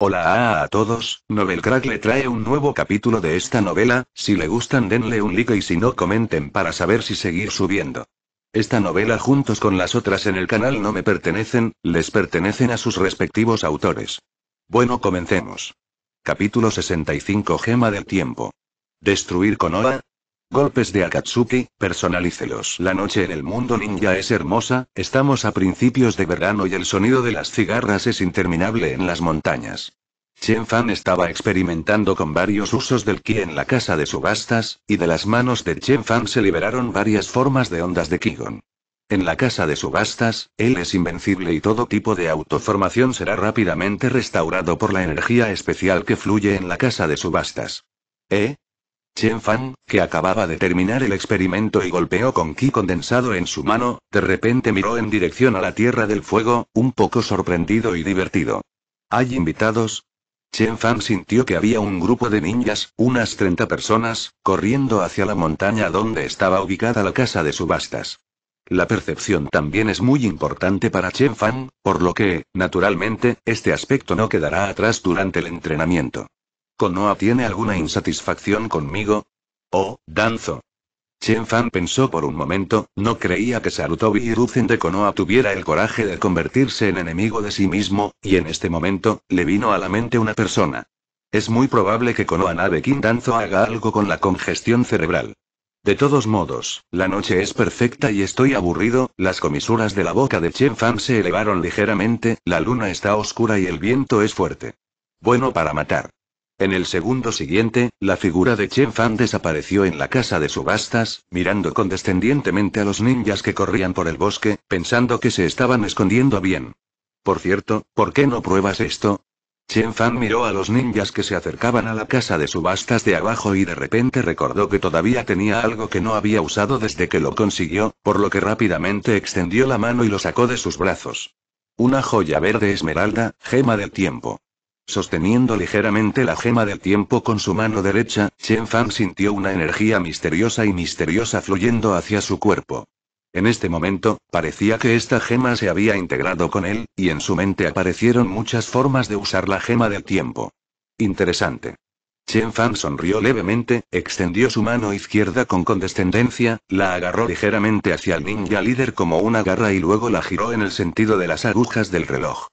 Hola a, todos, Novelcrack le trae un nuevo capítulo de esta novela, si le gustan denle un like y si no comenten para saber si seguir subiendo. Esta novela juntos con las otras en el canal no me pertenecen, les pertenecen a sus respectivos autores. Bueno comencemos. Capítulo 65 Gema del Tiempo. Destruir Konoha, Golpes de Akatsuki, personalícelos. La noche en el mundo ninja es hermosa, estamos a principios de verano y el sonido de las cigarras es interminable en las montañas. Chen Fan estaba experimentando con varios usos del ki en la casa de subastas, y de las manos de Chen Fan se liberaron varias formas de ondas de Kigon. En la casa de subastas, él es invencible y todo tipo de autoformación será rápidamente restaurado por la energía especial que fluye en la casa de subastas. ¿Eh? Chen Fan, que acababa de terminar el experimento y golpeó con ki condensado en su mano, de repente miró en dirección a la Tierra del Fuego, un poco sorprendido y divertido. ¿Hay invitados? Chen Fan sintió que había un grupo de ninjas, unas 30 personas, corriendo hacia la montaña donde estaba ubicada la casa de subastas. La percepción también es muy importante para Chen Fan, por lo que, naturalmente, este aspecto no quedará atrás durante el entrenamiento. ¿Konoa tiene alguna insatisfacción conmigo? Oh, Danzo. Chen Fan pensó por un momento, no creía que Sarutobi y Ruzen de Konoa tuviera el coraje de convertirse en enemigo de sí mismo, y en este momento, le vino a la mente una persona. Es muy probable que Konoa Nabe Danzo haga algo con la congestión cerebral. De todos modos, la noche es perfecta y estoy aburrido, las comisuras de la boca de Chen Fan se elevaron ligeramente, la luna está oscura y el viento es fuerte. Bueno para matar. En el segundo siguiente, la figura de Chen Fan desapareció en la casa de subastas, mirando condescendientemente a los ninjas que corrían por el bosque, pensando que se estaban escondiendo bien. Por cierto, ¿por qué no pruebas esto? Chen Fan miró a los ninjas que se acercaban a la casa de subastas de abajo y de repente recordó que todavía tenía algo que no había usado desde que lo consiguió, por lo que rápidamente extendió la mano y lo sacó de sus brazos. Una joya verde esmeralda, gema del tiempo. Sosteniendo ligeramente la gema del tiempo con su mano derecha, Chen Fan sintió una energía misteriosa y misteriosa fluyendo hacia su cuerpo. En este momento, parecía que esta gema se había integrado con él, y en su mente aparecieron muchas formas de usar la gema del tiempo. Interesante. Chen Fan sonrió levemente, extendió su mano izquierda con condescendencia, la agarró ligeramente hacia el ninja líder como una garra y luego la giró en el sentido de las agujas del reloj.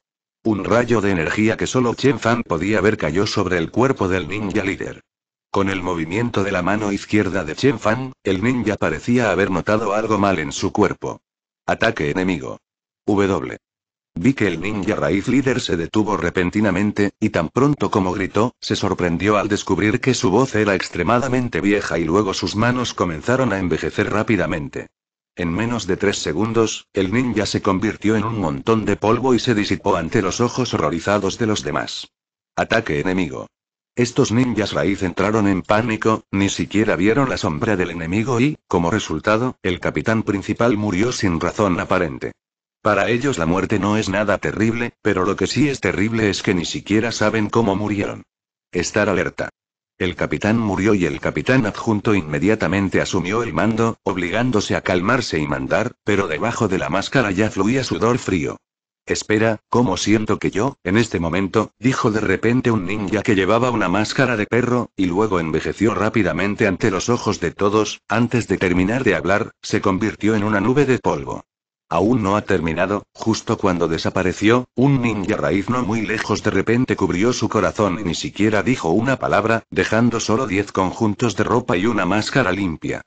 Un rayo de energía que solo Chen Fan podía ver cayó sobre el cuerpo del ninja líder. Con el movimiento de la mano izquierda de Chen Fan, el ninja parecía haber notado algo mal en su cuerpo. Ataque enemigo. W. Vi que el ninja raíz líder se detuvo repentinamente, y tan pronto como gritó, se sorprendió al descubrir que su voz era extremadamente vieja y luego sus manos comenzaron a envejecer rápidamente. En menos de tres segundos, el ninja se convirtió en un montón de polvo y se disipó ante los ojos horrorizados de los demás. Ataque enemigo. Estos ninjas raíz entraron en pánico, ni siquiera vieron la sombra del enemigo y, como resultado, el capitán principal murió sin razón aparente. Para ellos la muerte no es nada terrible, pero lo que sí es terrible es que ni siquiera saben cómo murieron. Estar alerta. El capitán murió y el capitán adjunto inmediatamente asumió el mando, obligándose a calmarse y mandar, pero debajo de la máscara ya fluía sudor frío. Espera, ¿cómo siento que yo, en este momento, dijo de repente un ninja que llevaba una máscara de perro, y luego envejeció rápidamente ante los ojos de todos, antes de terminar de hablar, se convirtió en una nube de polvo. Aún no ha terminado, justo cuando desapareció, un ninja raíz no muy lejos de repente cubrió su corazón y ni siquiera dijo una palabra, dejando solo diez conjuntos de ropa y una máscara limpia.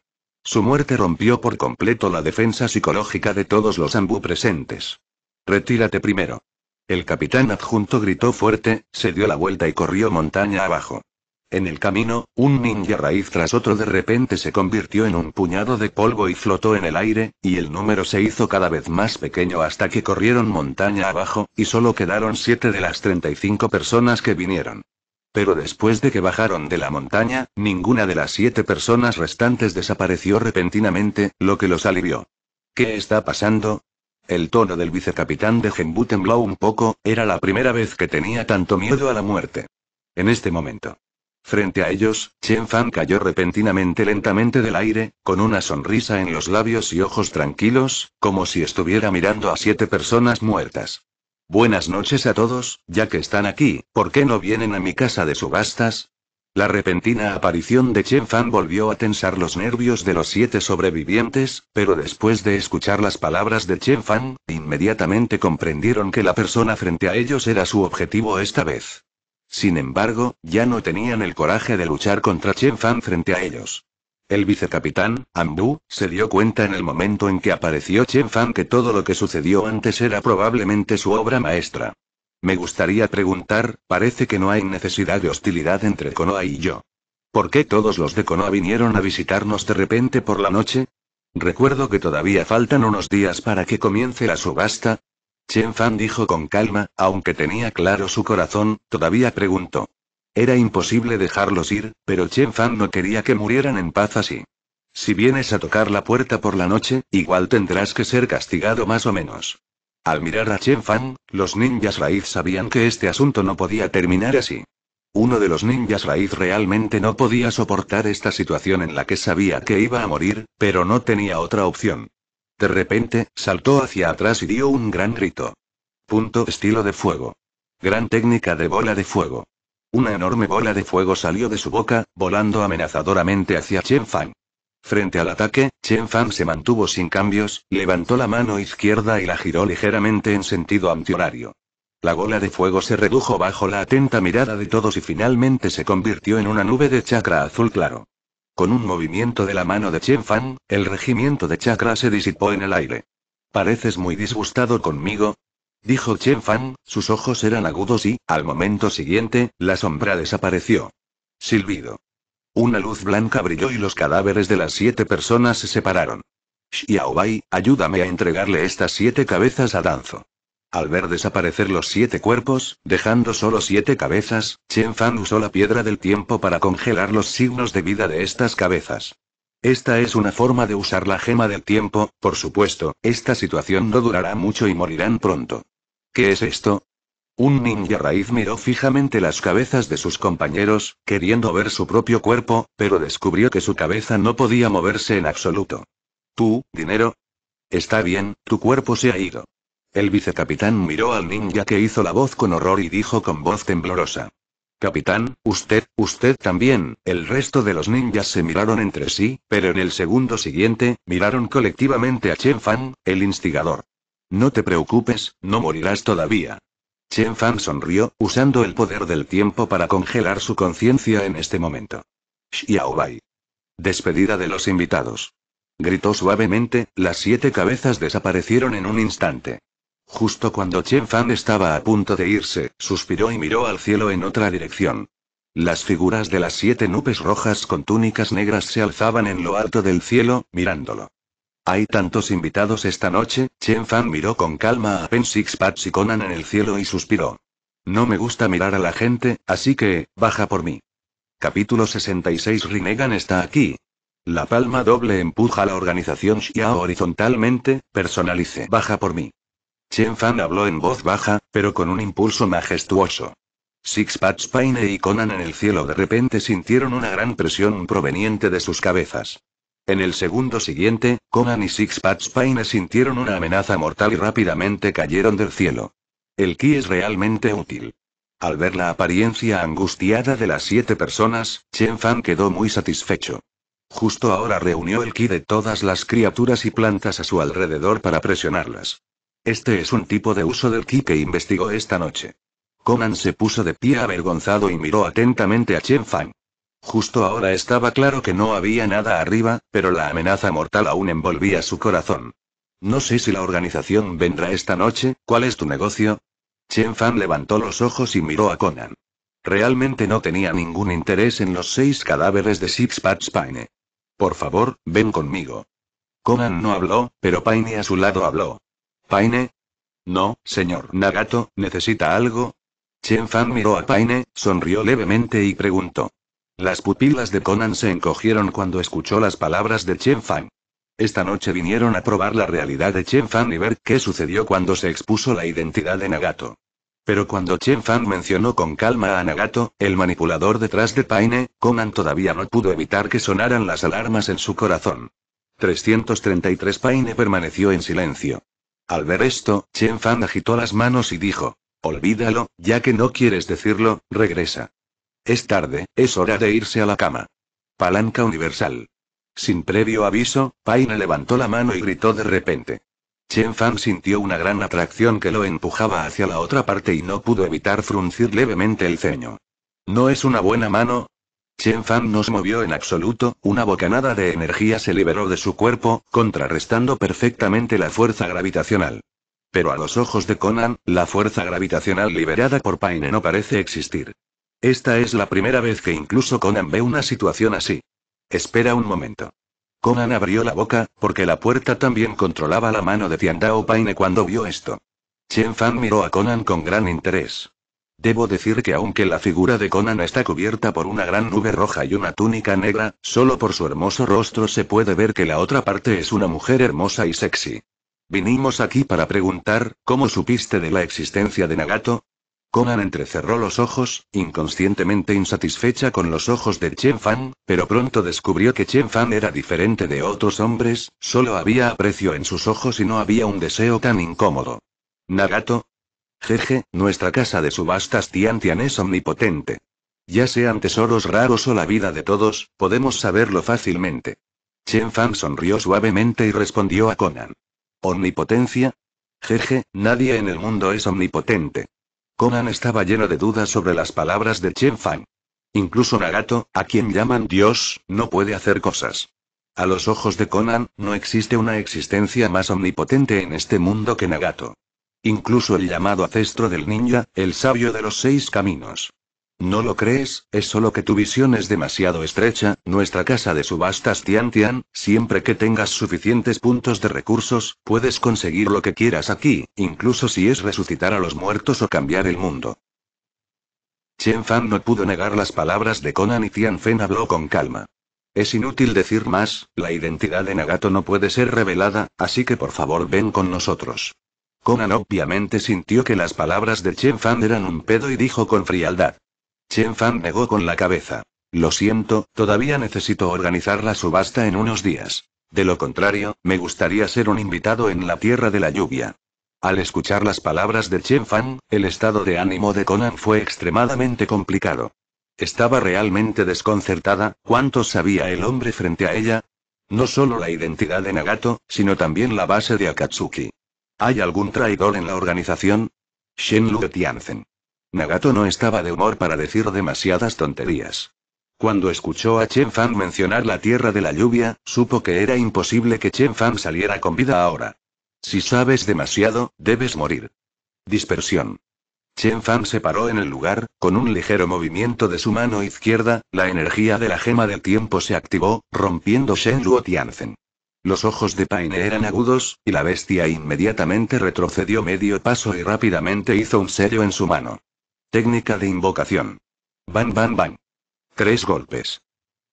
Su muerte rompió por completo la defensa psicológica de todos los ambú presentes. Retírate primero. El capitán adjunto gritó fuerte, se dio la vuelta y corrió montaña abajo. En el camino, un ninja raíz tras otro de repente se convirtió en un puñado de polvo y flotó en el aire, y el número se hizo cada vez más pequeño hasta que corrieron montaña abajo, y solo quedaron siete de las 35 personas que vinieron. Pero después de que bajaron de la montaña, ninguna de las siete personas restantes desapareció repentinamente, lo que los alivió. ¿Qué está pasando? El tono del vicecapitán de tembló un poco, era la primera vez que tenía tanto miedo a la muerte. En este momento. Frente a ellos, Chen Fan cayó repentinamente lentamente del aire, con una sonrisa en los labios y ojos tranquilos, como si estuviera mirando a siete personas muertas. Buenas noches a todos, ya que están aquí, ¿por qué no vienen a mi casa de subastas? La repentina aparición de Chen Fan volvió a tensar los nervios de los siete sobrevivientes, pero después de escuchar las palabras de Chen Fan, inmediatamente comprendieron que la persona frente a ellos era su objetivo esta vez. Sin embargo, ya no tenían el coraje de luchar contra Chen Fan frente a ellos. El vicecapitán, Ambu, se dio cuenta en el momento en que apareció Chen Fan que todo lo que sucedió antes era probablemente su obra maestra. Me gustaría preguntar, parece que no hay necesidad de hostilidad entre Konoha y yo. ¿Por qué todos los de Konoha vinieron a visitarnos de repente por la noche? Recuerdo que todavía faltan unos días para que comience la subasta, Chen Fan dijo con calma, aunque tenía claro su corazón, todavía preguntó. Era imposible dejarlos ir, pero Chen Fan no quería que murieran en paz así. Si vienes a tocar la puerta por la noche, igual tendrás que ser castigado más o menos. Al mirar a Chen Fan, los ninjas raíz sabían que este asunto no podía terminar así. Uno de los ninjas raíz realmente no podía soportar esta situación en la que sabía que iba a morir, pero no tenía otra opción. De repente, saltó hacia atrás y dio un gran grito. Punto estilo de fuego. Gran técnica de bola de fuego. Una enorme bola de fuego salió de su boca, volando amenazadoramente hacia Chen Fang. Frente al ataque, Chen Fan se mantuvo sin cambios, levantó la mano izquierda y la giró ligeramente en sentido antihorario. La bola de fuego se redujo bajo la atenta mirada de todos y finalmente se convirtió en una nube de chakra azul claro. Con un movimiento de la mano de Chen Fan, el regimiento de chakra se disipó en el aire. ¿Pareces muy disgustado conmigo? Dijo Chen Fan, sus ojos eran agudos y, al momento siguiente, la sombra desapareció. Silbido. Una luz blanca brilló y los cadáveres de las siete personas se separaron. Xiaobai, ayúdame a entregarle estas siete cabezas a Danzo. Al ver desaparecer los siete cuerpos, dejando solo siete cabezas, Chen Fan usó la piedra del tiempo para congelar los signos de vida de estas cabezas. Esta es una forma de usar la gema del tiempo, por supuesto, esta situación no durará mucho y morirán pronto. ¿Qué es esto? Un ninja raíz miró fijamente las cabezas de sus compañeros, queriendo ver su propio cuerpo, pero descubrió que su cabeza no podía moverse en absoluto. Tú, dinero. Está bien, tu cuerpo se ha ido. El vicecapitán miró al ninja que hizo la voz con horror y dijo con voz temblorosa. Capitán, usted, usted también. El resto de los ninjas se miraron entre sí, pero en el segundo siguiente, miraron colectivamente a Chen Fan, el instigador. No te preocupes, no morirás todavía. Chen Fan sonrió, usando el poder del tiempo para congelar su conciencia en este momento. Xiaobai. Despedida de los invitados. Gritó suavemente, las siete cabezas desaparecieron en un instante. Justo cuando Chen Fan estaba a punto de irse, suspiró y miró al cielo en otra dirección. Las figuras de las siete nubes rojas con túnicas negras se alzaban en lo alto del cielo, mirándolo. Hay tantos invitados esta noche, Chen Fan miró con calma a Pen Sixpats y Conan en el cielo y suspiró. No me gusta mirar a la gente, así que, baja por mí. Capítulo 66 Rinegan está aquí. La palma doble empuja a la organización Xiao horizontalmente, personalice. Baja por mí. Chen Fan habló en voz baja, pero con un impulso majestuoso. Six Sixpatch Paine y Conan en el cielo de repente sintieron una gran presión proveniente de sus cabezas. En el segundo siguiente, Conan y Six Sixpatch Paine sintieron una amenaza mortal y rápidamente cayeron del cielo. El ki es realmente útil. Al ver la apariencia angustiada de las siete personas, Chen Fan quedó muy satisfecho. Justo ahora reunió el ki de todas las criaturas y plantas a su alrededor para presionarlas. Este es un tipo de uso del ki que investigó esta noche. Conan se puso de pie avergonzado y miró atentamente a Chen Fang. Justo ahora estaba claro que no había nada arriba, pero la amenaza mortal aún envolvía su corazón. No sé si la organización vendrá esta noche, ¿cuál es tu negocio? Chen Fan levantó los ojos y miró a Conan. Realmente no tenía ningún interés en los seis cadáveres de Pat Paine. Por favor, ven conmigo. Conan no habló, pero Paine a su lado habló. ¿Paine? No, señor Nagato, ¿necesita algo? Chen Fan miró a Paine, sonrió levemente y preguntó. Las pupilas de Conan se encogieron cuando escuchó las palabras de Chen Fan. Esta noche vinieron a probar la realidad de Chen Fan y ver qué sucedió cuando se expuso la identidad de Nagato. Pero cuando Chen Fan mencionó con calma a Nagato, el manipulador detrás de Paine, Conan todavía no pudo evitar que sonaran las alarmas en su corazón. 333 Paine permaneció en silencio. Al ver esto, Chen Fan agitó las manos y dijo: Olvídalo, ya que no quieres decirlo, regresa. Es tarde, es hora de irse a la cama. Palanca universal. Sin previo aviso, Paine levantó la mano y gritó de repente. Chen Fan sintió una gran atracción que lo empujaba hacia la otra parte y no pudo evitar fruncir levemente el ceño. No es una buena mano, Chen Fan no se movió en absoluto, una bocanada de energía se liberó de su cuerpo, contrarrestando perfectamente la fuerza gravitacional. Pero a los ojos de Conan, la fuerza gravitacional liberada por Paine no parece existir. Esta es la primera vez que incluso Conan ve una situación así. Espera un momento. Conan abrió la boca, porque la puerta también controlaba la mano de Tiandao Paine cuando vio esto. Chen Fan miró a Conan con gran interés. Debo decir que aunque la figura de Conan está cubierta por una gran nube roja y una túnica negra, solo por su hermoso rostro se puede ver que la otra parte es una mujer hermosa y sexy. Vinimos aquí para preguntar, ¿cómo supiste de la existencia de Nagato? Conan entrecerró los ojos, inconscientemente insatisfecha con los ojos de Chen Fan, pero pronto descubrió que Chen Fan era diferente de otros hombres, solo había aprecio en sus ojos y no había un deseo tan incómodo. Nagato, Jeje, nuestra casa de subastas Tian Tian es omnipotente. Ya sean tesoros raros o la vida de todos, podemos saberlo fácilmente. Chen Fan sonrió suavemente y respondió a Conan. ¿Omnipotencia? Jeje, nadie en el mundo es omnipotente. Conan estaba lleno de dudas sobre las palabras de Chen Fan. Incluso Nagato, a quien llaman Dios, no puede hacer cosas. A los ojos de Conan, no existe una existencia más omnipotente en este mundo que Nagato. Incluso el llamado ancestro del ninja, el sabio de los seis caminos. ¿No lo crees? Es solo que tu visión es demasiado estrecha. Nuestra casa de subastas Tian Tian, siempre que tengas suficientes puntos de recursos, puedes conseguir lo que quieras aquí, incluso si es resucitar a los muertos o cambiar el mundo. Chen Fan no pudo negar las palabras de Conan y Tian Fen habló con calma. Es inútil decir más, la identidad de Nagato no puede ser revelada, así que por favor ven con nosotros. Conan obviamente sintió que las palabras de Chen Fan eran un pedo y dijo con frialdad. Chen Fan negó con la cabeza. Lo siento, todavía necesito organizar la subasta en unos días. De lo contrario, me gustaría ser un invitado en la Tierra de la Lluvia. Al escuchar las palabras de Chen Fan, el estado de ánimo de Conan fue extremadamente complicado. Estaba realmente desconcertada, ¿cuánto sabía el hombre frente a ella? No solo la identidad de Nagato, sino también la base de Akatsuki. ¿Hay algún traidor en la organización? Shen Luo Tianzen. Nagato no estaba de humor para decir demasiadas tonterías. Cuando escuchó a Chen Fan mencionar la tierra de la lluvia, supo que era imposible que Chen Fan saliera con vida ahora. Si sabes demasiado, debes morir. Dispersión. Chen Fan se paró en el lugar, con un ligero movimiento de su mano izquierda, la energía de la gema del tiempo se activó, rompiendo Shen Luo Tianzen. Los ojos de Paine eran agudos, y la bestia inmediatamente retrocedió medio paso y rápidamente hizo un sello en su mano. Técnica de invocación. Bang, bang, bang. Tres golpes.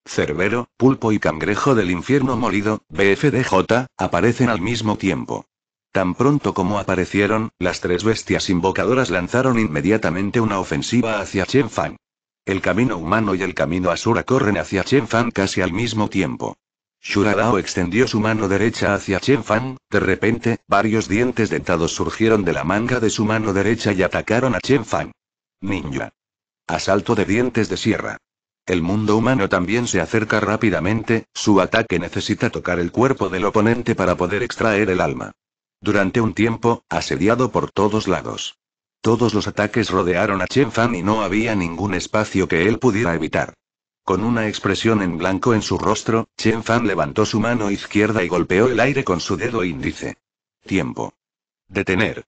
Cerbero, pulpo y cangrejo del infierno molido, BFDJ, aparecen al mismo tiempo. Tan pronto como aparecieron, las tres bestias invocadoras lanzaron inmediatamente una ofensiva hacia Chen Fan. El camino humano y el camino Asura corren hacia Chen Fan casi al mismo tiempo. Shuradao extendió su mano derecha hacia Chen Fan, de repente, varios dientes dentados surgieron de la manga de su mano derecha y atacaron a Chen Fan. Ninja. Asalto de dientes de sierra. El mundo humano también se acerca rápidamente, su ataque necesita tocar el cuerpo del oponente para poder extraer el alma. Durante un tiempo, asediado por todos lados. Todos los ataques rodearon a Chen Fan y no había ningún espacio que él pudiera evitar. Con una expresión en blanco en su rostro, Chen Fan levantó su mano izquierda y golpeó el aire con su dedo índice. Tiempo. Detener.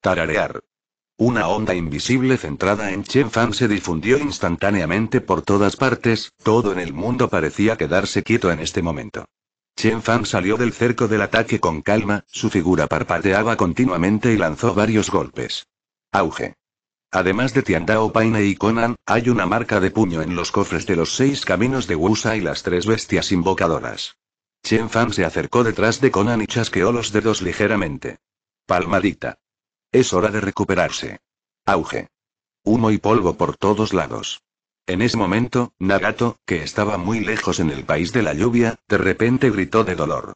Tararear. Una onda invisible centrada en Chen Fan se difundió instantáneamente por todas partes, todo en el mundo parecía quedarse quieto en este momento. Chen Fan salió del cerco del ataque con calma, su figura parpadeaba continuamente y lanzó varios golpes. Auge. Además de Tiandao Paine y Conan, hay una marca de puño en los cofres de los seis caminos de Wusa y las tres bestias invocadoras. Chen Fan se acercó detrás de Conan y chasqueó los dedos ligeramente. Palmadita. Es hora de recuperarse. Auge. Humo y polvo por todos lados. En ese momento, Nagato, que estaba muy lejos en el país de la lluvia, de repente gritó de dolor.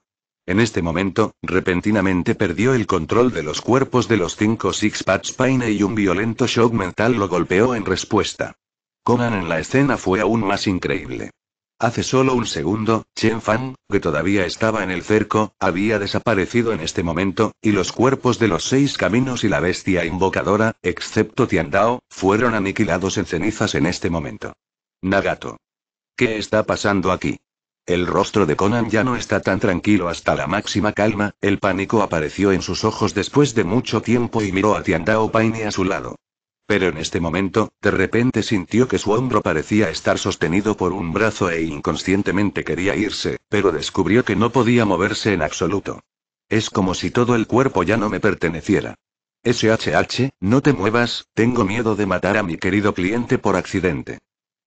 En este momento, repentinamente perdió el control de los cuerpos de los cinco Six Pats Paine y un violento shock mental lo golpeó en respuesta. Conan en la escena fue aún más increíble. Hace solo un segundo, Chen Fan, que todavía estaba en el cerco, había desaparecido en este momento, y los cuerpos de los seis caminos y la bestia invocadora, excepto Tiandao, fueron aniquilados en cenizas en este momento. Nagato. ¿Qué está pasando aquí? El rostro de Conan ya no está tan tranquilo hasta la máxima calma, el pánico apareció en sus ojos después de mucho tiempo y miró a Tiandao Paine a su lado. Pero en este momento, de repente sintió que su hombro parecía estar sostenido por un brazo e inconscientemente quería irse, pero descubrió que no podía moverse en absoluto. Es como si todo el cuerpo ya no me perteneciera. SHH, no te muevas, tengo miedo de matar a mi querido cliente por accidente.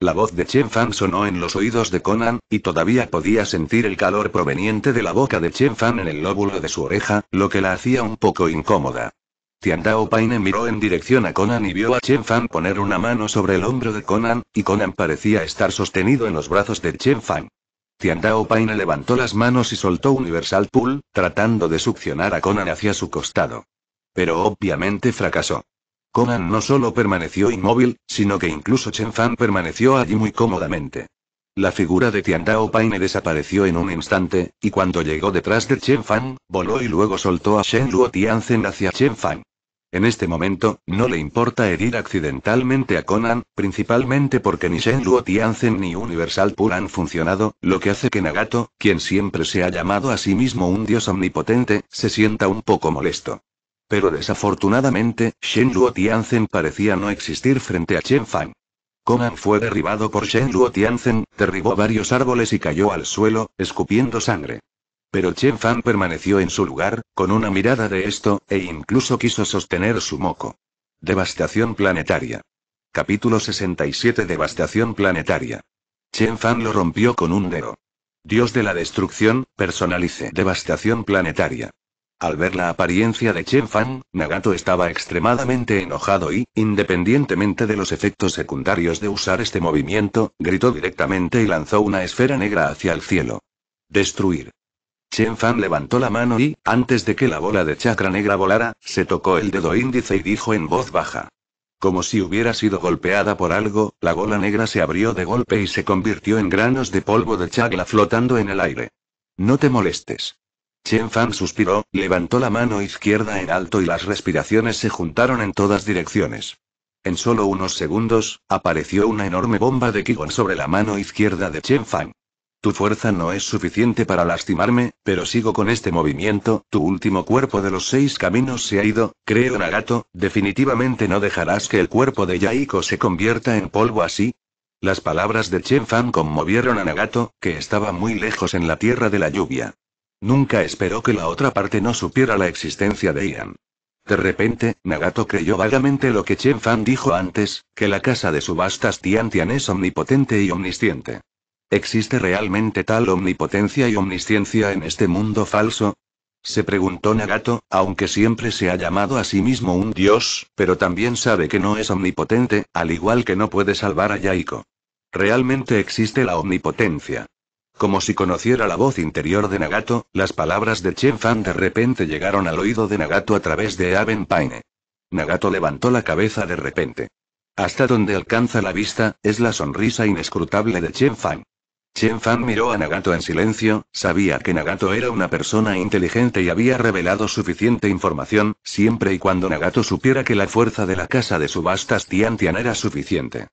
La voz de Chen Fan sonó en los oídos de Conan, y todavía podía sentir el calor proveniente de la boca de Chen Fan en el lóbulo de su oreja, lo que la hacía un poco incómoda. Tiandao Paine miró en dirección a Conan y vio a Chen Fan poner una mano sobre el hombro de Conan, y Conan parecía estar sostenido en los brazos de Chen Fan. Tiandao Paine levantó las manos y soltó Universal Pool, tratando de succionar a Conan hacia su costado. Pero obviamente fracasó. Conan no solo permaneció inmóvil, sino que incluso Chen Fan permaneció allí muy cómodamente. La figura de Tiandao Paine desapareció en un instante, y cuando llegó detrás de Chen Fan, voló y luego soltó a Shen Luo Tianzen hacia Chen Fan. En este momento, no le importa herir accidentalmente a Conan, principalmente porque ni Shen Luo Tianzen ni Universal Pur han funcionado, lo que hace que Nagato, quien siempre se ha llamado a sí mismo un dios omnipotente, se sienta un poco molesto. Pero desafortunadamente, Shen Luo Tianzen parecía no existir frente a Chen Fan. Conan fue derribado por Shen Luo Tianzen, derribó varios árboles y cayó al suelo, escupiendo sangre. Pero Chen Fan permaneció en su lugar, con una mirada de esto, e incluso quiso sostener su moco. Devastación planetaria. Capítulo 67 Devastación planetaria. Chen Fan lo rompió con un dedo. Dios de la destrucción, personalice. Devastación planetaria. Al ver la apariencia de Chen Fan, Nagato estaba extremadamente enojado y, independientemente de los efectos secundarios de usar este movimiento, gritó directamente y lanzó una esfera negra hacia el cielo. Destruir. Chen Fan levantó la mano y, antes de que la bola de chakra negra volara, se tocó el dedo índice y dijo en voz baja. Como si hubiera sido golpeada por algo, la bola negra se abrió de golpe y se convirtió en granos de polvo de chakra flotando en el aire. No te molestes. Chen Fan suspiró, levantó la mano izquierda en alto y las respiraciones se juntaron en todas direcciones. En solo unos segundos, apareció una enorme bomba de Qigong sobre la mano izquierda de Chen Fang. Tu fuerza no es suficiente para lastimarme, pero sigo con este movimiento, tu último cuerpo de los seis caminos se ha ido, creo Nagato, definitivamente no dejarás que el cuerpo de Yaiko se convierta en polvo así. Las palabras de Chen Fan conmovieron a Nagato, que estaba muy lejos en la tierra de la lluvia. Nunca esperó que la otra parte no supiera la existencia de Ian. De repente, Nagato creyó vagamente lo que Chen Fan dijo antes, que la casa de subastas Tian Tian es omnipotente y omnisciente. ¿Existe realmente tal omnipotencia y omnisciencia en este mundo falso? Se preguntó Nagato, aunque siempre se ha llamado a sí mismo un dios, pero también sabe que no es omnipotente, al igual que no puede salvar a Yaiko. Realmente existe la omnipotencia. Como si conociera la voz interior de Nagato, las palabras de Chen Fan de repente llegaron al oído de Nagato a través de Aven Paine. Nagato levantó la cabeza de repente. Hasta donde alcanza la vista, es la sonrisa inescrutable de Chen Fan. Chen Fan miró a Nagato en silencio, sabía que Nagato era una persona inteligente y había revelado suficiente información, siempre y cuando Nagato supiera que la fuerza de la casa de subastas Tian Tian era suficiente.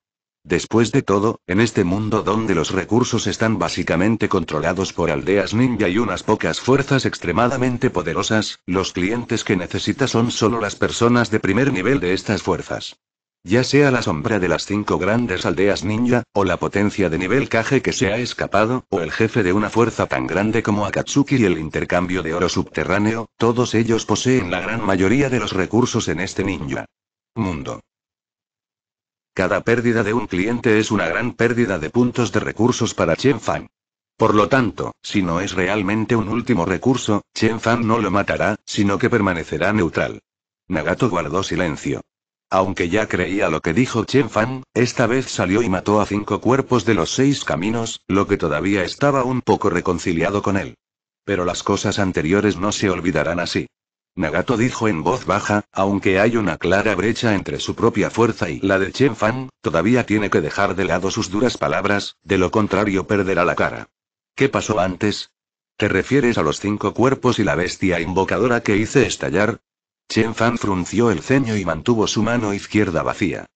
Después de todo, en este mundo donde los recursos están básicamente controlados por aldeas ninja y unas pocas fuerzas extremadamente poderosas, los clientes que necesita son solo las personas de primer nivel de estas fuerzas. Ya sea la sombra de las cinco grandes aldeas ninja, o la potencia de nivel Kage que se ha escapado, o el jefe de una fuerza tan grande como Akatsuki y el intercambio de oro subterráneo, todos ellos poseen la gran mayoría de los recursos en este ninja mundo. Cada pérdida de un cliente es una gran pérdida de puntos de recursos para Chen Fan. Por lo tanto, si no es realmente un último recurso, Chen Fan no lo matará, sino que permanecerá neutral. Nagato guardó silencio. Aunque ya creía lo que dijo Chen Fan, esta vez salió y mató a cinco cuerpos de los seis caminos, lo que todavía estaba un poco reconciliado con él. Pero las cosas anteriores no se olvidarán así. Nagato dijo en voz baja, aunque hay una clara brecha entre su propia fuerza y la de Chen Fan, todavía tiene que dejar de lado sus duras palabras, de lo contrario perderá la cara. ¿Qué pasó antes? ¿Te refieres a los cinco cuerpos y la bestia invocadora que hice estallar? Chen Fan frunció el ceño y mantuvo su mano izquierda vacía.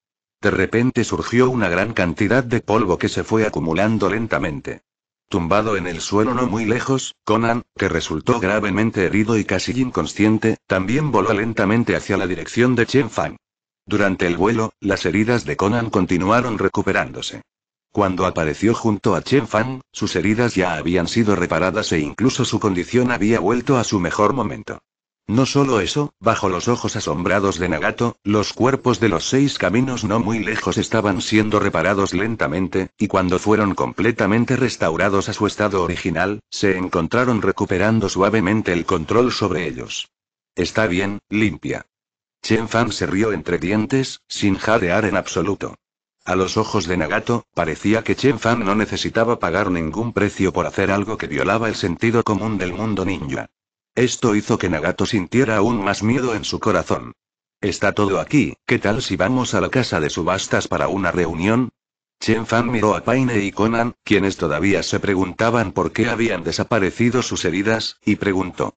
De repente surgió una gran cantidad de polvo que se fue acumulando lentamente. Tumbado en el suelo no muy lejos, Conan, que resultó gravemente herido y casi inconsciente, también voló lentamente hacia la dirección de Chen Fang. Durante el vuelo, las heridas de Conan continuaron recuperándose. Cuando apareció junto a Chen Fang, sus heridas ya habían sido reparadas e incluso su condición había vuelto a su mejor momento. No solo eso, bajo los ojos asombrados de Nagato, los cuerpos de los seis caminos no muy lejos estaban siendo reparados lentamente, y cuando fueron completamente restaurados a su estado original, se encontraron recuperando suavemente el control sobre ellos. Está bien, limpia. Chen Fan se rió entre dientes, sin jadear en absoluto. A los ojos de Nagato, parecía que Chen Fan no necesitaba pagar ningún precio por hacer algo que violaba el sentido común del mundo ninja. Esto hizo que Nagato sintiera aún más miedo en su corazón. Está todo aquí, ¿qué tal si vamos a la casa de subastas para una reunión? Chen Fan miró a Paine y Conan, quienes todavía se preguntaban por qué habían desaparecido sus heridas, y preguntó.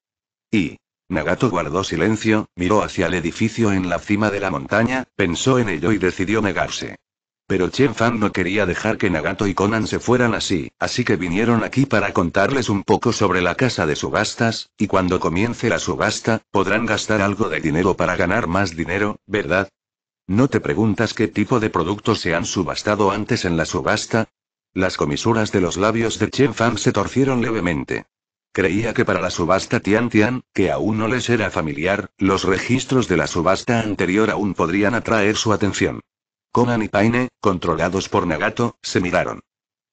¿Y? Nagato guardó silencio, miró hacia el edificio en la cima de la montaña, pensó en ello y decidió negarse. Pero Chen Fan no quería dejar que Nagato y Conan se fueran así, así que vinieron aquí para contarles un poco sobre la casa de subastas, y cuando comience la subasta, podrán gastar algo de dinero para ganar más dinero, ¿verdad? ¿No te preguntas qué tipo de productos se han subastado antes en la subasta? Las comisuras de los labios de Chen Fan se torcieron levemente. Creía que para la subasta Tian Tian, que aún no les era familiar, los registros de la subasta anterior aún podrían atraer su atención. Conan y Paine, controlados por Nagato, se miraron.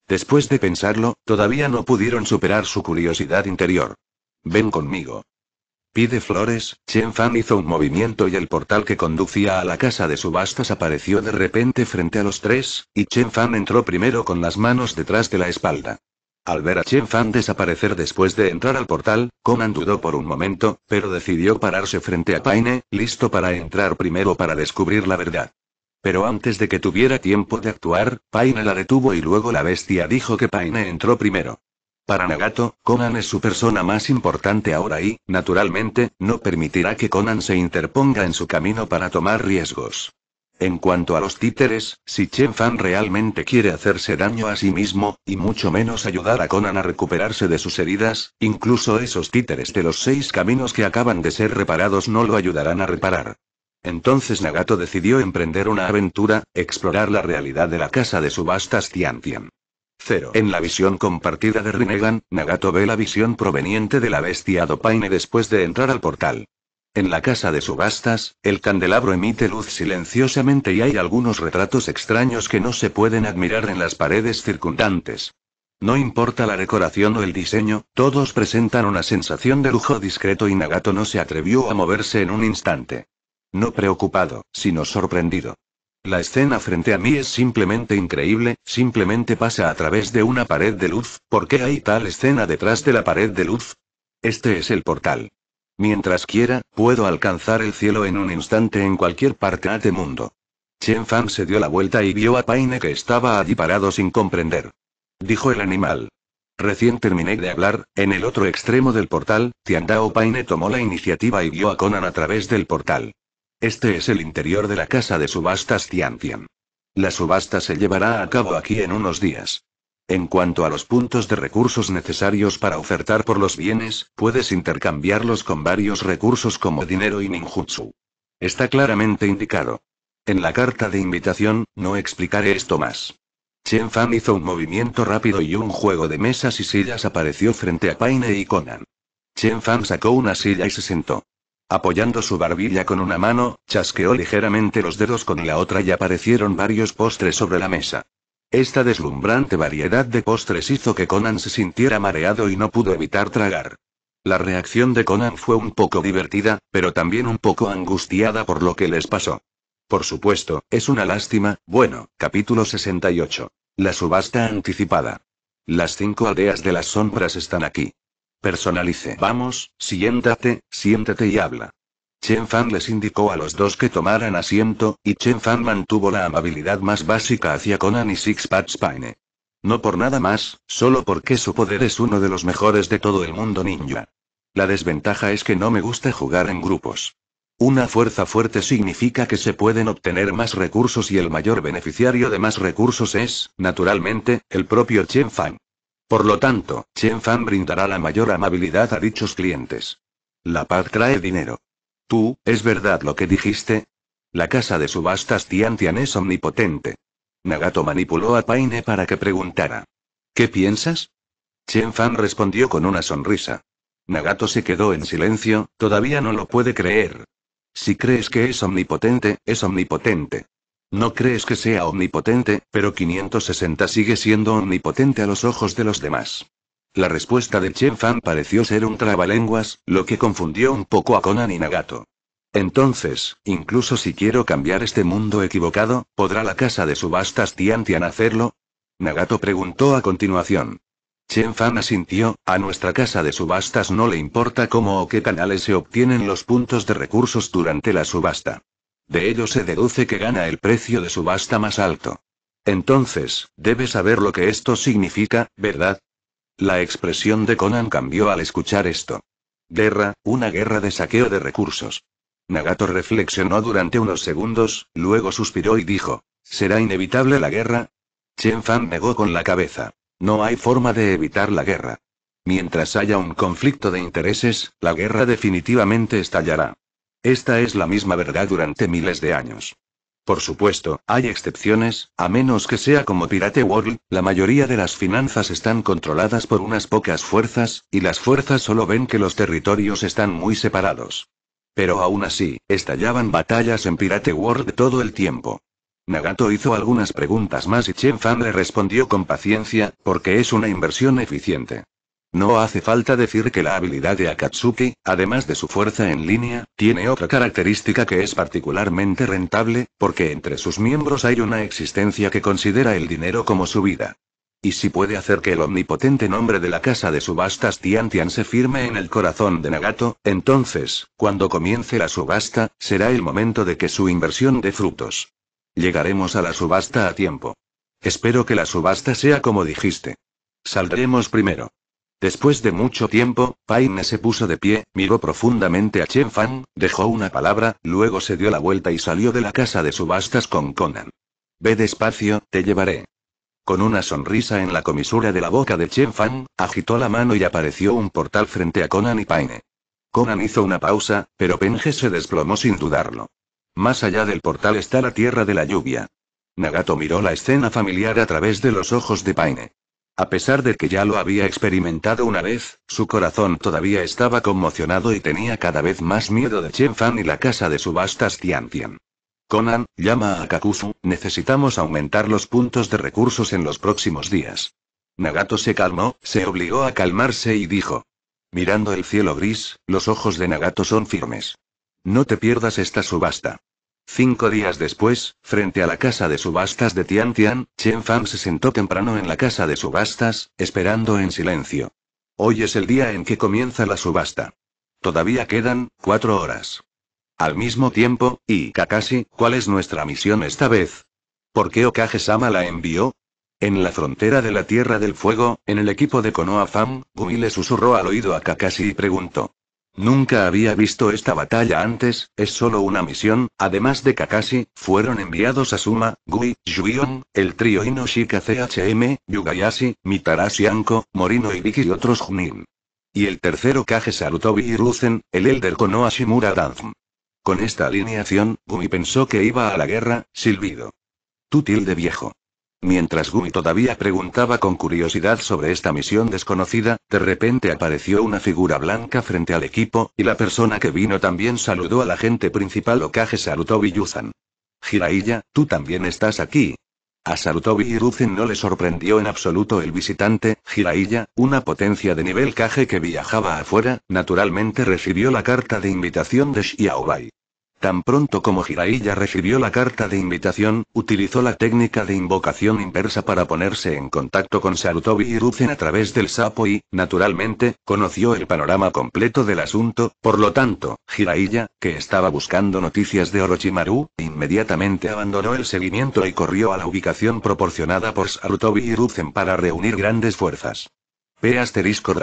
Después de pensarlo, todavía no pudieron superar su curiosidad interior. Ven conmigo. Pide flores, Chen Fan hizo un movimiento y el portal que conducía a la casa de subastas apareció de repente frente a los tres, y Chen Fan entró primero con las manos detrás de la espalda. Al ver a Chen Fan desaparecer después de entrar al portal, Conan dudó por un momento, pero decidió pararse frente a Paine, listo para entrar primero para descubrir la verdad. Pero antes de que tuviera tiempo de actuar, Paine la detuvo y luego la bestia dijo que Paine entró primero. Para Nagato, Conan es su persona más importante ahora y, naturalmente, no permitirá que Conan se interponga en su camino para tomar riesgos. En cuanto a los títeres, si Chen Fan realmente quiere hacerse daño a sí mismo, y mucho menos ayudar a Conan a recuperarse de sus heridas, incluso esos títeres de los seis caminos que acaban de ser reparados no lo ayudarán a reparar. Entonces Nagato decidió emprender una aventura, explorar la realidad de la casa de subastas Tian Tian. En la visión compartida de Rinnegan, Nagato ve la visión proveniente de la bestia Dopaine después de entrar al portal. En la casa de subastas, el candelabro emite luz silenciosamente y hay algunos retratos extraños que no se pueden admirar en las paredes circundantes. No importa la decoración o el diseño, todos presentan una sensación de lujo discreto y Nagato no se atrevió a moverse en un instante. No preocupado, sino sorprendido. La escena frente a mí es simplemente increíble, simplemente pasa a través de una pared de luz, ¿por qué hay tal escena detrás de la pared de luz? Este es el portal. Mientras quiera, puedo alcanzar el cielo en un instante en cualquier parte de este mundo. Chen Fan se dio la vuelta y vio a Paine que estaba allí parado sin comprender. Dijo el animal. Recién terminé de hablar, en el otro extremo del portal, Tiandao Paine tomó la iniciativa y vio a Conan a través del portal. Este es el interior de la casa de subastas Tian. La subasta se llevará a cabo aquí en unos días. En cuanto a los puntos de recursos necesarios para ofertar por los bienes, puedes intercambiarlos con varios recursos como dinero y ninjutsu. Está claramente indicado. En la carta de invitación, no explicaré esto más. Chen Fan hizo un movimiento rápido y un juego de mesas y sillas apareció frente a Paine y Conan. Chen Fan sacó una silla y se sentó. Apoyando su barbilla con una mano, chasqueó ligeramente los dedos con la otra y aparecieron varios postres sobre la mesa. Esta deslumbrante variedad de postres hizo que Conan se sintiera mareado y no pudo evitar tragar. La reacción de Conan fue un poco divertida, pero también un poco angustiada por lo que les pasó. Por supuesto, es una lástima. Bueno, capítulo 68. La subasta anticipada. Las cinco aldeas de las sombras están aquí. Personalice. Vamos, siéntate, siéntate y habla. Chen Fan les indicó a los dos que tomaran asiento, y Chen Fan mantuvo la amabilidad más básica hacia Conan y Sixpack Spine. No por nada más, solo porque su poder es uno de los mejores de todo el mundo ninja. La desventaja es que no me gusta jugar en grupos. Una fuerza fuerte significa que se pueden obtener más recursos y el mayor beneficiario de más recursos es, naturalmente, el propio Chen Fang. Por lo tanto, Chen Fan brindará la mayor amabilidad a dichos clientes. La paz trae dinero. Tú, ¿es verdad lo que dijiste? La casa de subastas Tian Tian es omnipotente. Nagato manipuló a Paine para que preguntara. ¿Qué piensas? Chen Fan respondió con una sonrisa. Nagato se quedó en silencio, todavía no lo puede creer. Si crees que es omnipotente, es omnipotente. No crees que sea omnipotente, pero 560 sigue siendo omnipotente a los ojos de los demás. La respuesta de Chen Fan pareció ser un trabalenguas, lo que confundió un poco a Conan y Nagato. Entonces, incluso si quiero cambiar este mundo equivocado, ¿podrá la casa de subastas Tian Tian hacerlo? Nagato preguntó a continuación. Chen Fan asintió, a nuestra casa de subastas no le importa cómo o qué canales se obtienen los puntos de recursos durante la subasta. De ello se deduce que gana el precio de subasta más alto. Entonces, debes saber lo que esto significa, ¿verdad? La expresión de Conan cambió al escuchar esto. Guerra, una guerra de saqueo de recursos. Nagato reflexionó durante unos segundos, luego suspiró y dijo, ¿será inevitable la guerra? Chen Fan negó con la cabeza. No hay forma de evitar la guerra. Mientras haya un conflicto de intereses, la guerra definitivamente estallará. Esta es la misma verdad durante miles de años. Por supuesto, hay excepciones, a menos que sea como Pirate World, la mayoría de las finanzas están controladas por unas pocas fuerzas, y las fuerzas solo ven que los territorios están muy separados. Pero aún así, estallaban batallas en Pirate World todo el tiempo. Nagato hizo algunas preguntas más y Chen Fan le respondió con paciencia, porque es una inversión eficiente. No hace falta decir que la habilidad de Akatsuki, además de su fuerza en línea, tiene otra característica que es particularmente rentable, porque entre sus miembros hay una existencia que considera el dinero como su vida. Y si puede hacer que el omnipotente nombre de la casa de subastas Tian Tian se firme en el corazón de Nagato, entonces, cuando comience la subasta, será el momento de que su inversión dé frutos. Llegaremos a la subasta a tiempo. Espero que la subasta sea como dijiste. Saldremos primero. Después de mucho tiempo, Paine se puso de pie, miró profundamente a Chen Fan, dejó una palabra, luego se dio la vuelta y salió de la casa de subastas con Conan. Ve despacio, te llevaré. Con una sonrisa en la comisura de la boca de Chen Fan, agitó la mano y apareció un portal frente a Conan y Paine. Conan hizo una pausa, pero Penge se desplomó sin dudarlo. Más allá del portal está la tierra de la lluvia. Nagato miró la escena familiar a través de los ojos de Paine. A pesar de que ya lo había experimentado una vez, su corazón todavía estaba conmocionado y tenía cada vez más miedo de Chen Fan y la casa de subastas Tian Tian. Conan, llama a Kakuzu, necesitamos aumentar los puntos de recursos en los próximos días. Nagato se calmó, se obligó a calmarse y dijo. Mirando el cielo gris, los ojos de Nagato son firmes. No te pierdas esta subasta. Cinco días después, frente a la casa de subastas de Tian Tian, Chen Fan se sentó temprano en la casa de subastas, esperando en silencio. Hoy es el día en que comienza la subasta. Todavía quedan cuatro horas. Al mismo tiempo, y Kakashi, ¿cuál es nuestra misión esta vez? ¿Por qué Okage-sama la envió? En la frontera de la Tierra del Fuego, en el equipo de Konoha Fam, Gumi le susurró al oído a Kakashi y preguntó. Nunca había visto esta batalla antes, es solo una misión, además de Kakashi, fueron enviados Asuma, Gui, Juion, el trío Inoshika CHM, Yugayashi, Mitarashi Anko, Morino Ibiki y otros Junin. Y el tercero Kage Sarutobi y el Elder Konoha Shimura Danzm. Con esta alineación, Gumi pensó que iba a la guerra, silbido. Tú tilde viejo. Mientras Gumi todavía preguntaba con curiosidad sobre esta misión desconocida, de repente apareció una figura blanca frente al equipo, y la persona que vino también saludó al agente principal Okage Sarutobi Yuzan. Jiraiya, tú también estás aquí. A Sarutobi y no le sorprendió en absoluto el visitante, Jiraiya, una potencia de nivel Kage que viajaba afuera, naturalmente recibió la carta de invitación de Xiaobai. Tan pronto como Jiraiya recibió la carta de invitación, utilizó la técnica de invocación inversa para ponerse en contacto con Sarutobi y Ruzen a través del sapo y, naturalmente, conoció el panorama completo del asunto, por lo tanto, Jiraiya, que estaba buscando noticias de Orochimaru, inmediatamente abandonó el seguimiento y corrió a la ubicación proporcionada por Sarutobi y Ruzen para reunir grandes fuerzas. P. asterisco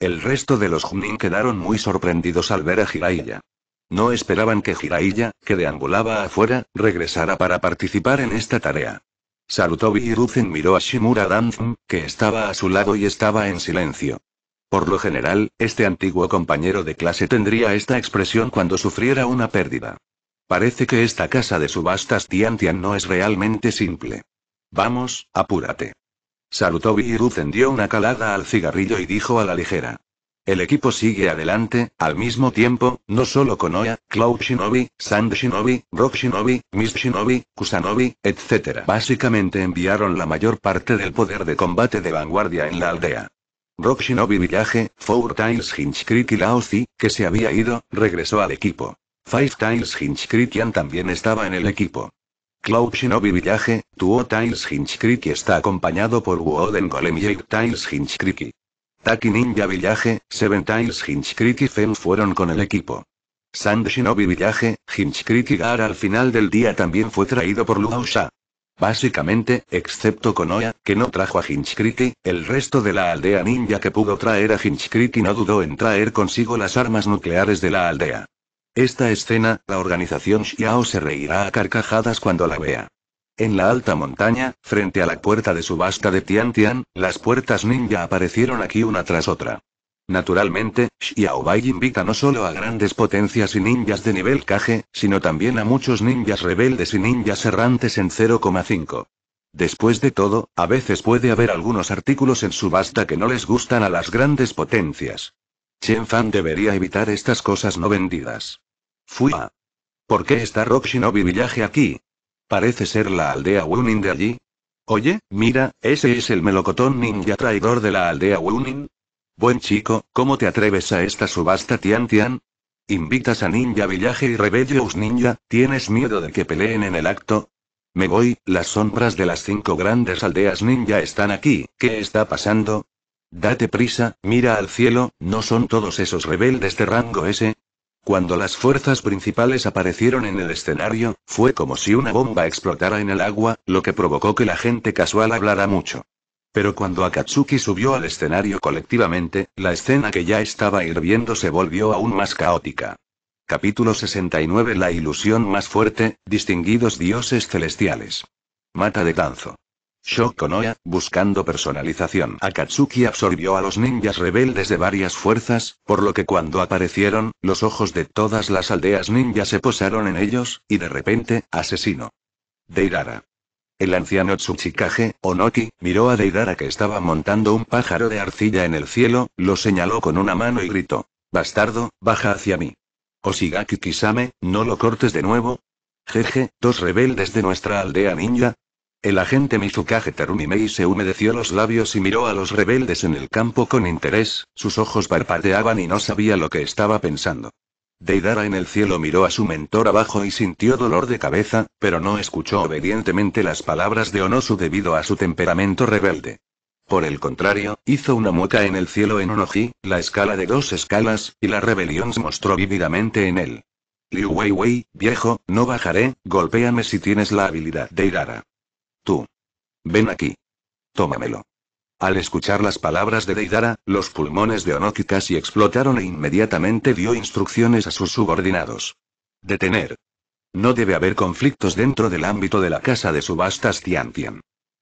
El resto de los Junin quedaron muy sorprendidos al ver a Jiraiya. No esperaban que Jiraiya, que deambulaba afuera, regresara para participar en esta tarea. Sarutobi Hiruzen miró a Shimura Danzum, que estaba a su lado y estaba en silencio. Por lo general, este antiguo compañero de clase tendría esta expresión cuando sufriera una pérdida. Parece que esta casa de subastas Tian Tian no es realmente simple. Vamos, apúrate. Sarutobi Hiruzen dio una calada al cigarrillo y dijo a la ligera. El equipo sigue adelante, al mismo tiempo, no solo con Oya, Cloud Shinobi, Sand Shinobi, Rock Shinobi, Miss Shinobi, Kusanobi, etc. Básicamente enviaron la mayor parte del poder de combate de vanguardia en la aldea. Rock Shinobi Village, Four Tiles Hinchcreek y Laozi, que se había ido, regresó al equipo. Five Tiles Hinchcreekian también estaba en el equipo. Cloud Shinobi Villaje, Tuo Tiles y está acompañado por Woden Golem y Eight Tiles Taki Ninja Villaje, Seven Tiles Hinchkriti y fueron con el equipo. Sand Shinobi Villaje, Hinchkriti Gar al final del día también fue traído por Luau Sha. Básicamente, excepto Oya que no trajo a Hinchkriti, el resto de la aldea ninja que pudo traer a Hinchkriti no dudó en traer consigo las armas nucleares de la aldea. Esta escena, la organización Xiao se reirá a carcajadas cuando la vea. En la alta montaña, frente a la puerta de subasta de Tian Tian, las puertas ninja aparecieron aquí una tras otra. Naturalmente, Xiaobai invita no solo a grandes potencias y ninjas de nivel Kage, sino también a muchos ninjas rebeldes y ninjas errantes en 0,5. Después de todo, a veces puede haber algunos artículos en subasta que no les gustan a las grandes potencias. Chen Fan debería evitar estas cosas no vendidas. Fui a... ¿Por qué está Rock Shinobi Village aquí? Parece ser la aldea Wunin de allí. Oye, mira, ese es el melocotón ninja traidor de la aldea Wunin. Buen chico, ¿cómo te atreves a esta subasta Tian Tian? ¿Invitas a Ninja Villaje y Rebellious Ninja? ¿Tienes miedo de que peleen en el acto? Me voy, las sombras de las cinco grandes aldeas ninja están aquí, ¿qué está pasando? Date prisa, mira al cielo, ¿no son todos esos rebeldes de rango ese. Cuando las fuerzas principales aparecieron en el escenario, fue como si una bomba explotara en el agua, lo que provocó que la gente casual hablara mucho. Pero cuando Akatsuki subió al escenario colectivamente, la escena que ya estaba hirviendo se volvió aún más caótica. Capítulo 69 La ilusión más fuerte, distinguidos dioses celestiales. Mata de Tanzo. Shokonoya, buscando personalización. Akatsuki absorbió a los ninjas rebeldes de varias fuerzas, por lo que cuando aparecieron, los ojos de todas las aldeas ninjas se posaron en ellos, y de repente, asesino. Deirara. El anciano Tsuchikage, Onoki, miró a Deidara que estaba montando un pájaro de arcilla en el cielo, lo señaló con una mano y gritó. Bastardo, baja hacia mí. Osigaki Kisame, no lo cortes de nuevo. Jeje, dos rebeldes de nuestra aldea ninja, el agente Mizukage se humedeció los labios y miró a los rebeldes en el campo con interés, sus ojos parpadeaban y no sabía lo que estaba pensando. Deidara en el cielo miró a su mentor abajo y sintió dolor de cabeza, pero no escuchó obedientemente las palabras de Onosu debido a su temperamento rebelde. Por el contrario, hizo una mueca en el cielo en Onoji, la escala de dos escalas, y la rebelión se mostró vívidamente en él. Liu Weiwei, viejo, no bajaré, golpéame si tienes la habilidad Deidara. Tú. Ven aquí. Tómamelo. Al escuchar las palabras de Deidara, los pulmones de Onoki casi explotaron e inmediatamente dio instrucciones a sus subordinados. Detener. No debe haber conflictos dentro del ámbito de la casa de subastas Tian.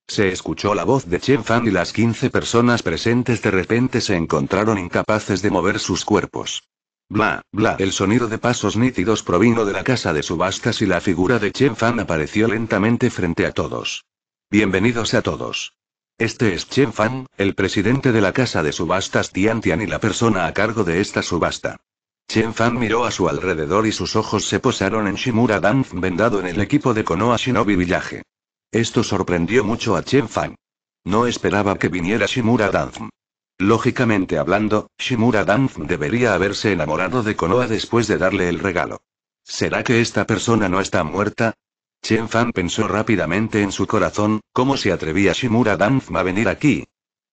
Se escuchó la voz de Chen Fan y las 15 personas presentes de repente se encontraron incapaces de mover sus cuerpos. Bla, bla, el sonido de pasos nítidos provino de la casa de subastas y la figura de Chen Fan apareció lentamente frente a todos. Bienvenidos a todos. Este es Chen Fan, el presidente de la casa de subastas Tian Tian y la persona a cargo de esta subasta. Chen Fan miró a su alrededor y sus ojos se posaron en Shimura Danf vendado en el equipo de Konoha Shinobi Village. Esto sorprendió mucho a Chen Fan. No esperaba que viniera Shimura Danf. Lógicamente hablando, Shimura Danf debería haberse enamorado de Konoha después de darle el regalo. ¿Será que esta persona no está muerta? Chen Fan pensó rápidamente en su corazón, ¿cómo se atrevía Shimura Danzm a venir aquí?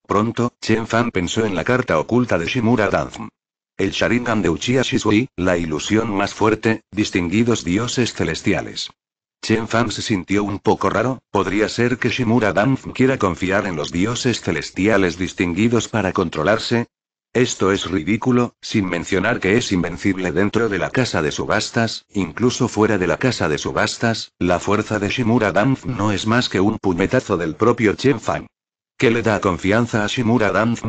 Pronto, Chen Fan pensó en la carta oculta de Shimura Danzm. El Sharingan de Uchiha Shisui, la ilusión más fuerte, distinguidos dioses celestiales. Chen Fan se sintió un poco raro, podría ser que Shimura Danzm quiera confiar en los dioses celestiales distinguidos para controlarse, esto es ridículo, sin mencionar que es invencible dentro de la casa de subastas, incluso fuera de la casa de subastas, la fuerza de Shimura Danf no es más que un puñetazo del propio Chen Fang. ¿Qué le da confianza a Shimura Danf?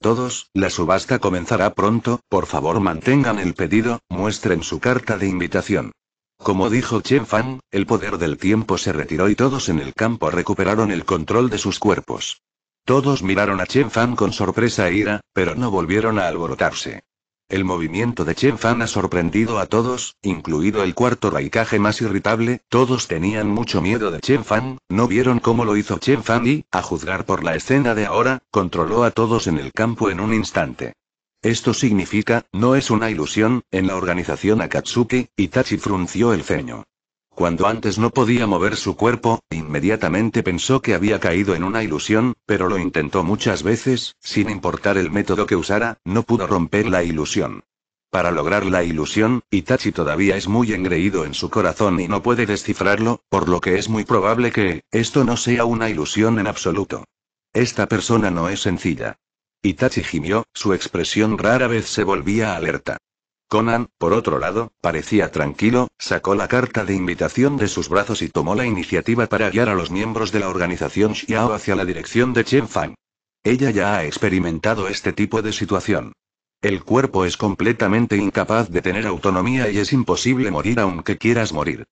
Todos, la subasta comenzará pronto, por favor mantengan el pedido, muestren su carta de invitación. Como dijo Chen Fang, el poder del tiempo se retiró y todos en el campo recuperaron el control de sus cuerpos. Todos miraron a Chen Fan con sorpresa e ira, pero no volvieron a alborotarse. El movimiento de Chen Fan ha sorprendido a todos, incluido el cuarto raikaje más irritable, todos tenían mucho miedo de Chen Fan, no vieron cómo lo hizo Chen Fan y, a juzgar por la escena de ahora, controló a todos en el campo en un instante. Esto significa, no es una ilusión, en la organización Akatsuki, Itachi frunció el ceño. Cuando antes no podía mover su cuerpo, inmediatamente pensó que había caído en una ilusión, pero lo intentó muchas veces, sin importar el método que usara, no pudo romper la ilusión. Para lograr la ilusión, Itachi todavía es muy engreído en su corazón y no puede descifrarlo, por lo que es muy probable que, esto no sea una ilusión en absoluto. Esta persona no es sencilla. Itachi gimió, su expresión rara vez se volvía alerta. Conan, por otro lado, parecía tranquilo, sacó la carta de invitación de sus brazos y tomó la iniciativa para guiar a los miembros de la organización Xiao hacia la dirección de Chen Fang. Ella ya ha experimentado este tipo de situación. El cuerpo es completamente incapaz de tener autonomía y es imposible morir aunque quieras morir.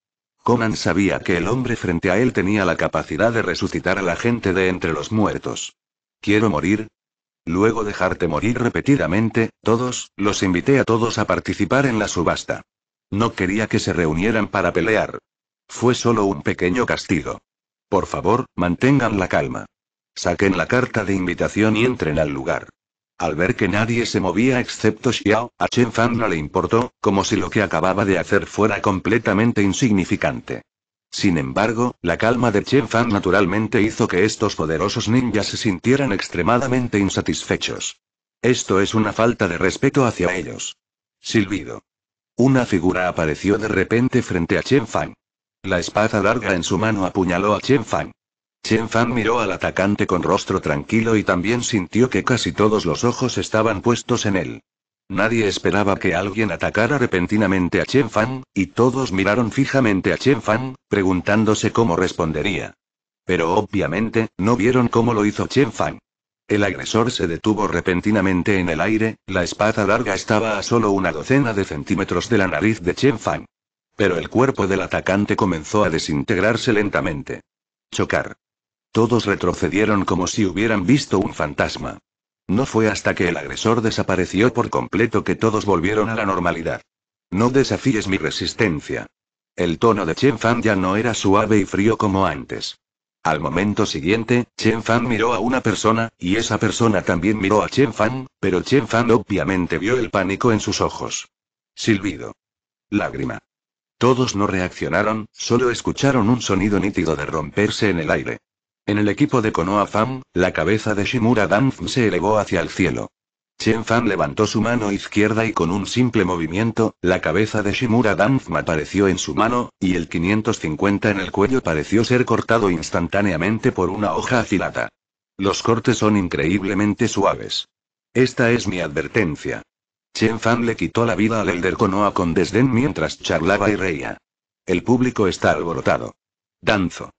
Conan sabía que el hombre frente a él tenía la capacidad de resucitar a la gente de entre los muertos. Quiero morir, Luego dejarte morir repetidamente, todos, los invité a todos a participar en la subasta. No quería que se reunieran para pelear. Fue solo un pequeño castigo. Por favor, mantengan la calma. Saquen la carta de invitación y entren al lugar. Al ver que nadie se movía excepto Xiao, a Chen Fan no le importó, como si lo que acababa de hacer fuera completamente insignificante. Sin embargo, la calma de Chen Fan naturalmente hizo que estos poderosos ninjas se sintieran extremadamente insatisfechos. Esto es una falta de respeto hacia ellos. Silbido. Una figura apareció de repente frente a Chen Fang. La espada larga en su mano apuñaló a Chen Fang. Chen Fan miró al atacante con rostro tranquilo y también sintió que casi todos los ojos estaban puestos en él. Nadie esperaba que alguien atacara repentinamente a Chen Fan, y todos miraron fijamente a Chen Fang, preguntándose cómo respondería. Pero obviamente, no vieron cómo lo hizo Chen Fang. El agresor se detuvo repentinamente en el aire, la espada larga estaba a solo una docena de centímetros de la nariz de Chen Fang. Pero el cuerpo del atacante comenzó a desintegrarse lentamente. Chocar. Todos retrocedieron como si hubieran visto un fantasma. No fue hasta que el agresor desapareció por completo que todos volvieron a la normalidad. No desafíes mi resistencia. El tono de Chen Fan ya no era suave y frío como antes. Al momento siguiente, Chen Fan miró a una persona, y esa persona también miró a Chen Fan, pero Chen Fan obviamente vio el pánico en sus ojos. Silbido. Lágrima. Todos no reaccionaron, solo escucharon un sonido nítido de romperse en el aire. En el equipo de Konoha Fan, la cabeza de Shimura Danf se elevó hacia el cielo. Chen Fan levantó su mano izquierda y con un simple movimiento, la cabeza de Shimura danfm apareció en su mano, y el 550 en el cuello pareció ser cortado instantáneamente por una hoja afilada. Los cortes son increíblemente suaves. Esta es mi advertencia. Chen Fan le quitó la vida al Elder Konoha con desdén mientras charlaba y reía. El público está alborotado. Danzo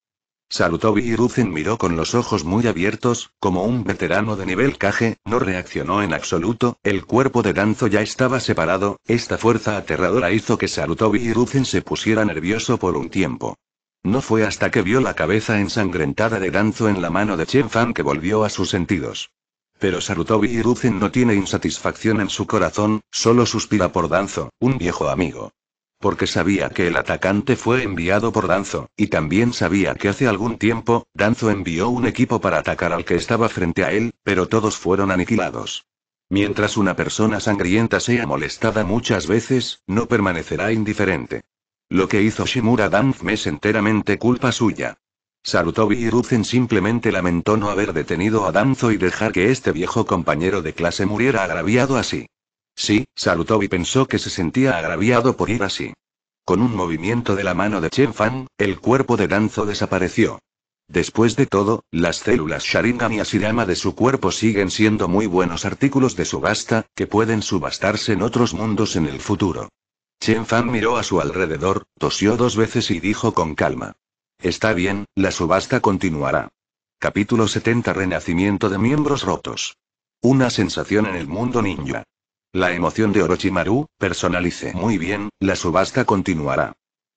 y Ruzen miró con los ojos muy abiertos, como un veterano de nivel Kage, no reaccionó en absoluto, el cuerpo de Danzo ya estaba separado, esta fuerza aterradora hizo que y Ruzen se pusiera nervioso por un tiempo. No fue hasta que vio la cabeza ensangrentada de Danzo en la mano de Chen Fan que volvió a sus sentidos. Pero y Ruzen no tiene insatisfacción en su corazón, solo suspira por Danzo, un viejo amigo porque sabía que el atacante fue enviado por Danzo, y también sabía que hace algún tiempo, Danzo envió un equipo para atacar al que estaba frente a él, pero todos fueron aniquilados. Mientras una persona sangrienta sea molestada muchas veces, no permanecerá indiferente. Lo que hizo Shimura Danf es enteramente culpa suya. Sarutobi y simplemente lamentó no haber detenido a Danzo y dejar que este viejo compañero de clase muriera agraviado así. Sí, salutó y pensó que se sentía agraviado por ir así. Con un movimiento de la mano de Chen Fan, el cuerpo de Danzo desapareció. Después de todo, las células Sharingan y Asirama de su cuerpo siguen siendo muy buenos artículos de subasta, que pueden subastarse en otros mundos en el futuro. Chen Fan miró a su alrededor, tosió dos veces y dijo con calma. Está bien, la subasta continuará. Capítulo 70 Renacimiento de miembros rotos. Una sensación en el mundo ninja. La emoción de Orochimaru, personalice muy bien, la subasta continuará.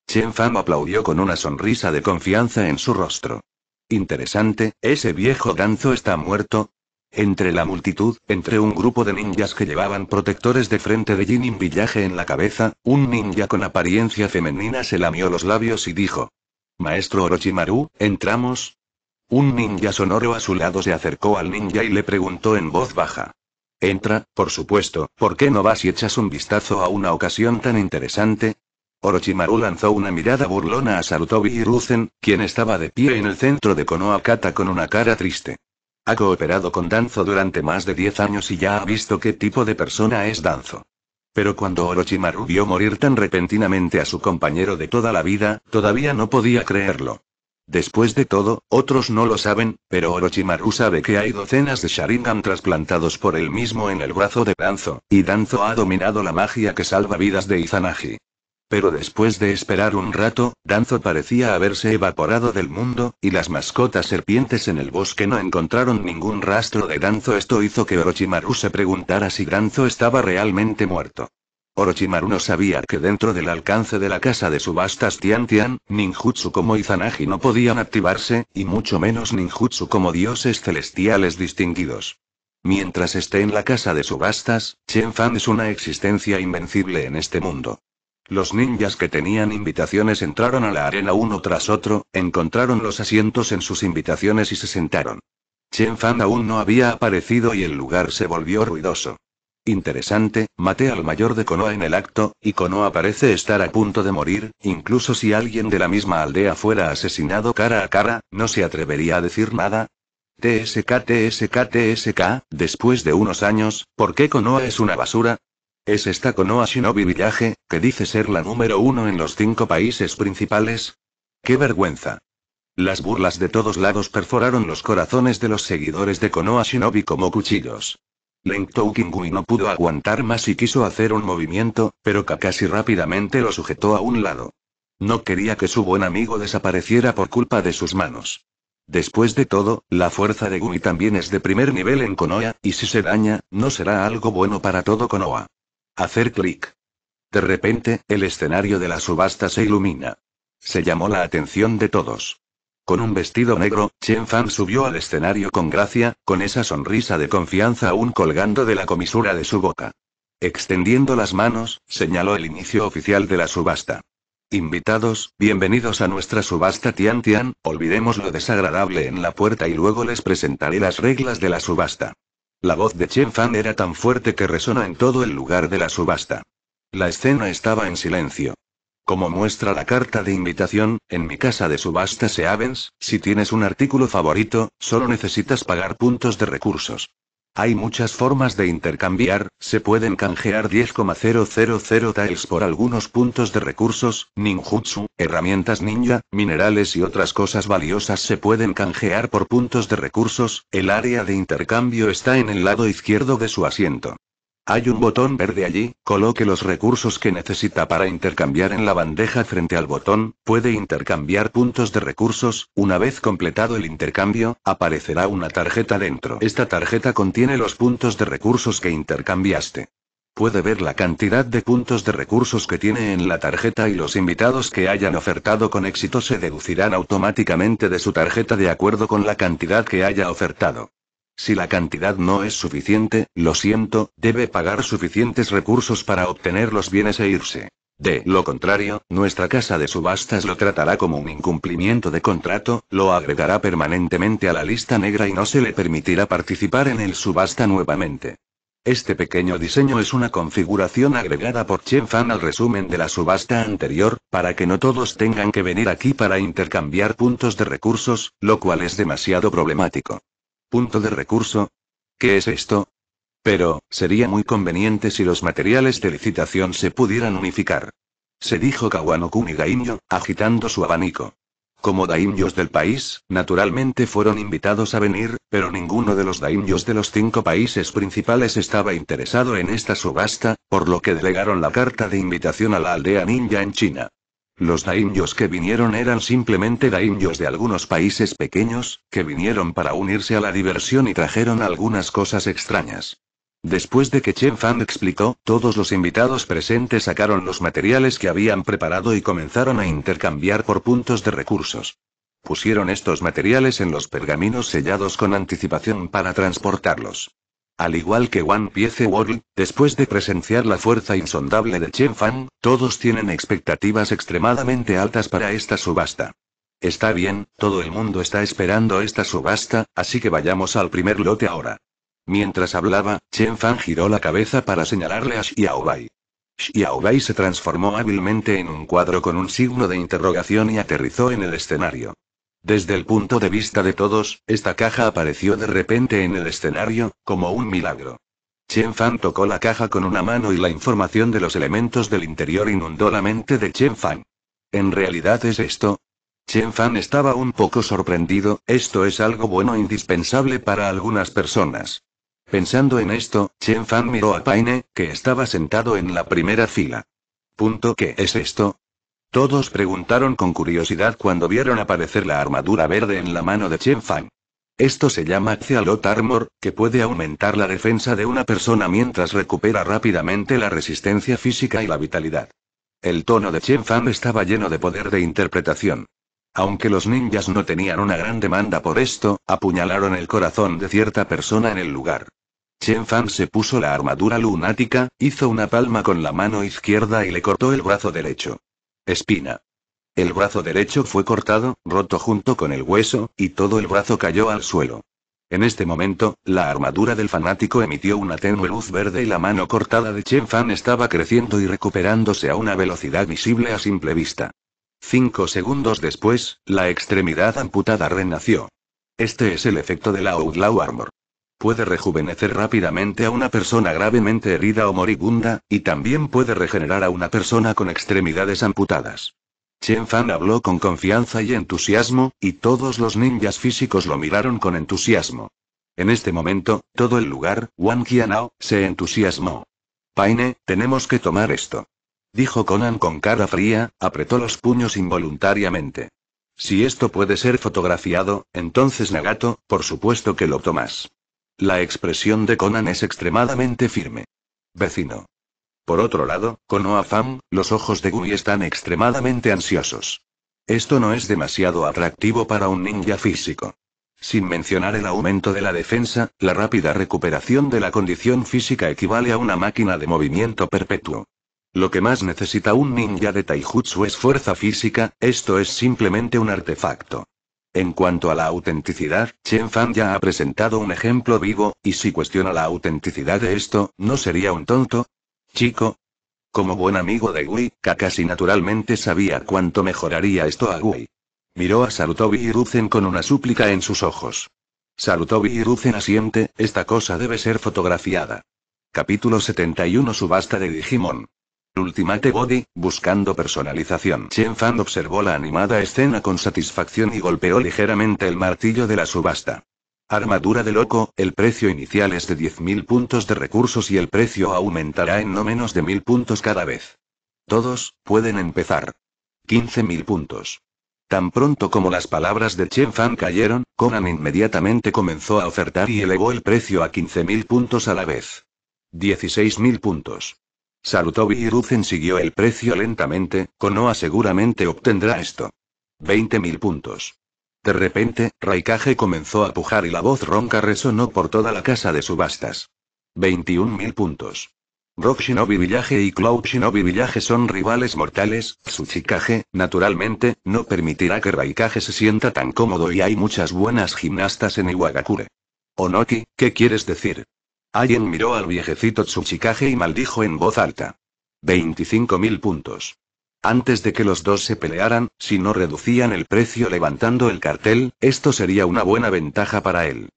Chen Fan aplaudió con una sonrisa de confianza en su rostro. Interesante, ese viejo danzo está muerto. Entre la multitud, entre un grupo de ninjas que llevaban protectores de frente de Jinin Villaje en la cabeza, un ninja con apariencia femenina se lamió los labios y dijo: Maestro Orochimaru, ¿entramos? Un ninja sonoro a su lado se acercó al ninja y le preguntó en voz baja: Entra, por supuesto, ¿por qué no vas y echas un vistazo a una ocasión tan interesante? Orochimaru lanzó una mirada burlona a Sarutobi y quien estaba de pie en el centro de Konoakata con una cara triste. Ha cooperado con Danzo durante más de 10 años y ya ha visto qué tipo de persona es Danzo. Pero cuando Orochimaru vio morir tan repentinamente a su compañero de toda la vida, todavía no podía creerlo. Después de todo, otros no lo saben, pero Orochimaru sabe que hay docenas de Sharingan trasplantados por él mismo en el brazo de Danzo, y Danzo ha dominado la magia que salva vidas de Izanagi. Pero después de esperar un rato, Danzo parecía haberse evaporado del mundo, y las mascotas serpientes en el bosque no encontraron ningún rastro de Danzo. Esto hizo que Orochimaru se preguntara si Danzo estaba realmente muerto. Orochimaru no sabía que dentro del alcance de la casa de subastas Tian Tian, ninjutsu como Izanagi no podían activarse, y mucho menos ninjutsu como dioses celestiales distinguidos. Mientras esté en la casa de subastas, Chen Fan es una existencia invencible en este mundo. Los ninjas que tenían invitaciones entraron a la arena uno tras otro, encontraron los asientos en sus invitaciones y se sentaron. Chen Fan aún no había aparecido y el lugar se volvió ruidoso. Interesante, maté al mayor de Konoha en el acto, y Konoha parece estar a punto de morir, incluso si alguien de la misma aldea fuera asesinado cara a cara, no se atrevería a decir nada. TSK, TSK, TSK, después de unos años, ¿por qué Konoha es una basura? ¿Es esta Konoha Shinobi Villaje, que dice ser la número uno en los cinco países principales? ¡Qué vergüenza! Las burlas de todos lados perforaron los corazones de los seguidores de Konoha Shinobi como cuchillos. Leng Toukingui no pudo aguantar más y quiso hacer un movimiento, pero Kakashi rápidamente lo sujetó a un lado. No quería que su buen amigo desapareciera por culpa de sus manos. Después de todo, la fuerza de Gumi también es de primer nivel en Konoha, y si se daña, no será algo bueno para todo Konoha. Hacer clic. De repente, el escenario de la subasta se ilumina. Se llamó la atención de todos. Con un vestido negro, Chen Fan subió al escenario con gracia, con esa sonrisa de confianza aún colgando de la comisura de su boca. Extendiendo las manos, señaló el inicio oficial de la subasta. Invitados, bienvenidos a nuestra subasta Tian Tian, olvidemos lo desagradable en la puerta y luego les presentaré las reglas de la subasta. La voz de Chen Fan era tan fuerte que resonó en todo el lugar de la subasta. La escena estaba en silencio. Como muestra la carta de invitación, en mi casa de subasta se avens. si tienes un artículo favorito, solo necesitas pagar puntos de recursos. Hay muchas formas de intercambiar, se pueden canjear 10,000 tiles por algunos puntos de recursos, ninjutsu, herramientas ninja, minerales y otras cosas valiosas se pueden canjear por puntos de recursos, el área de intercambio está en el lado izquierdo de su asiento. Hay un botón verde allí, coloque los recursos que necesita para intercambiar en la bandeja frente al botón, puede intercambiar puntos de recursos, una vez completado el intercambio, aparecerá una tarjeta dentro. Esta tarjeta contiene los puntos de recursos que intercambiaste. Puede ver la cantidad de puntos de recursos que tiene en la tarjeta y los invitados que hayan ofertado con éxito se deducirán automáticamente de su tarjeta de acuerdo con la cantidad que haya ofertado. Si la cantidad no es suficiente, lo siento, debe pagar suficientes recursos para obtener los bienes e irse. De lo contrario, nuestra casa de subastas lo tratará como un incumplimiento de contrato, lo agregará permanentemente a la lista negra y no se le permitirá participar en el subasta nuevamente. Este pequeño diseño es una configuración agregada por Chen Fan al resumen de la subasta anterior, para que no todos tengan que venir aquí para intercambiar puntos de recursos, lo cual es demasiado problemático. Punto de recurso. ¿Qué es esto? Pero, sería muy conveniente si los materiales de licitación se pudieran unificar. Se dijo Kawanokuni Daimyo, agitando su abanico. Como daimios del país, naturalmente fueron invitados a venir, pero ninguno de los daimios de los cinco países principales estaba interesado en esta subasta, por lo que delegaron la carta de invitación a la aldea ninja en China. Los daimios que vinieron eran simplemente daimios de algunos países pequeños, que vinieron para unirse a la diversión y trajeron algunas cosas extrañas. Después de que Chen Fan explicó, todos los invitados presentes sacaron los materiales que habían preparado y comenzaron a intercambiar por puntos de recursos. Pusieron estos materiales en los pergaminos sellados con anticipación para transportarlos. Al igual que One Piece World, después de presenciar la fuerza insondable de Chen Fan, todos tienen expectativas extremadamente altas para esta subasta. Está bien, todo el mundo está esperando esta subasta, así que vayamos al primer lote ahora. Mientras hablaba, Chen Fan giró la cabeza para señalarle a Xiaobai. Xiaobai se transformó hábilmente en un cuadro con un signo de interrogación y aterrizó en el escenario. Desde el punto de vista de todos, esta caja apareció de repente en el escenario, como un milagro. Chen Fan tocó la caja con una mano y la información de los elementos del interior inundó la mente de Chen Fan. ¿En realidad es esto? Chen Fan estaba un poco sorprendido, esto es algo bueno e indispensable para algunas personas. Pensando en esto, Chen Fan miró a Paine, que estaba sentado en la primera fila. Punto ¿Qué es esto? Todos preguntaron con curiosidad cuando vieron aparecer la armadura verde en la mano de Chen Fang. Esto se llama Lot Armor, que puede aumentar la defensa de una persona mientras recupera rápidamente la resistencia física y la vitalidad. El tono de Chen Fang estaba lleno de poder de interpretación. Aunque los ninjas no tenían una gran demanda por esto, apuñalaron el corazón de cierta persona en el lugar. Chen Fan se puso la armadura lunática, hizo una palma con la mano izquierda y le cortó el brazo derecho. Espina. El brazo derecho fue cortado, roto junto con el hueso, y todo el brazo cayó al suelo. En este momento, la armadura del fanático emitió una tenue luz verde y la mano cortada de Chen Fan estaba creciendo y recuperándose a una velocidad visible a simple vista. Cinco segundos después, la extremidad amputada renació. Este es el efecto de la Outlaw Armor. Puede rejuvenecer rápidamente a una persona gravemente herida o moribunda, y también puede regenerar a una persona con extremidades amputadas. Chen Fan habló con confianza y entusiasmo, y todos los ninjas físicos lo miraron con entusiasmo. En este momento, todo el lugar, Wang Nao, se entusiasmó. Paine, tenemos que tomar esto. Dijo Conan con cara fría, apretó los puños involuntariamente. Si esto puede ser fotografiado, entonces Nagato, por supuesto que lo tomas. La expresión de Conan es extremadamente firme. Vecino. Por otro lado, con Oafam, los ojos de Gui están extremadamente ansiosos. Esto no es demasiado atractivo para un ninja físico. Sin mencionar el aumento de la defensa, la rápida recuperación de la condición física equivale a una máquina de movimiento perpetuo. Lo que más necesita un ninja de taijutsu es fuerza física, esto es simplemente un artefacto. En cuanto a la autenticidad, Chen Fan ya ha presentado un ejemplo vivo, y si cuestiona la autenticidad de esto, ¿no sería un tonto? Chico. Como buen amigo de Gui, Kakashi naturalmente sabía cuánto mejoraría esto a Gui. Miró a Sarutobi y Ruzen con una súplica en sus ojos. Salutobi y Ruzen asiente, esta cosa debe ser fotografiada. Capítulo 71 Subasta de Digimon. Ultimate Body, buscando personalización. Chen Fan observó la animada escena con satisfacción y golpeó ligeramente el martillo de la subasta. Armadura de loco, el precio inicial es de 10.000 puntos de recursos y el precio aumentará en no menos de 1.000 puntos cada vez. Todos, pueden empezar. 15.000 puntos. Tan pronto como las palabras de Chen Fan cayeron, Conan inmediatamente comenzó a ofertar y elevó el precio a 15.000 puntos a la vez. 16.000 puntos y Virucen siguió el precio lentamente, Konoha seguramente obtendrá esto. 20.000 puntos. De repente, Raikage comenzó a pujar y la voz ronca resonó por toda la casa de subastas. 21.000 puntos. Rock Shinobi Village y Cloud Shinobi Villaje son rivales mortales, Tsuchikage, naturalmente, no permitirá que Raikage se sienta tan cómodo y hay muchas buenas gimnastas en Iwagakure. Onoki, ¿qué quieres decir? Ayen miró al viejecito Tsuchikage y maldijo en voz alta. 25.000 puntos. Antes de que los dos se pelearan, si no reducían el precio levantando el cartel, esto sería una buena ventaja para él.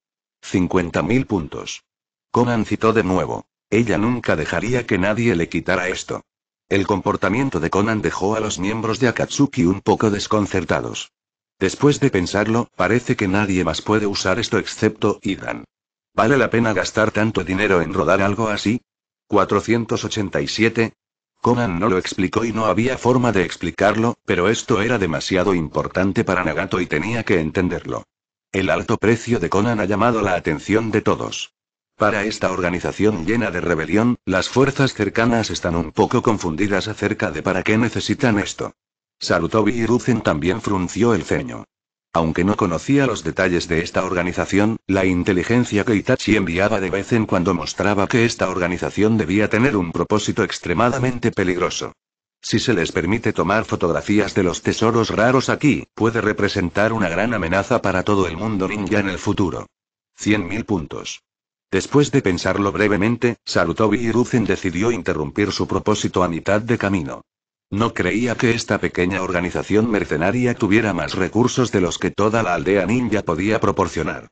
50.000 puntos. Conan citó de nuevo. Ella nunca dejaría que nadie le quitara esto. El comportamiento de Conan dejó a los miembros de Akatsuki un poco desconcertados. Después de pensarlo, parece que nadie más puede usar esto excepto Idan. ¿Vale la pena gastar tanto dinero en rodar algo así? 487. Conan no lo explicó y no había forma de explicarlo, pero esto era demasiado importante para Nagato y tenía que entenderlo. El alto precio de Conan ha llamado la atención de todos. Para esta organización llena de rebelión, las fuerzas cercanas están un poco confundidas acerca de para qué necesitan esto. Sarutobi y Ruzen también frunció el ceño. Aunque no conocía los detalles de esta organización, la inteligencia que Itachi enviaba de vez en cuando mostraba que esta organización debía tener un propósito extremadamente peligroso. Si se les permite tomar fotografías de los tesoros raros aquí, puede representar una gran amenaza para todo el mundo ninja en el futuro. 100.000 puntos. Después de pensarlo brevemente, Sarutobi Hiruzen decidió interrumpir su propósito a mitad de camino. No creía que esta pequeña organización mercenaria tuviera más recursos de los que toda la aldea ninja podía proporcionar.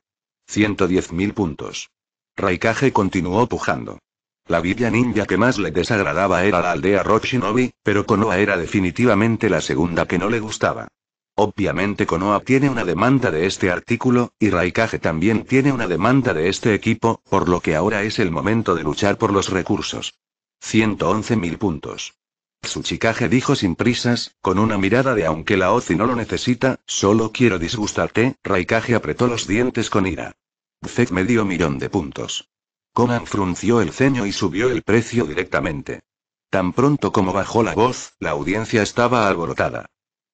110.000 puntos. Raikage continuó pujando. La villa ninja que más le desagradaba era la aldea Rochinobi, pero Konoha era definitivamente la segunda que no le gustaba. Obviamente Konoha tiene una demanda de este artículo, y Raikage también tiene una demanda de este equipo, por lo que ahora es el momento de luchar por los recursos. 111.000 puntos. Chicaje dijo sin prisas, con una mirada de aunque la Ozi no lo necesita, solo quiero disgustarte, Raikage apretó los dientes con ira. Zek me dio millón de puntos. Conan frunció el ceño y subió el precio directamente. Tan pronto como bajó la voz, la audiencia estaba alborotada.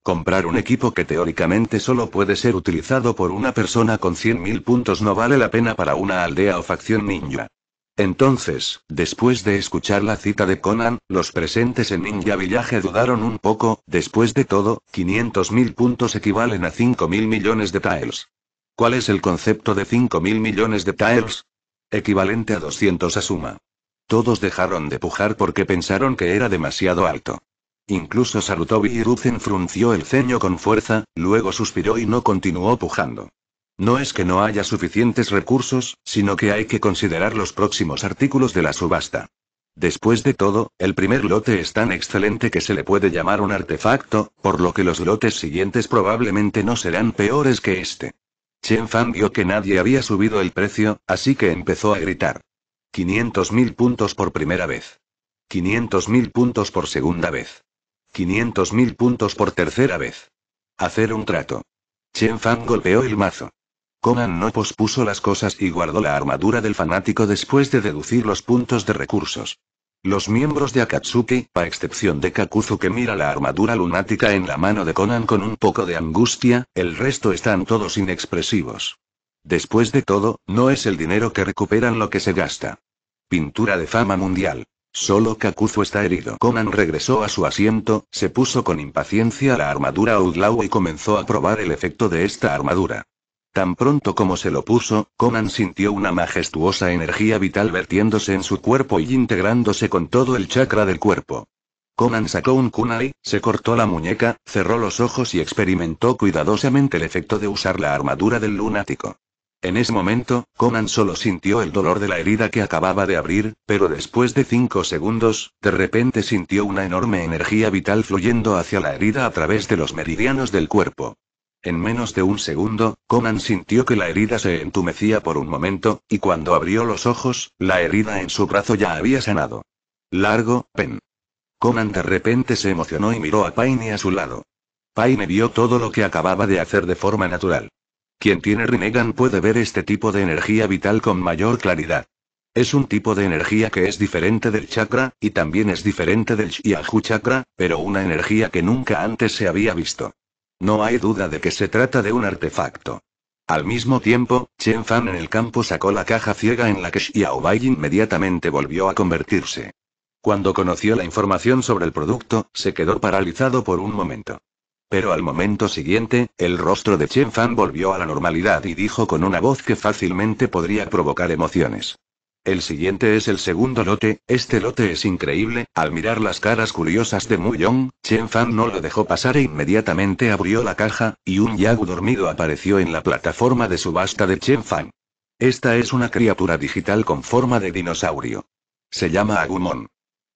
Comprar un equipo que teóricamente solo puede ser utilizado por una persona con 100.000 puntos no vale la pena para una aldea o facción ninja. Entonces, después de escuchar la cita de Conan, los presentes en Ninja Village dudaron un poco, después de todo, 500.000 puntos equivalen a 5.000 millones de tiles. ¿Cuál es el concepto de 5.000 millones de tiles? Equivalente a 200 a suma. Todos dejaron de pujar porque pensaron que era demasiado alto. Incluso Sarutobi Ruzen frunció el ceño con fuerza, luego suspiró y no continuó pujando. No es que no haya suficientes recursos, sino que hay que considerar los próximos artículos de la subasta. Después de todo, el primer lote es tan excelente que se le puede llamar un artefacto, por lo que los lotes siguientes probablemente no serán peores que este. Chen Fan vio que nadie había subido el precio, así que empezó a gritar. 500.000 puntos por primera vez. 500.000 puntos por segunda vez. 500.000 puntos por tercera vez. Hacer un trato. Chen Fan golpeó el mazo. Conan no pospuso las cosas y guardó la armadura del fanático después de deducir los puntos de recursos. Los miembros de Akatsuki, a excepción de Kakuzu que mira la armadura lunática en la mano de Conan con un poco de angustia, el resto están todos inexpresivos. Después de todo, no es el dinero que recuperan lo que se gasta. Pintura de fama mundial. Solo Kakuzu está herido. Conan regresó a su asiento, se puso con impaciencia la armadura Outlaw y comenzó a probar el efecto de esta armadura. Tan pronto como se lo puso, Conan sintió una majestuosa energía vital vertiéndose en su cuerpo y integrándose con todo el chakra del cuerpo. Conan sacó un kunai, se cortó la muñeca, cerró los ojos y experimentó cuidadosamente el efecto de usar la armadura del lunático. En ese momento, Conan solo sintió el dolor de la herida que acababa de abrir, pero después de cinco segundos, de repente sintió una enorme energía vital fluyendo hacia la herida a través de los meridianos del cuerpo. En menos de un segundo, Conan sintió que la herida se entumecía por un momento, y cuando abrió los ojos, la herida en su brazo ya había sanado. Largo, Pen. Conan de repente se emocionó y miró a Paine a su lado. Paine vio todo lo que acababa de hacer de forma natural. Quien tiene Rinnegan puede ver este tipo de energía vital con mayor claridad. Es un tipo de energía que es diferente del chakra, y también es diferente del Shiaju chakra, pero una energía que nunca antes se había visto. No hay duda de que se trata de un artefacto. Al mismo tiempo, Chen Fan en el campo sacó la caja ciega en la que Xiao Bai inmediatamente volvió a convertirse. Cuando conoció la información sobre el producto, se quedó paralizado por un momento. Pero al momento siguiente, el rostro de Chen Fan volvió a la normalidad y dijo con una voz que fácilmente podría provocar emociones. El siguiente es el segundo lote, este lote es increíble, al mirar las caras curiosas de Yong, Chen Fan no lo dejó pasar e inmediatamente abrió la caja, y un Yagu dormido apareció en la plataforma de subasta de Chen Fan. Esta es una criatura digital con forma de dinosaurio. Se llama Agumon.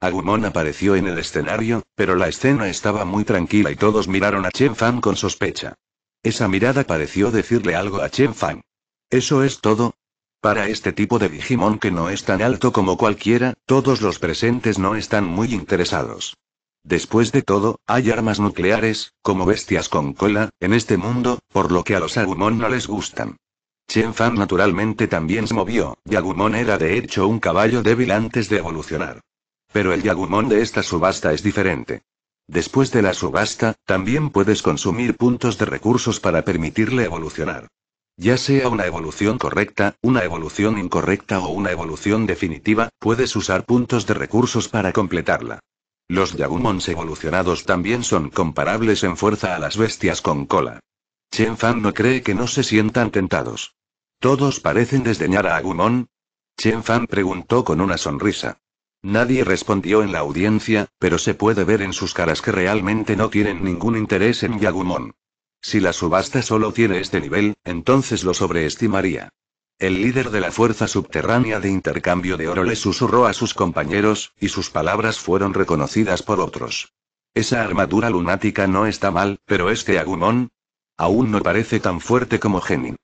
Agumon apareció en el escenario, pero la escena estaba muy tranquila y todos miraron a Chen Fan con sospecha. Esa mirada pareció decirle algo a Chen Fan. Eso es todo, para este tipo de Digimon que no es tan alto como cualquiera, todos los presentes no están muy interesados. Después de todo, hay armas nucleares, como bestias con cola, en este mundo, por lo que a los Agumon no les gustan. Chen Fan naturalmente también se movió, Yagumon era de hecho un caballo débil antes de evolucionar. Pero el Yagumon de esta subasta es diferente. Después de la subasta, también puedes consumir puntos de recursos para permitirle evolucionar. Ya sea una evolución correcta, una evolución incorrecta o una evolución definitiva, puedes usar puntos de recursos para completarla. Los Yagumons evolucionados también son comparables en fuerza a las bestias con cola. Chen Fan no cree que no se sientan tentados. Todos parecen desdeñar a Agumon. Chen Fan preguntó con una sonrisa. Nadie respondió en la audiencia, pero se puede ver en sus caras que realmente no tienen ningún interés en Yagumon. Si la subasta solo tiene este nivel, entonces lo sobreestimaría. El líder de la Fuerza Subterránea de Intercambio de Oro le susurró a sus compañeros, y sus palabras fueron reconocidas por otros. Esa armadura lunática no está mal, pero este Agumon. Aún no parece tan fuerte como Genin.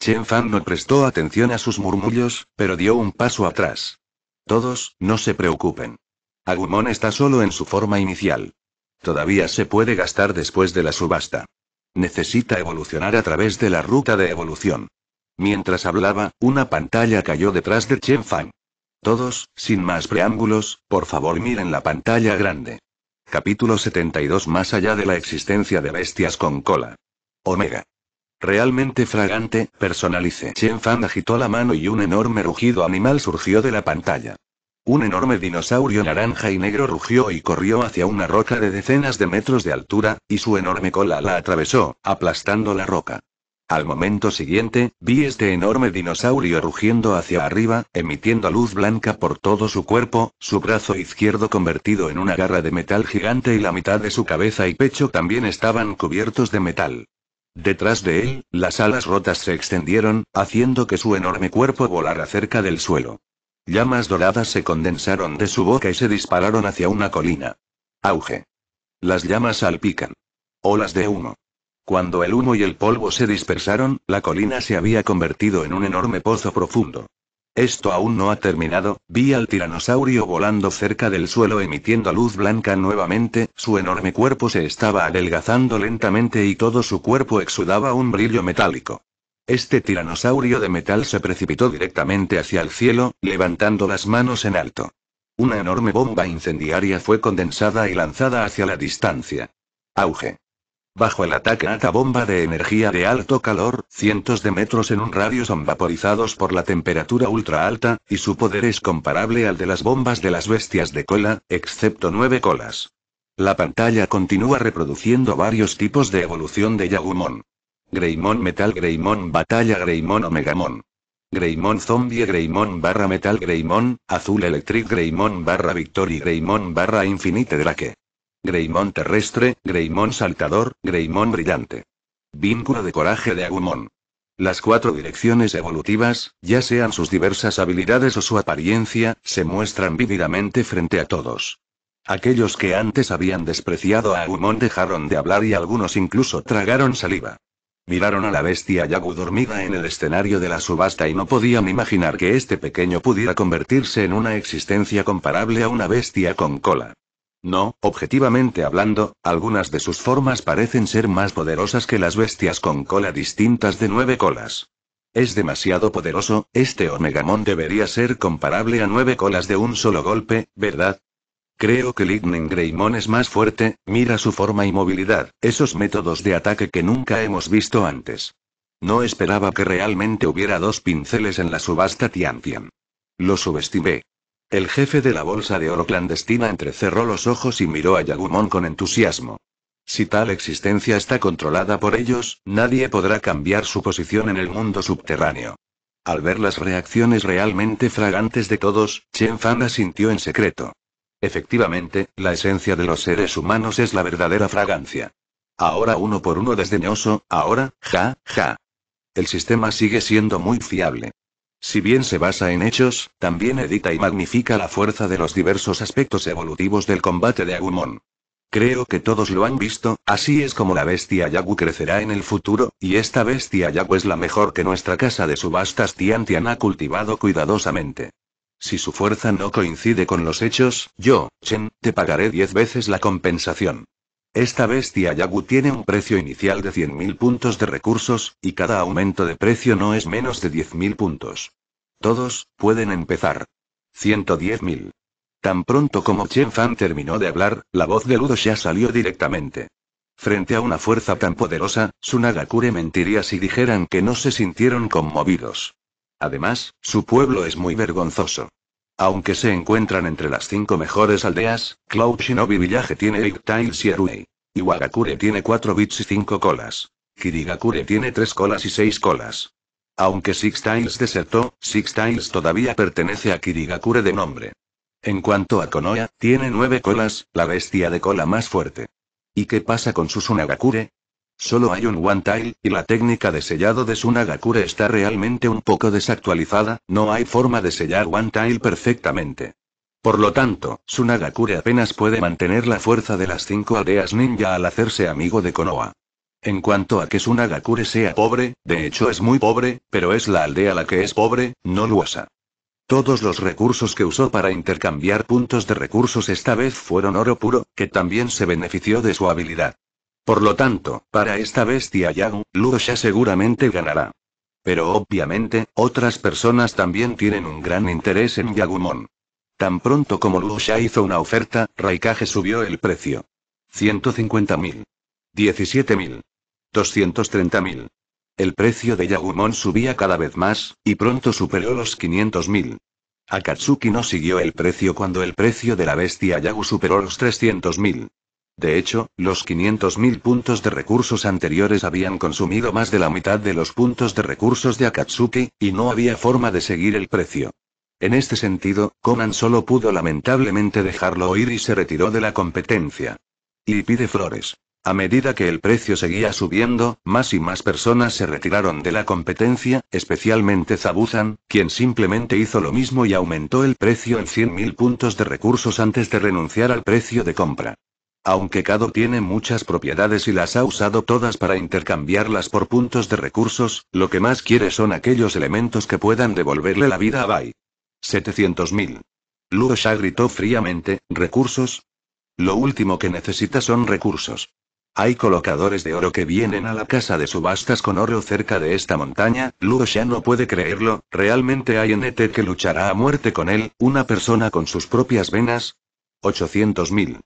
Chen Fan no prestó atención a sus murmullos, pero dio un paso atrás. Todos, no se preocupen. Agumon está solo en su forma inicial. Todavía se puede gastar después de la subasta. Necesita evolucionar a través de la ruta de evolución. Mientras hablaba, una pantalla cayó detrás de Chen Fang. Todos, sin más preámbulos, por favor miren la pantalla grande. Capítulo 72 Más allá de la existencia de bestias con cola. Omega. Realmente fragante, personalice. Chen Fan agitó la mano y un enorme rugido animal surgió de la pantalla. Un enorme dinosaurio naranja y negro rugió y corrió hacia una roca de decenas de metros de altura, y su enorme cola la atravesó, aplastando la roca. Al momento siguiente, vi este enorme dinosaurio rugiendo hacia arriba, emitiendo luz blanca por todo su cuerpo, su brazo izquierdo convertido en una garra de metal gigante y la mitad de su cabeza y pecho también estaban cubiertos de metal. Detrás de él, las alas rotas se extendieron, haciendo que su enorme cuerpo volara cerca del suelo. Llamas doradas se condensaron de su boca y se dispararon hacia una colina. Auge. Las llamas salpican. Olas de humo. Cuando el humo y el polvo se dispersaron, la colina se había convertido en un enorme pozo profundo. Esto aún no ha terminado, vi al tiranosaurio volando cerca del suelo emitiendo luz blanca nuevamente, su enorme cuerpo se estaba adelgazando lentamente y todo su cuerpo exudaba un brillo metálico. Este tiranosaurio de metal se precipitó directamente hacia el cielo, levantando las manos en alto. Una enorme bomba incendiaria fue condensada y lanzada hacia la distancia. Auge. Bajo el ataque ata bomba de energía de alto calor, cientos de metros en un radio son vaporizados por la temperatura ultra alta, y su poder es comparable al de las bombas de las bestias de cola, excepto nueve colas. La pantalla continúa reproduciendo varios tipos de evolución de Yagumon. Greymon Metal Greymon Batalla Greymon Omegamon. Greymon Zombie Greymon barra Metal Greymon, Azul Electric Greymon barra Victory Greymon barra Infinite Drake. Greymon Terrestre, Greymon Saltador, Greymon Brillante. Vínculo de coraje de Agumon. Las cuatro direcciones evolutivas, ya sean sus diversas habilidades o su apariencia, se muestran vívidamente frente a todos. Aquellos que antes habían despreciado a Agumon dejaron de hablar y algunos incluso tragaron saliva. Miraron a la bestia Yagu dormida en el escenario de la subasta y no podían imaginar que este pequeño pudiera convertirse en una existencia comparable a una bestia con cola. No, objetivamente hablando, algunas de sus formas parecen ser más poderosas que las bestias con cola distintas de nueve colas. Es demasiado poderoso, este Omegamon debería ser comparable a nueve colas de un solo golpe, ¿verdad? Creo que Lightning Greymon es más fuerte, mira su forma y movilidad, esos métodos de ataque que nunca hemos visto antes. No esperaba que realmente hubiera dos pinceles en la subasta Tiantian. Lo subestimé. El jefe de la bolsa de oro clandestina entrecerró los ojos y miró a Yagumon con entusiasmo. Si tal existencia está controlada por ellos, nadie podrá cambiar su posición en el mundo subterráneo. Al ver las reacciones realmente fragantes de todos, Chen Fan asintió en secreto. Efectivamente, la esencia de los seres humanos es la verdadera fragancia. Ahora uno por uno desdeñoso, ahora, ja, ja. El sistema sigue siendo muy fiable. Si bien se basa en hechos, también edita y magnifica la fuerza de los diversos aspectos evolutivos del combate de Agumon. Creo que todos lo han visto, así es como la bestia Yagu crecerá en el futuro, y esta bestia Yagu es la mejor que nuestra casa de subastas Tiantian ha cultivado cuidadosamente. Si su fuerza no coincide con los hechos, yo, Chen, te pagaré diez veces la compensación. Esta bestia Yagu tiene un precio inicial de 100.000 puntos de recursos, y cada aumento de precio no es menos de 10.000 puntos. Todos, pueden empezar. 110.000. Tan pronto como Chen Fan terminó de hablar, la voz de Ludo ya salió directamente. Frente a una fuerza tan poderosa, Sunagakure mentiría si dijeran que no se sintieron conmovidos. Además, su pueblo es muy vergonzoso. Aunque se encuentran entre las cinco mejores aldeas, Cloud Shinobi Village tiene 8 tiles y Aruei. Iwagakure tiene 4 bits y 5 colas. Kirigakure tiene 3 colas y 6 colas. Aunque Six Tiles desertó, Six Tiles todavía pertenece a Kirigakure de nombre. En cuanto a Konoha, tiene 9 colas, la bestia de cola más fuerte. ¿Y qué pasa con Susunagakure? Solo hay un One Tile, y la técnica de sellado de Sunagakure está realmente un poco desactualizada, no hay forma de sellar One Tile perfectamente. Por lo tanto, Sunagakure apenas puede mantener la fuerza de las cinco aldeas ninja al hacerse amigo de Konoha. En cuanto a que Sunagakure sea pobre, de hecho es muy pobre, pero es la aldea la que es pobre, no Luasa. Todos los recursos que usó para intercambiar puntos de recursos esta vez fueron oro puro, que también se benefició de su habilidad. Por lo tanto, para esta bestia Yagu, Lusha seguramente ganará. Pero obviamente, otras personas también tienen un gran interés en Yagumon. Tan pronto como Lusha hizo una oferta, Raikage subió el precio. 150.000. 17.000. 230.000. El precio de Yagumon subía cada vez más, y pronto superó los 500.000. Akatsuki no siguió el precio cuando el precio de la bestia Yagu superó los 300.000. De hecho, los 500.000 puntos de recursos anteriores habían consumido más de la mitad de los puntos de recursos de Akatsuki, y no había forma de seguir el precio. En este sentido, Conan solo pudo lamentablemente dejarlo ir y se retiró de la competencia. Y pide flores. A medida que el precio seguía subiendo, más y más personas se retiraron de la competencia, especialmente Zabuzan, quien simplemente hizo lo mismo y aumentó el precio en 100.000 puntos de recursos antes de renunciar al precio de compra. Aunque Kado tiene muchas propiedades y las ha usado todas para intercambiarlas por puntos de recursos, lo que más quiere son aquellos elementos que puedan devolverle la vida a Bai. 700.000. Luo Sha gritó fríamente, ¿recursos? Lo último que necesita son recursos. Hay colocadores de oro que vienen a la casa de subastas con oro cerca de esta montaña, Luo no puede creerlo, realmente hay E.T. que luchará a muerte con él, una persona con sus propias venas. 800.000.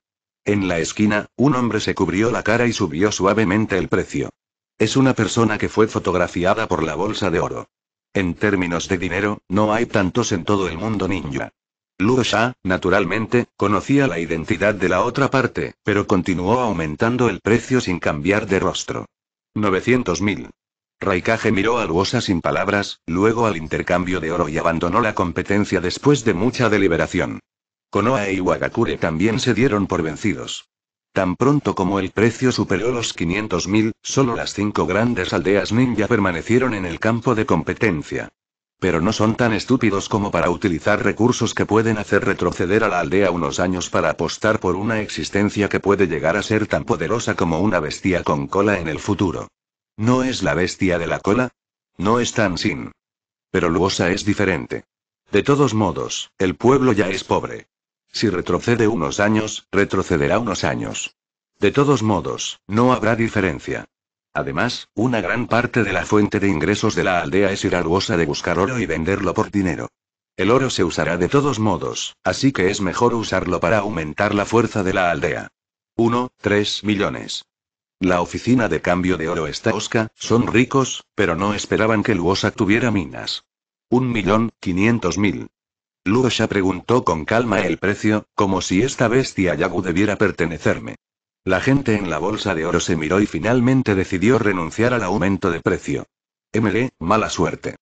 En la esquina, un hombre se cubrió la cara y subió suavemente el precio. Es una persona que fue fotografiada por la bolsa de oro. En términos de dinero, no hay tantos en todo el mundo ninja. Luo naturalmente, conocía la identidad de la otra parte, pero continuó aumentando el precio sin cambiar de rostro. 900.000. Raikage miró a Luosa sin palabras, luego al intercambio de oro y abandonó la competencia después de mucha deliberación. Konoha y e Wagakure también se dieron por vencidos. Tan pronto como el precio superó los 500.000, solo las cinco grandes aldeas ninja permanecieron en el campo de competencia. Pero no son tan estúpidos como para utilizar recursos que pueden hacer retroceder a la aldea unos años para apostar por una existencia que puede llegar a ser tan poderosa como una bestia con cola en el futuro. ¿No es la bestia de la cola? No es tan sin. Pero Luosa es diferente. De todos modos, el pueblo ya es pobre. Si retrocede unos años, retrocederá unos años. De todos modos, no habrá diferencia. Además, una gran parte de la fuente de ingresos de la aldea es ir de buscar oro y venderlo por dinero. El oro se usará de todos modos, así que es mejor usarlo para aumentar la fuerza de la aldea. 1, 3 millones. La oficina de cambio de oro está osca, son ricos, pero no esperaban que Luosa tuviera minas. Un millón, quinientos mil. Sha preguntó con calma el precio, como si esta bestia Yagu debiera pertenecerme. La gente en la bolsa de oro se miró y finalmente decidió renunciar al aumento de precio. ML, mala suerte.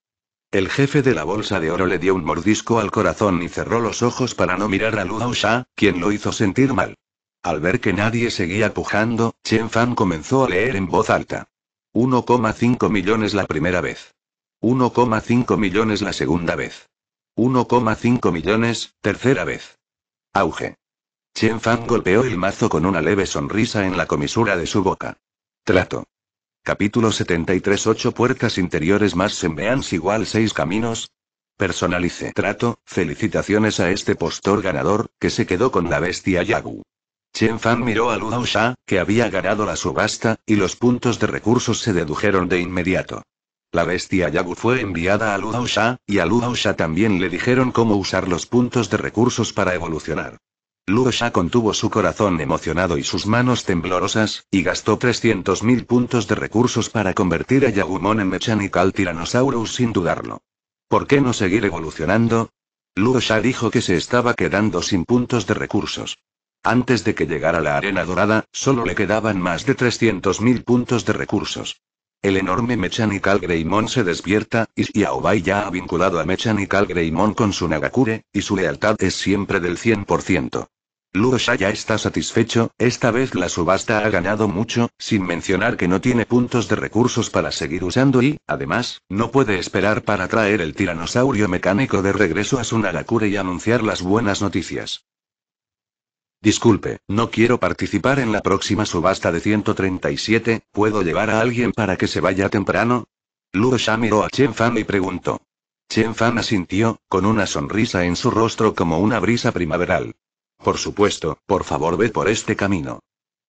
El jefe de la bolsa de oro le dio un mordisco al corazón y cerró los ojos para no mirar a Sha, quien lo hizo sentir mal. Al ver que nadie seguía pujando, Chen Fan comenzó a leer en voz alta. 1,5 millones la primera vez. 1,5 millones la segunda vez. 1,5 millones, tercera vez. Auge. Chen Fan golpeó el mazo con una leve sonrisa en la comisura de su boca. Trato. Capítulo 73 8 puertas interiores más sembeans igual 6 caminos. Personalice trato, felicitaciones a este postor ganador, que se quedó con la bestia Yagu. Chen Fan miró a Lu Sha, que había ganado la subasta, y los puntos de recursos se dedujeron de inmediato. La bestia Yagu fue enviada a Ludausha, y a Ludausha también le dijeron cómo usar los puntos de recursos para evolucionar. Ludausha contuvo su corazón emocionado y sus manos temblorosas, y gastó 300.000 puntos de recursos para convertir a Yagumon en Mechanical Tyrannosaurus sin dudarlo. ¿Por qué no seguir evolucionando? Ludausha dijo que se estaba quedando sin puntos de recursos. Antes de que llegara la arena dorada, solo le quedaban más de 300.000 puntos de recursos. El enorme Mechanical Greymon se despierta, y Xiaobai ya ha vinculado a Mechanical Greymon con su Nagakure, y su lealtad es siempre del 100%. Sha ya está satisfecho, esta vez la subasta ha ganado mucho, sin mencionar que no tiene puntos de recursos para seguir usando y, además, no puede esperar para traer el tiranosaurio mecánico de regreso a su Nagakure y anunciar las buenas noticias. Disculpe, no quiero participar en la próxima subasta de 137, ¿puedo llevar a alguien para que se vaya temprano? Luo Sha miró a Chen Fan y preguntó. Chen Fan asintió, con una sonrisa en su rostro como una brisa primaveral. Por supuesto, por favor ve por este camino.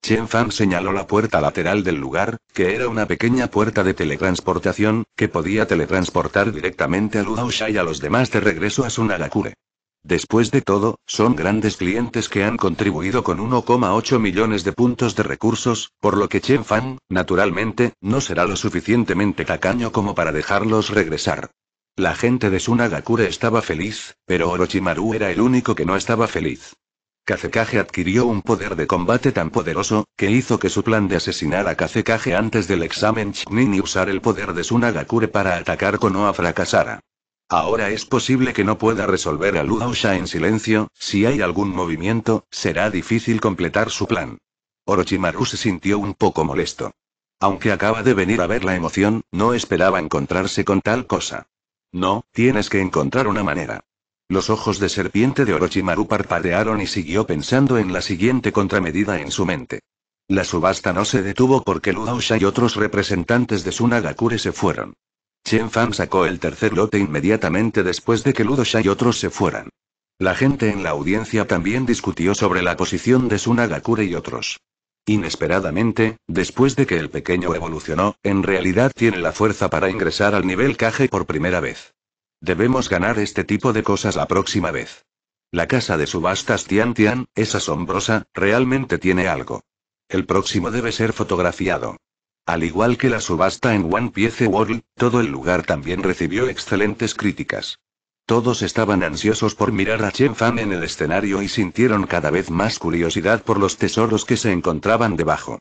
Chen Fan señaló la puerta lateral del lugar, que era una pequeña puerta de teletransportación, que podía teletransportar directamente a Luo Sha y a los demás de regreso a su Después de todo, son grandes clientes que han contribuido con 1,8 millones de puntos de recursos, por lo que Chen Fan, naturalmente, no será lo suficientemente tacaño como para dejarlos regresar. La gente de Sunagakure estaba feliz, pero Orochimaru era el único que no estaba feliz. Kazekage adquirió un poder de combate tan poderoso, que hizo que su plan de asesinar a Kazekage antes del examen Chunin y usar el poder de Sunagakure para atacar Konoha fracasara. Ahora es posible que no pueda resolver a Ludausha en silencio, si hay algún movimiento, será difícil completar su plan. Orochimaru se sintió un poco molesto. Aunque acaba de venir a ver la emoción, no esperaba encontrarse con tal cosa. No, tienes que encontrar una manera. Los ojos de serpiente de Orochimaru parpadearon y siguió pensando en la siguiente contramedida en su mente. La subasta no se detuvo porque Ludausha y otros representantes de Sunagakure se fueron. Chen Fan sacó el tercer lote inmediatamente después de que Ludo Sha y otros se fueran. La gente en la audiencia también discutió sobre la posición de Sunagakure y otros. Inesperadamente, después de que el pequeño evolucionó, en realidad tiene la fuerza para ingresar al nivel Kage por primera vez. Debemos ganar este tipo de cosas la próxima vez. La casa de subastas Tian Tian, es asombrosa, realmente tiene algo. El próximo debe ser fotografiado. Al igual que la subasta en One Piece World, todo el lugar también recibió excelentes críticas. Todos estaban ansiosos por mirar a Chen Fan en el escenario y sintieron cada vez más curiosidad por los tesoros que se encontraban debajo.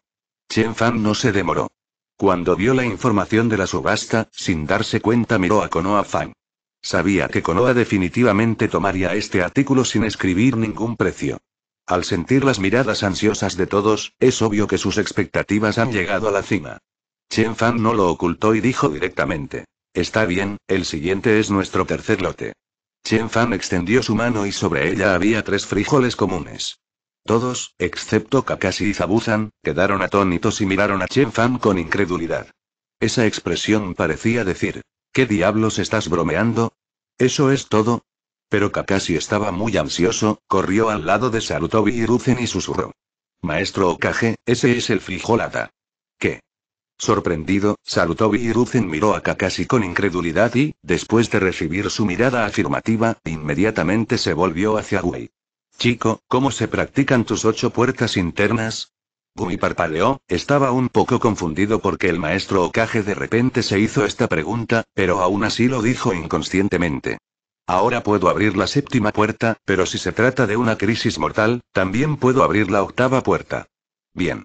Chen Fan no se demoró. Cuando vio la información de la subasta, sin darse cuenta miró a Konoha Fan. Sabía que Konoha definitivamente tomaría este artículo sin escribir ningún precio. Al sentir las miradas ansiosas de todos, es obvio que sus expectativas han llegado a la cima. Chen Fan no lo ocultó y dijo directamente. Está bien, el siguiente es nuestro tercer lote. Chen Fan extendió su mano y sobre ella había tres frijoles comunes. Todos, excepto Kakashi y Zabuzan, quedaron atónitos y miraron a Chen Fan con incredulidad. Esa expresión parecía decir, ¿qué diablos estás bromeando? ¿Eso es todo? Pero Kakashi estaba muy ansioso, corrió al lado de Sarutobi y y susurró. Maestro Okage, ese es el frijolada. ¿Qué? Sorprendido, Sarutobi y miró a Kakashi con incredulidad y, después de recibir su mirada afirmativa, inmediatamente se volvió hacia Gui. Chico, ¿cómo se practican tus ocho puertas internas? Gumi parpadeó, estaba un poco confundido porque el maestro Okage de repente se hizo esta pregunta, pero aún así lo dijo inconscientemente. Ahora puedo abrir la séptima puerta, pero si se trata de una crisis mortal, también puedo abrir la octava puerta. Bien.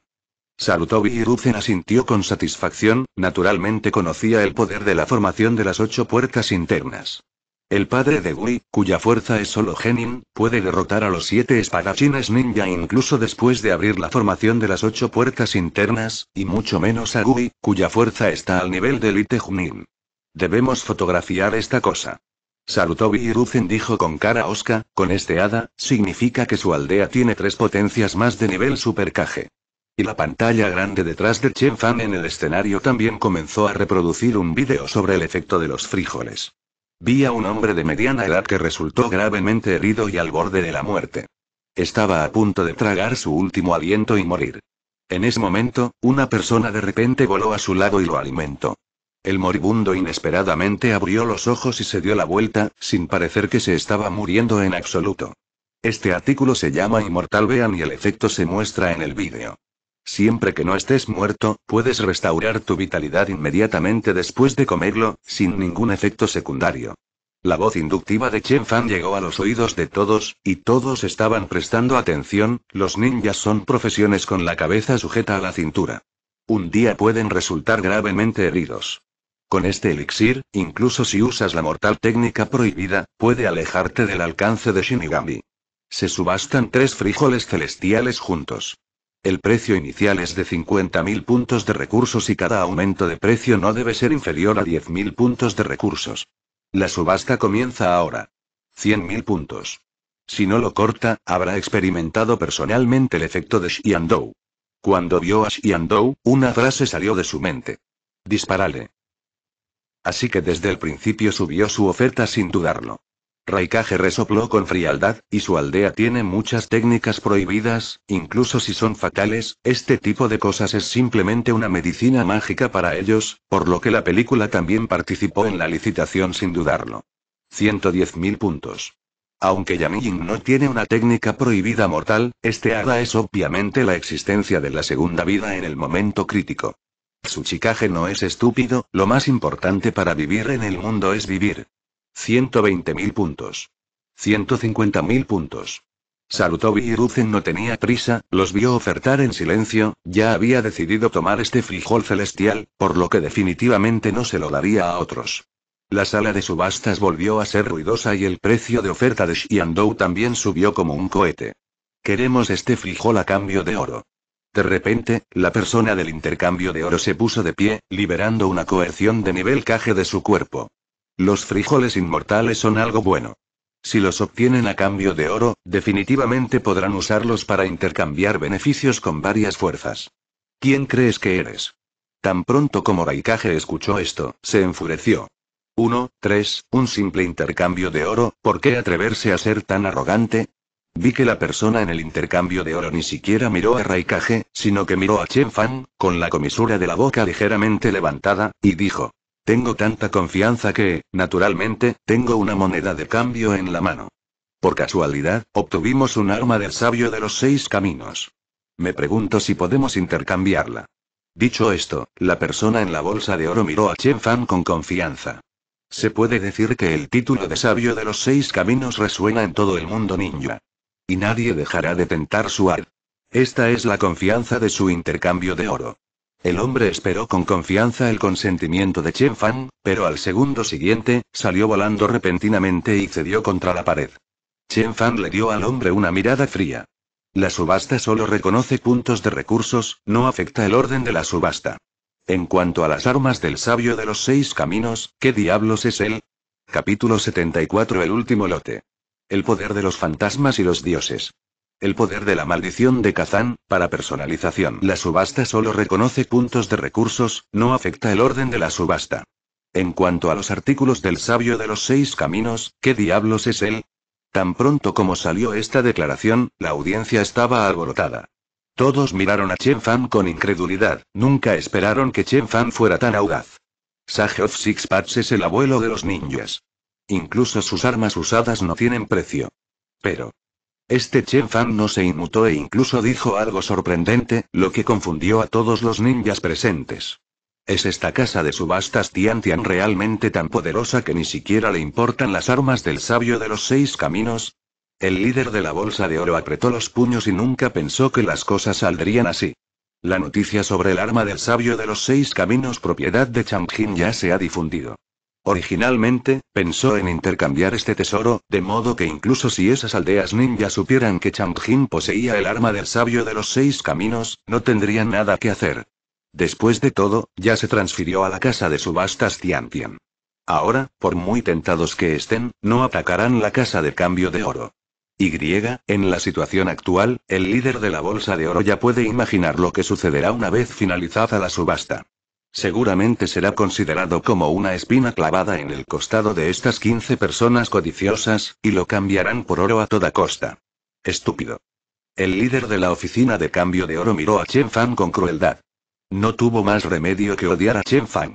Salutó y asintió con satisfacción, naturalmente conocía el poder de la formación de las ocho puertas internas. El padre de Gui, cuya fuerza es solo Genin, puede derrotar a los siete espadachines ninja incluso después de abrir la formación de las ocho puertas internas, y mucho menos a Gui, cuya fuerza está al nivel del Ite Junin. Debemos fotografiar esta cosa. Salutó Hiruzen dijo con cara osca, con este hada, significa que su aldea tiene tres potencias más de nivel supercaje. Y la pantalla grande detrás de Chen Fan en el escenario también comenzó a reproducir un vídeo sobre el efecto de los frijoles. Vi a un hombre de mediana edad que resultó gravemente herido y al borde de la muerte. Estaba a punto de tragar su último aliento y morir. En ese momento, una persona de repente voló a su lado y lo alimentó. El moribundo inesperadamente abrió los ojos y se dio la vuelta, sin parecer que se estaba muriendo en absoluto. Este artículo se llama Inmortal Vean y el efecto se muestra en el vídeo. Siempre que no estés muerto, puedes restaurar tu vitalidad inmediatamente después de comerlo, sin ningún efecto secundario. La voz inductiva de Chen Fan llegó a los oídos de todos, y todos estaban prestando atención, los ninjas son profesiones con la cabeza sujeta a la cintura. Un día pueden resultar gravemente heridos. Con este elixir, incluso si usas la mortal técnica prohibida, puede alejarte del alcance de Shinigami. Se subastan tres frijoles celestiales juntos. El precio inicial es de 50.000 puntos de recursos y cada aumento de precio no debe ser inferior a 10.000 puntos de recursos. La subasta comienza ahora. 100.000 puntos. Si no lo corta, habrá experimentado personalmente el efecto de Xiandou. Cuando vio a Xiandou, una frase salió de su mente. Disparale. Así que desde el principio subió su oferta sin dudarlo. Raikage resopló con frialdad, y su aldea tiene muchas técnicas prohibidas, incluso si son fatales, este tipo de cosas es simplemente una medicina mágica para ellos, por lo que la película también participó en la licitación sin dudarlo. 110.000 puntos. Aunque Ying no tiene una técnica prohibida mortal, este hada es obviamente la existencia de la segunda vida en el momento crítico su chicaje no es estúpido, lo más importante para vivir en el mundo es vivir. 120.000 puntos. 150.000 puntos. Sarutobi y Ruzen no tenía prisa, los vio ofertar en silencio, ya había decidido tomar este frijol celestial, por lo que definitivamente no se lo daría a otros. La sala de subastas volvió a ser ruidosa y el precio de oferta de Xiandou también subió como un cohete. Queremos este frijol a cambio de oro. De repente, la persona del intercambio de oro se puso de pie, liberando una coerción de nivel caje de su cuerpo. Los frijoles inmortales son algo bueno. Si los obtienen a cambio de oro, definitivamente podrán usarlos para intercambiar beneficios con varias fuerzas. ¿Quién crees que eres? Tan pronto como Raikage escuchó esto, se enfureció. 1, 3, un simple intercambio de oro, ¿por qué atreverse a ser tan arrogante? Vi que la persona en el intercambio de oro ni siquiera miró a Raikage, sino que miró a Chen Fan, con la comisura de la boca ligeramente levantada, y dijo. Tengo tanta confianza que, naturalmente, tengo una moneda de cambio en la mano. Por casualidad, obtuvimos un arma del sabio de los seis caminos. Me pregunto si podemos intercambiarla. Dicho esto, la persona en la bolsa de oro miró a Chen Fan con confianza. Se puede decir que el título de sabio de los seis caminos resuena en todo el mundo ninja. Y nadie dejará de tentar su ar. Esta es la confianza de su intercambio de oro. El hombre esperó con confianza el consentimiento de Chen Fan, pero al segundo siguiente, salió volando repentinamente y cedió contra la pared. Chen Fan le dio al hombre una mirada fría. La subasta solo reconoce puntos de recursos, no afecta el orden de la subasta. En cuanto a las armas del sabio de los seis caminos, ¿qué diablos es él? Capítulo 74 El último lote. El poder de los fantasmas y los dioses. El poder de la maldición de Kazan, para personalización. La subasta solo reconoce puntos de recursos, no afecta el orden de la subasta. En cuanto a los artículos del sabio de los seis caminos, ¿qué diablos es él? Tan pronto como salió esta declaración, la audiencia estaba alborotada. Todos miraron a Chen Fan con incredulidad, nunca esperaron que Chen Fan fuera tan audaz. Sage of Six Sixpats es el abuelo de los ninjas. Incluso sus armas usadas no tienen precio. Pero. Este Chen Fan no se inmutó e incluso dijo algo sorprendente, lo que confundió a todos los ninjas presentes. ¿Es esta casa de subastas Tian Tian realmente tan poderosa que ni siquiera le importan las armas del sabio de los seis caminos? El líder de la bolsa de oro apretó los puños y nunca pensó que las cosas saldrían así. La noticia sobre el arma del sabio de los seis caminos propiedad de Jin, ya se ha difundido. Originalmente, pensó en intercambiar este tesoro, de modo que incluso si esas aldeas ninja supieran que Jin poseía el arma del sabio de los seis caminos, no tendrían nada que hacer. Después de todo, ya se transfirió a la casa de subastas Tian. Ahora, por muy tentados que estén, no atacarán la casa de cambio de oro. Y, en la situación actual, el líder de la bolsa de oro ya puede imaginar lo que sucederá una vez finalizada la subasta. Seguramente será considerado como una espina clavada en el costado de estas 15 personas codiciosas, y lo cambiarán por oro a toda costa. Estúpido. El líder de la oficina de cambio de oro miró a Chen Fang con crueldad. No tuvo más remedio que odiar a Chen Fang.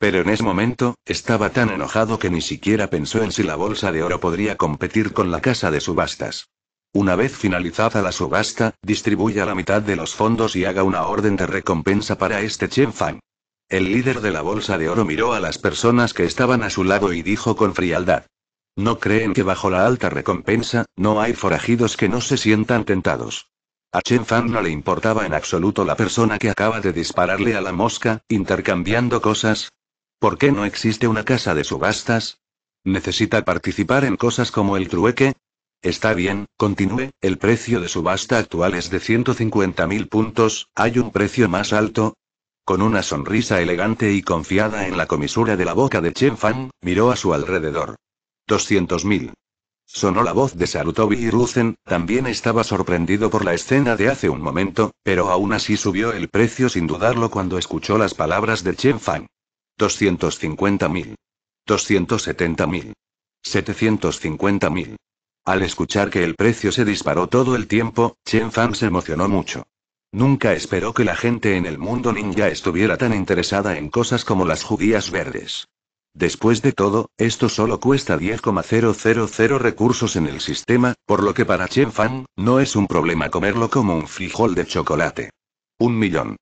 Pero en ese momento, estaba tan enojado que ni siquiera pensó en si la bolsa de oro podría competir con la casa de subastas. Una vez finalizada la subasta, distribuya la mitad de los fondos y haga una orden de recompensa para este Chen Fang. El líder de la bolsa de oro miró a las personas que estaban a su lado y dijo con frialdad. No creen que bajo la alta recompensa, no hay forajidos que no se sientan tentados. A Chen Fan no le importaba en absoluto la persona que acaba de dispararle a la mosca, intercambiando cosas. ¿Por qué no existe una casa de subastas? ¿Necesita participar en cosas como el trueque? Está bien, continúe, el precio de subasta actual es de 150.000 puntos, hay un precio más alto, con una sonrisa elegante y confiada en la comisura de la boca de Chen Fan, miró a su alrededor. 200.000. Sonó la voz de Sarutobi y Ruzen, también estaba sorprendido por la escena de hace un momento, pero aún así subió el precio sin dudarlo cuando escuchó las palabras de Chen Fan. 250.000. 270.000. 750.000. Al escuchar que el precio se disparó todo el tiempo, Chen Fan se emocionó mucho. Nunca esperó que la gente en el mundo ninja estuviera tan interesada en cosas como las judías verdes. Después de todo, esto solo cuesta 10,000 recursos en el sistema, por lo que para Chen Fang, no es un problema comerlo como un frijol de chocolate. Un millón.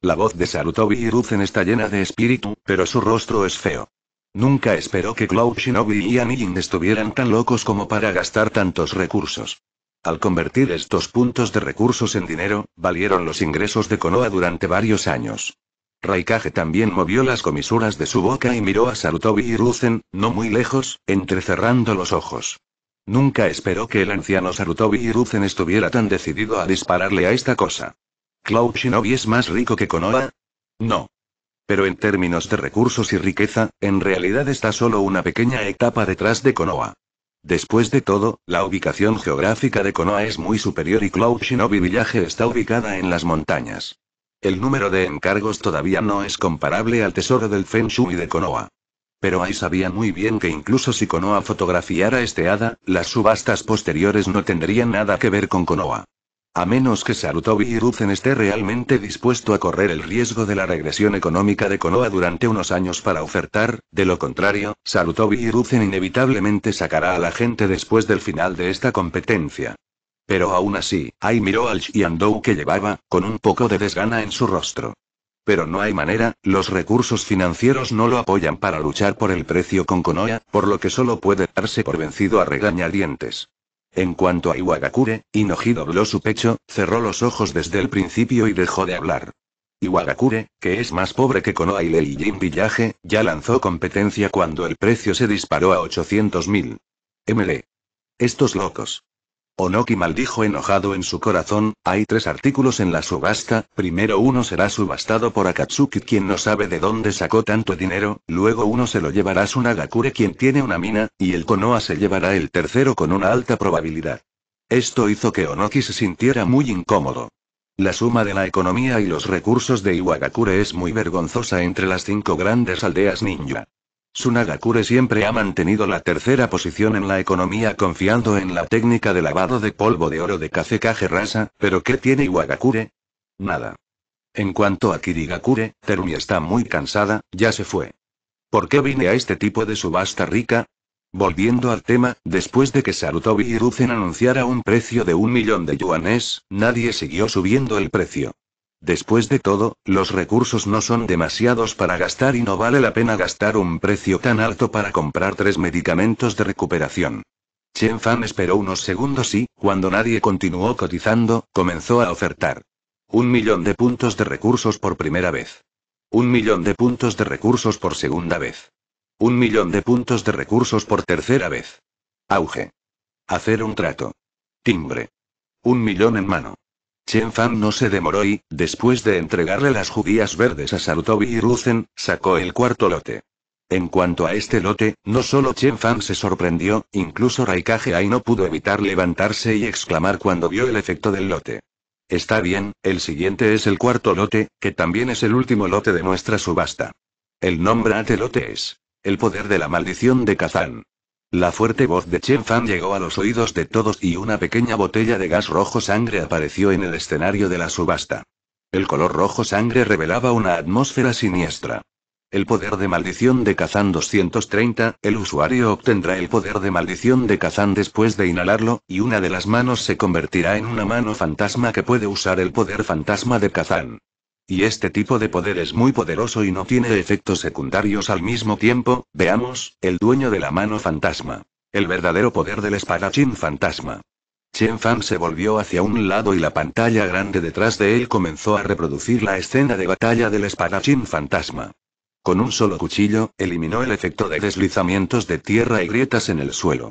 La voz de Sarutobi Ruzen está llena de espíritu, pero su rostro es feo. Nunca esperó que Cloud Shinobi y Anilin estuvieran tan locos como para gastar tantos recursos. Al convertir estos puntos de recursos en dinero, valieron los ingresos de Konoha durante varios años. Raikage también movió las comisuras de su boca y miró a Sarutobi y Ruzen, no muy lejos, entrecerrando los ojos. Nunca esperó que el anciano Sarutobi y Ruzen estuviera tan decidido a dispararle a esta cosa. ¿Cloud Shinobi es más rico que Konoha? No. Pero en términos de recursos y riqueza, en realidad está solo una pequeña etapa detrás de Konoha. Después de todo, la ubicación geográfica de Konoha es muy superior y Cloud Shinobi Village está ubicada en las montañas. El número de encargos todavía no es comparable al tesoro del Feng Shui de Konoha. Pero ahí sabía muy bien que incluso si Konoha fotografiara este hada, las subastas posteriores no tendrían nada que ver con Konoha. A menos que Sarutobi Ruzen esté realmente dispuesto a correr el riesgo de la regresión económica de Konoha durante unos años para ofertar, de lo contrario, Sarutobi Ruzen inevitablemente sacará a la gente después del final de esta competencia. Pero aún así, Ai miró al Xiandou que llevaba, con un poco de desgana en su rostro. Pero no hay manera, los recursos financieros no lo apoyan para luchar por el precio con Konoha, por lo que solo puede darse por vencido a regañadientes. En cuanto a Iwagakure, Inoji dobló su pecho, cerró los ojos desde el principio y dejó de hablar. Iwagakure, que es más pobre que Konoha y Leijin Villaje, ya lanzó competencia cuando el precio se disparó a 800.000. ML. E. Estos locos. Onoki maldijo enojado en su corazón, hay tres artículos en la subasta, primero uno será subastado por Akatsuki quien no sabe de dónde sacó tanto dinero, luego uno se lo llevará Sunagakure quien tiene una mina, y el Konoha se llevará el tercero con una alta probabilidad. Esto hizo que Onoki se sintiera muy incómodo. La suma de la economía y los recursos de Iwagakure es muy vergonzosa entre las cinco grandes aldeas ninja. Sunagakure siempre ha mantenido la tercera posición en la economía confiando en la técnica de lavado de polvo de oro de Kazekage Rasa, pero ¿qué tiene Iwagakure? Nada. En cuanto a Kirigakure, Terumi está muy cansada, ya se fue. ¿Por qué vine a este tipo de subasta rica? Volviendo al tema, después de que Sarutobi y Ruzen anunciara un precio de un millón de yuanes, nadie siguió subiendo el precio. Después de todo, los recursos no son demasiados para gastar y no vale la pena gastar un precio tan alto para comprar tres medicamentos de recuperación. Chen Fan esperó unos segundos y, cuando nadie continuó cotizando, comenzó a ofertar. Un millón de puntos de recursos por primera vez. Un millón de puntos de recursos por segunda vez. Un millón de puntos de recursos por tercera vez. Auge. Hacer un trato. Timbre. Un millón en mano. Chen Fan no se demoró y, después de entregarle las judías verdes a Sarutobi y Ruzen, sacó el cuarto lote. En cuanto a este lote, no solo Chen Fan se sorprendió, incluso Raikage Ai no pudo evitar levantarse y exclamar cuando vio el efecto del lote. Está bien, el siguiente es el cuarto lote, que también es el último lote de nuestra subasta. El nombre del lote es. El poder de la maldición de Kazan. La fuerte voz de Chen Fan llegó a los oídos de todos y una pequeña botella de gas rojo sangre apareció en el escenario de la subasta. El color rojo sangre revelaba una atmósfera siniestra. El poder de maldición de Kazan 230, el usuario obtendrá el poder de maldición de Kazan después de inhalarlo, y una de las manos se convertirá en una mano fantasma que puede usar el poder fantasma de Kazan. Y este tipo de poder es muy poderoso y no tiene efectos secundarios al mismo tiempo, veamos, el dueño de la mano fantasma. El verdadero poder del espadachín fantasma. Chen Fan se volvió hacia un lado y la pantalla grande detrás de él comenzó a reproducir la escena de batalla del espadachín fantasma. Con un solo cuchillo, eliminó el efecto de deslizamientos de tierra y grietas en el suelo.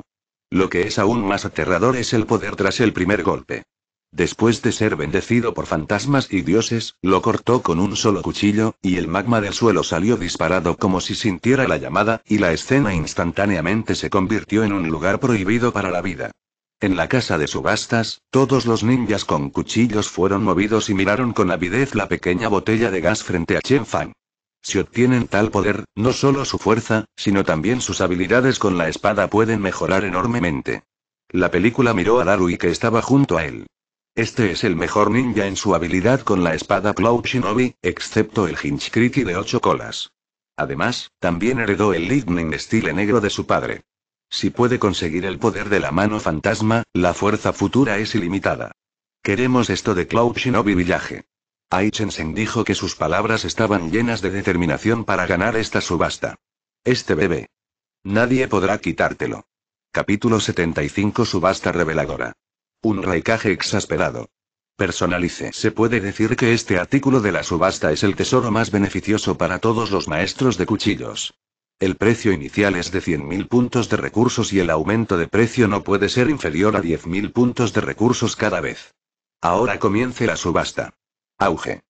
Lo que es aún más aterrador es el poder tras el primer golpe. Después de ser bendecido por fantasmas y dioses, lo cortó con un solo cuchillo, y el magma del suelo salió disparado como si sintiera la llamada, y la escena instantáneamente se convirtió en un lugar prohibido para la vida. En la casa de subastas, todos los ninjas con cuchillos fueron movidos y miraron con avidez la pequeña botella de gas frente a Chen Fang. Si obtienen tal poder, no solo su fuerza, sino también sus habilidades con la espada pueden mejorar enormemente. La película miró a y que estaba junto a él. Este es el mejor ninja en su habilidad con la espada Cloud Shinobi, excepto el Hinchkriti de ocho colas. Además, también heredó el Lightning estilo negro de su padre. Si puede conseguir el poder de la mano fantasma, la fuerza futura es ilimitada. Queremos esto de Cloud Shinobi Villaje. Aichensen dijo que sus palabras estaban llenas de determinación para ganar esta subasta. Este bebé. Nadie podrá quitártelo. Capítulo 75 Subasta reveladora. Un raicaje exasperado. Personalice. Se puede decir que este artículo de la subasta es el tesoro más beneficioso para todos los maestros de cuchillos. El precio inicial es de 100.000 puntos de recursos y el aumento de precio no puede ser inferior a 10.000 puntos de recursos cada vez. Ahora comience la subasta. Auge.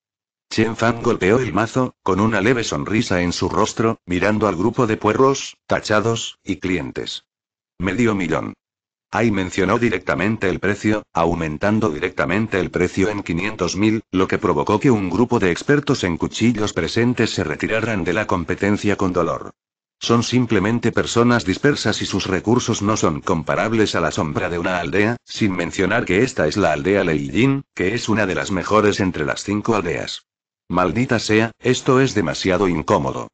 Chen Fan golpeó el mazo, con una leve sonrisa en su rostro, mirando al grupo de puerros, tachados, y clientes. Medio millón. Ahí mencionó directamente el precio, aumentando directamente el precio en 500.000, lo que provocó que un grupo de expertos en cuchillos presentes se retiraran de la competencia con dolor. Son simplemente personas dispersas y sus recursos no son comparables a la sombra de una aldea, sin mencionar que esta es la aldea Leijin, que es una de las mejores entre las cinco aldeas. Maldita sea, esto es demasiado incómodo.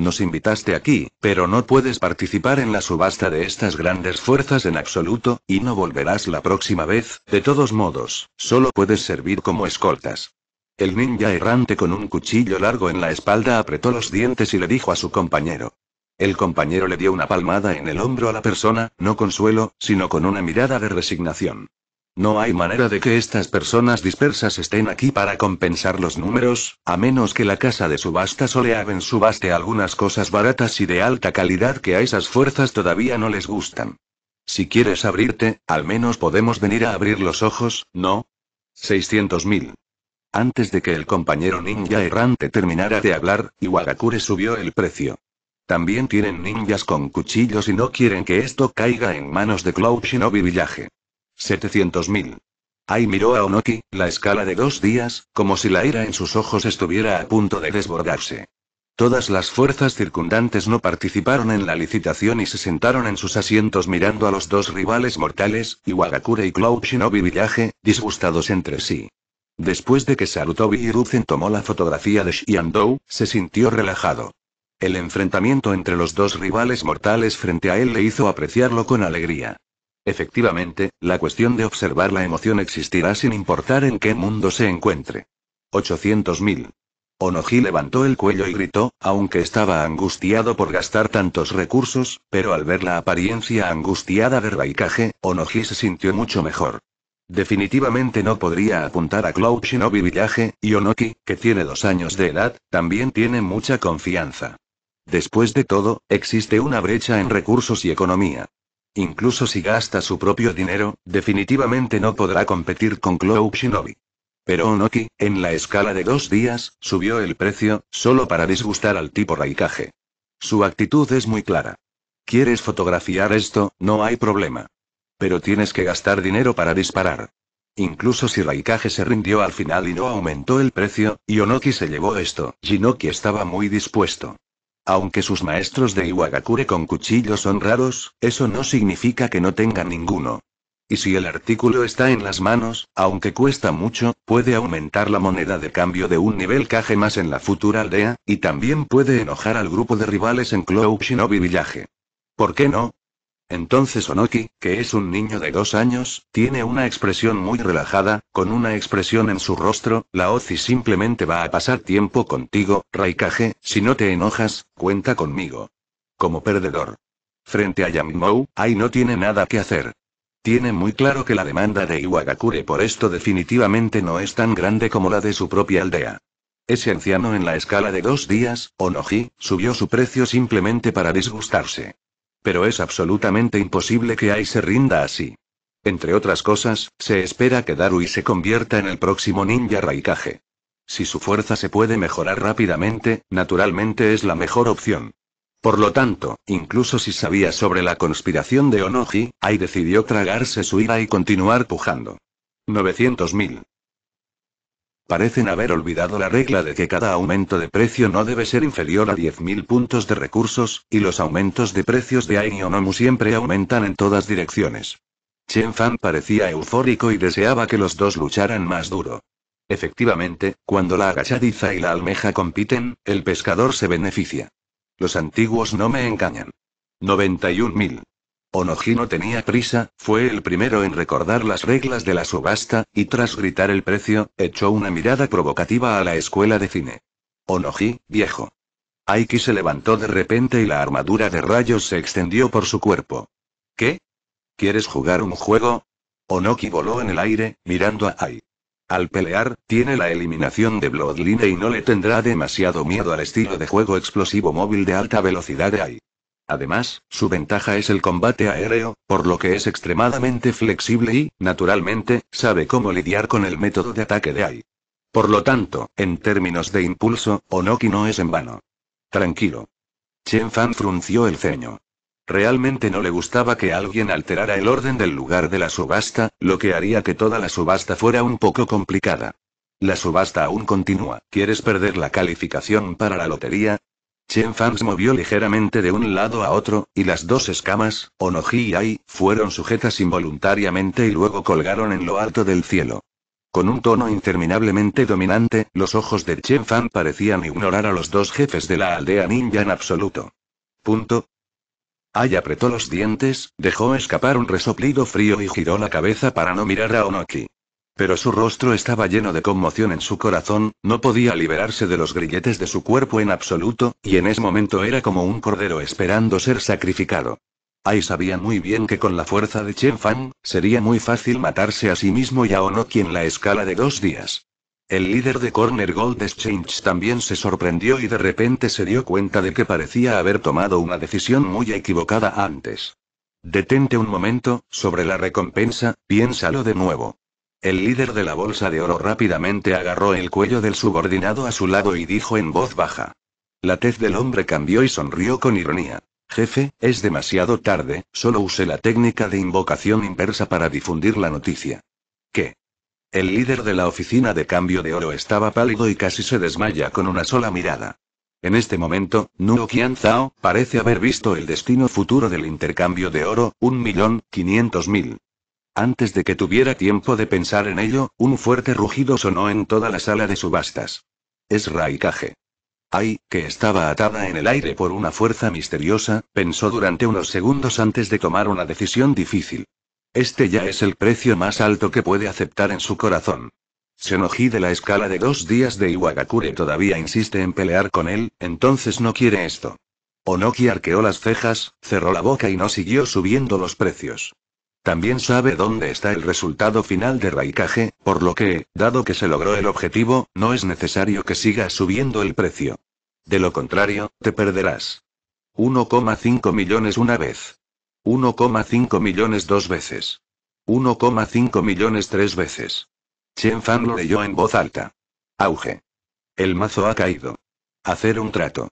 Nos invitaste aquí, pero no puedes participar en la subasta de estas grandes fuerzas en absoluto, y no volverás la próxima vez, de todos modos, solo puedes servir como escoltas. El ninja errante con un cuchillo largo en la espalda apretó los dientes y le dijo a su compañero. El compañero le dio una palmada en el hombro a la persona, no con suelo, sino con una mirada de resignación. No hay manera de que estas personas dispersas estén aquí para compensar los números, a menos que la casa de subasta Soleaven subaste algunas cosas baratas y de alta calidad que a esas fuerzas todavía no les gustan. Si quieres abrirte, al menos podemos venir a abrir los ojos, ¿no? 600.000. Antes de que el compañero ninja errante terminara de hablar, Iwagakure subió el precio. También tienen ninjas con cuchillos y no quieren que esto caiga en manos de Cloud Shinobi Village. 700.000. Ahí miró a Onoki, la escala de dos días, como si la ira en sus ojos estuviera a punto de desbordarse. Todas las fuerzas circundantes no participaron en la licitación y se sentaron en sus asientos mirando a los dos rivales mortales, Iwagakure y Cloud Shinobi Villaje, disgustados entre sí. Después de que Sarutobi Hiruzen tomó la fotografía de Shiandou, se sintió relajado. El enfrentamiento entre los dos rivales mortales frente a él le hizo apreciarlo con alegría. Efectivamente, la cuestión de observar la emoción existirá sin importar en qué mundo se encuentre. 800.000. Onoji levantó el cuello y gritó, aunque estaba angustiado por gastar tantos recursos, pero al ver la apariencia angustiada de Raikage, Onoji se sintió mucho mejor. Definitivamente no podría apuntar a Cloud Shinobi Village, y Onoki, que tiene dos años de edad, también tiene mucha confianza. Después de todo, existe una brecha en recursos y economía. Incluso si gasta su propio dinero, definitivamente no podrá competir con Cloud Shinobi. Pero Onoki, en la escala de dos días, subió el precio, solo para disgustar al tipo Raikage. Su actitud es muy clara. ¿Quieres fotografiar esto? No hay problema. Pero tienes que gastar dinero para disparar. Incluso si Raikage se rindió al final y no aumentó el precio, y Onoki se llevó esto, Jinoki estaba muy dispuesto. Aunque sus maestros de Iwagakure con cuchillos son raros, eso no significa que no tenga ninguno. Y si el artículo está en las manos, aunque cuesta mucho, puede aumentar la moneda de cambio de un nivel caje más en la futura aldea, y también puede enojar al grupo de rivales en Cloud Shinobi Village. ¿Por qué no? Entonces Onoki, que es un niño de dos años, tiene una expresión muy relajada, con una expresión en su rostro, la Ozi simplemente va a pasar tiempo contigo, Raikage, si no te enojas, cuenta conmigo. Como perdedor. Frente a Yamimou, Ai no tiene nada que hacer. Tiene muy claro que la demanda de Iwagakure por esto definitivamente no es tan grande como la de su propia aldea. Ese anciano en la escala de dos días, Onoki, subió su precio simplemente para disgustarse. Pero es absolutamente imposible que Ai se rinda así. Entre otras cosas, se espera que Darui se convierta en el próximo ninja Raikage. Si su fuerza se puede mejorar rápidamente, naturalmente es la mejor opción. Por lo tanto, incluso si sabía sobre la conspiración de Onoji, Ai decidió tragarse su ira y continuar pujando. 900.000. Parecen haber olvidado la regla de que cada aumento de precio no debe ser inferior a 10.000 puntos de recursos, y los aumentos de precios de Aionomu siempre aumentan en todas direcciones. Chen Fan parecía eufórico y deseaba que los dos lucharan más duro. Efectivamente, cuando la agachadiza y la almeja compiten, el pescador se beneficia. Los antiguos no me engañan. 91.000. Onoji no tenía prisa, fue el primero en recordar las reglas de la subasta, y tras gritar el precio, echó una mirada provocativa a la escuela de cine. Onoji, viejo. Aiki se levantó de repente y la armadura de rayos se extendió por su cuerpo. ¿Qué? ¿Quieres jugar un juego? Onoki voló en el aire, mirando a Ai. Al pelear, tiene la eliminación de Bloodline y no le tendrá demasiado miedo al estilo de juego explosivo móvil de alta velocidad de Ai. Además, su ventaja es el combate aéreo, por lo que es extremadamente flexible y, naturalmente, sabe cómo lidiar con el método de ataque de AI. Por lo tanto, en términos de impulso, Onoki no es en vano. Tranquilo. Chen Fan frunció el ceño. Realmente no le gustaba que alguien alterara el orden del lugar de la subasta, lo que haría que toda la subasta fuera un poco complicada. La subasta aún continúa. ¿Quieres perder la calificación para la lotería? Chen Fan se movió ligeramente de un lado a otro, y las dos escamas, Onoji y Ai, fueron sujetas involuntariamente y luego colgaron en lo alto del cielo. Con un tono interminablemente dominante, los ojos de Chen Fan parecían ignorar a los dos jefes de la aldea ninja en absoluto. Punto. Ai apretó los dientes, dejó escapar un resoplido frío y giró la cabeza para no mirar a Onoki. Pero su rostro estaba lleno de conmoción en su corazón, no podía liberarse de los grilletes de su cuerpo en absoluto, y en ese momento era como un cordero esperando ser sacrificado. Ahí sabía muy bien que con la fuerza de Chen Fan, sería muy fácil matarse a sí mismo y a Onoki en la escala de dos días. El líder de Corner Gold Exchange también se sorprendió y de repente se dio cuenta de que parecía haber tomado una decisión muy equivocada antes. Detente un momento, sobre la recompensa, piénsalo de nuevo. El líder de la bolsa de oro rápidamente agarró el cuello del subordinado a su lado y dijo en voz baja. La tez del hombre cambió y sonrió con ironía. Jefe, es demasiado tarde, solo usé la técnica de invocación inversa para difundir la noticia. ¿Qué? El líder de la oficina de cambio de oro estaba pálido y casi se desmaya con una sola mirada. En este momento, Nuo Qian Zhao parece haber visto el destino futuro del intercambio de oro, un millón, quinientos mil. Antes de que tuviera tiempo de pensar en ello, un fuerte rugido sonó en toda la sala de subastas. Es Raikage. Ay, que estaba atada en el aire por una fuerza misteriosa, pensó durante unos segundos antes de tomar una decisión difícil. Este ya es el precio más alto que puede aceptar en su corazón. Shenoji de la escala de dos días de Iwagakure todavía insiste en pelear con él, entonces no quiere esto. Onoki arqueó las cejas, cerró la boca y no siguió subiendo los precios. También sabe dónde está el resultado final de Raikage, por lo que, dado que se logró el objetivo, no es necesario que siga subiendo el precio. De lo contrario, te perderás. 1,5 millones una vez. 1,5 millones dos veces. 1,5 millones tres veces. Chen Fan lo leyó en voz alta. Auge. El mazo ha caído. Hacer un trato.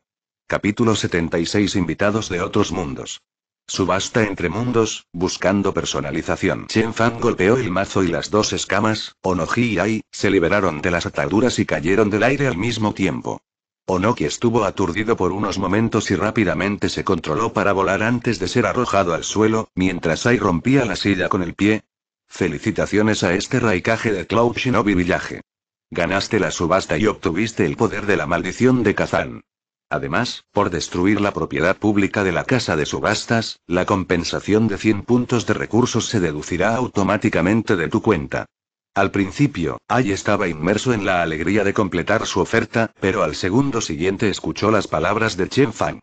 Capítulo 76 Invitados de otros mundos. Subasta entre mundos, buscando personalización. Chen Fan golpeó el mazo y las dos escamas, Onoji y Ai, se liberaron de las ataduras y cayeron del aire al mismo tiempo. Onoki estuvo aturdido por unos momentos y rápidamente se controló para volar antes de ser arrojado al suelo, mientras Ai rompía la silla con el pie. Felicitaciones a este raikaje de Cloud Shinobi Village. Ganaste la subasta y obtuviste el poder de la maldición de Kazan. Además, por destruir la propiedad pública de la casa de subastas, la compensación de 100 puntos de recursos se deducirá automáticamente de tu cuenta. Al principio, Ai estaba inmerso en la alegría de completar su oferta, pero al segundo siguiente escuchó las palabras de Chen Fan.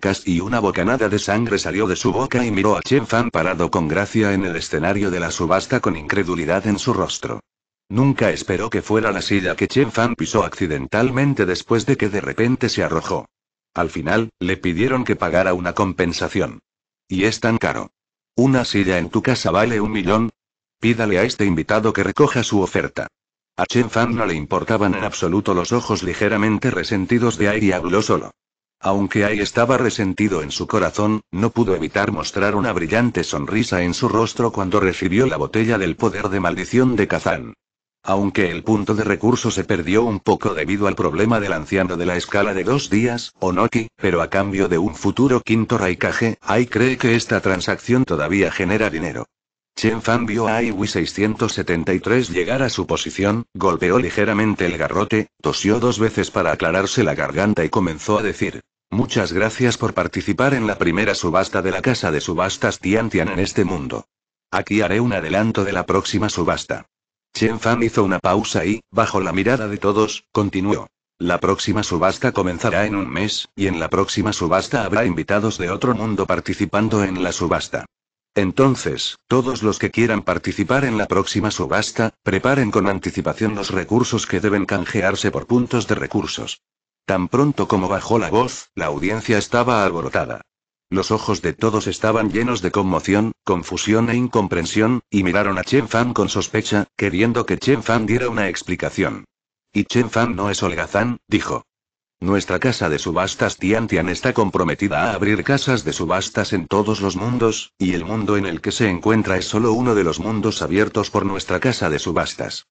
Casi una bocanada de sangre salió de su boca y miró a Chen Fan parado con gracia en el escenario de la subasta con incredulidad en su rostro. Nunca esperó que fuera la silla que Chen Fan pisó accidentalmente después de que de repente se arrojó. Al final, le pidieron que pagara una compensación. Y es tan caro. Una silla en tu casa vale un millón. Pídale a este invitado que recoja su oferta. A Chen Fan no le importaban en absoluto los ojos ligeramente resentidos de Ai y habló solo. Aunque Ai estaba resentido en su corazón, no pudo evitar mostrar una brillante sonrisa en su rostro cuando recibió la botella del poder de maldición de Kazan aunque el punto de recurso se perdió un poco debido al problema del anciano de la escala de dos días, Onoki, pero a cambio de un futuro quinto Raikage, Ai cree que esta transacción todavía genera dinero. Chen Fan vio a Aiwi 673 llegar a su posición, golpeó ligeramente el garrote, tosió dos veces para aclararse la garganta y comenzó a decir. Muchas gracias por participar en la primera subasta de la casa de subastas Tian Tian en este mundo. Aquí haré un adelanto de la próxima subasta. Chen Fan hizo una pausa y, bajo la mirada de todos, continuó. La próxima subasta comenzará en un mes, y en la próxima subasta habrá invitados de otro mundo participando en la subasta. Entonces, todos los que quieran participar en la próxima subasta, preparen con anticipación los recursos que deben canjearse por puntos de recursos. Tan pronto como bajó la voz, la audiencia estaba alborotada. Los ojos de todos estaban llenos de conmoción, confusión e incomprensión, y miraron a Chen Fan con sospecha, queriendo que Chen Fan diera una explicación. Y Chen Fan no es holgazán, dijo. Nuestra casa de subastas Tian Tian está comprometida a abrir casas de subastas en todos los mundos, y el mundo en el que se encuentra es solo uno de los mundos abiertos por nuestra casa de subastas.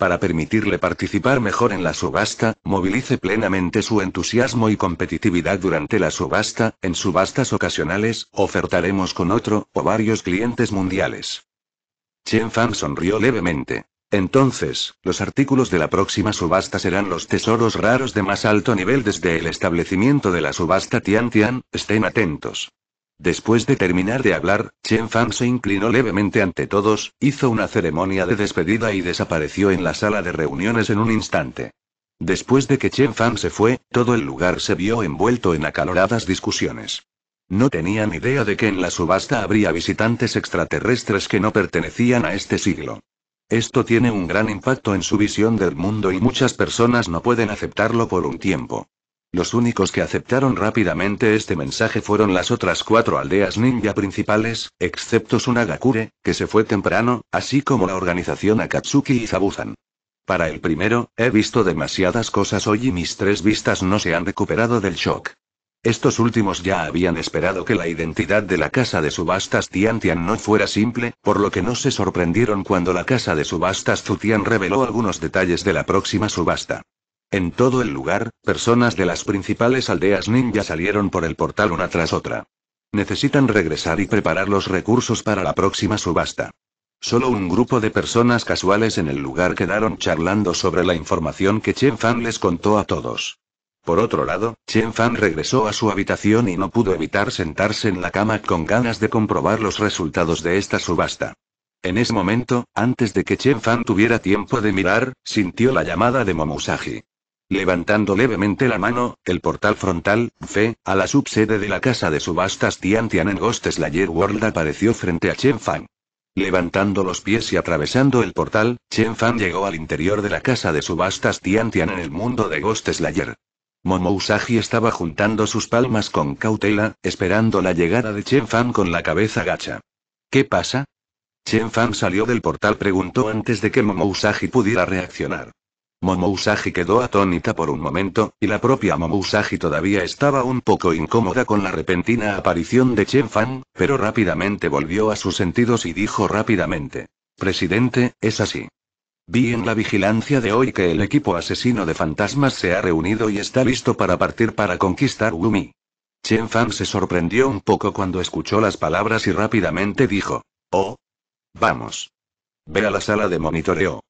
Para permitirle participar mejor en la subasta, movilice plenamente su entusiasmo y competitividad durante la subasta, en subastas ocasionales, ofertaremos con otro, o varios clientes mundiales. Chen Fan sonrió levemente. Entonces, los artículos de la próxima subasta serán los tesoros raros de más alto nivel desde el establecimiento de la subasta Tian Tian, estén atentos. Después de terminar de hablar, Chen Fan se inclinó levemente ante todos, hizo una ceremonia de despedida y desapareció en la sala de reuniones en un instante. Después de que Chen Fan se fue, todo el lugar se vio envuelto en acaloradas discusiones. No tenían idea de que en la subasta habría visitantes extraterrestres que no pertenecían a este siglo. Esto tiene un gran impacto en su visión del mundo y muchas personas no pueden aceptarlo por un tiempo. Los únicos que aceptaron rápidamente este mensaje fueron las otras cuatro aldeas ninja principales, excepto Sunagakure, que se fue temprano, así como la organización Akatsuki y Zabuzan. Para el primero, he visto demasiadas cosas hoy y mis tres vistas no se han recuperado del shock. Estos últimos ya habían esperado que la identidad de la casa de subastas Tiantian no fuera simple, por lo que no se sorprendieron cuando la casa de subastas Zutian reveló algunos detalles de la próxima subasta. En todo el lugar, personas de las principales aldeas ninja salieron por el portal una tras otra. Necesitan regresar y preparar los recursos para la próxima subasta. Solo un grupo de personas casuales en el lugar quedaron charlando sobre la información que Chen Fan les contó a todos. Por otro lado, Chen Fan regresó a su habitación y no pudo evitar sentarse en la cama con ganas de comprobar los resultados de esta subasta. En ese momento, antes de que Chen Fan tuviera tiempo de mirar, sintió la llamada de Momusagi. Levantando levemente la mano, el portal frontal, fe, a la subsede de la casa de subastas Tian Tian en Ghost Slayer World apareció frente a Chen Fan. Levantando los pies y atravesando el portal, Chen Fan llegó al interior de la casa de subastas Tian Tian en el mundo de Ghost Slayer. Momo estaba juntando sus palmas con cautela, esperando la llegada de Chen Fan con la cabeza gacha. ¿Qué pasa? Chen Fan salió del portal preguntó antes de que Momo Usagi pudiera reaccionar. Momousagi quedó atónita por un momento, y la propia Momousagi todavía estaba un poco incómoda con la repentina aparición de Chen Fan, pero rápidamente volvió a sus sentidos y dijo rápidamente. Presidente, es así. Vi en la vigilancia de hoy que el equipo asesino de fantasmas se ha reunido y está listo para partir para conquistar Wumi. Chen Fan se sorprendió un poco cuando escuchó las palabras y rápidamente dijo. Oh. Vamos. Ve a la sala de monitoreo.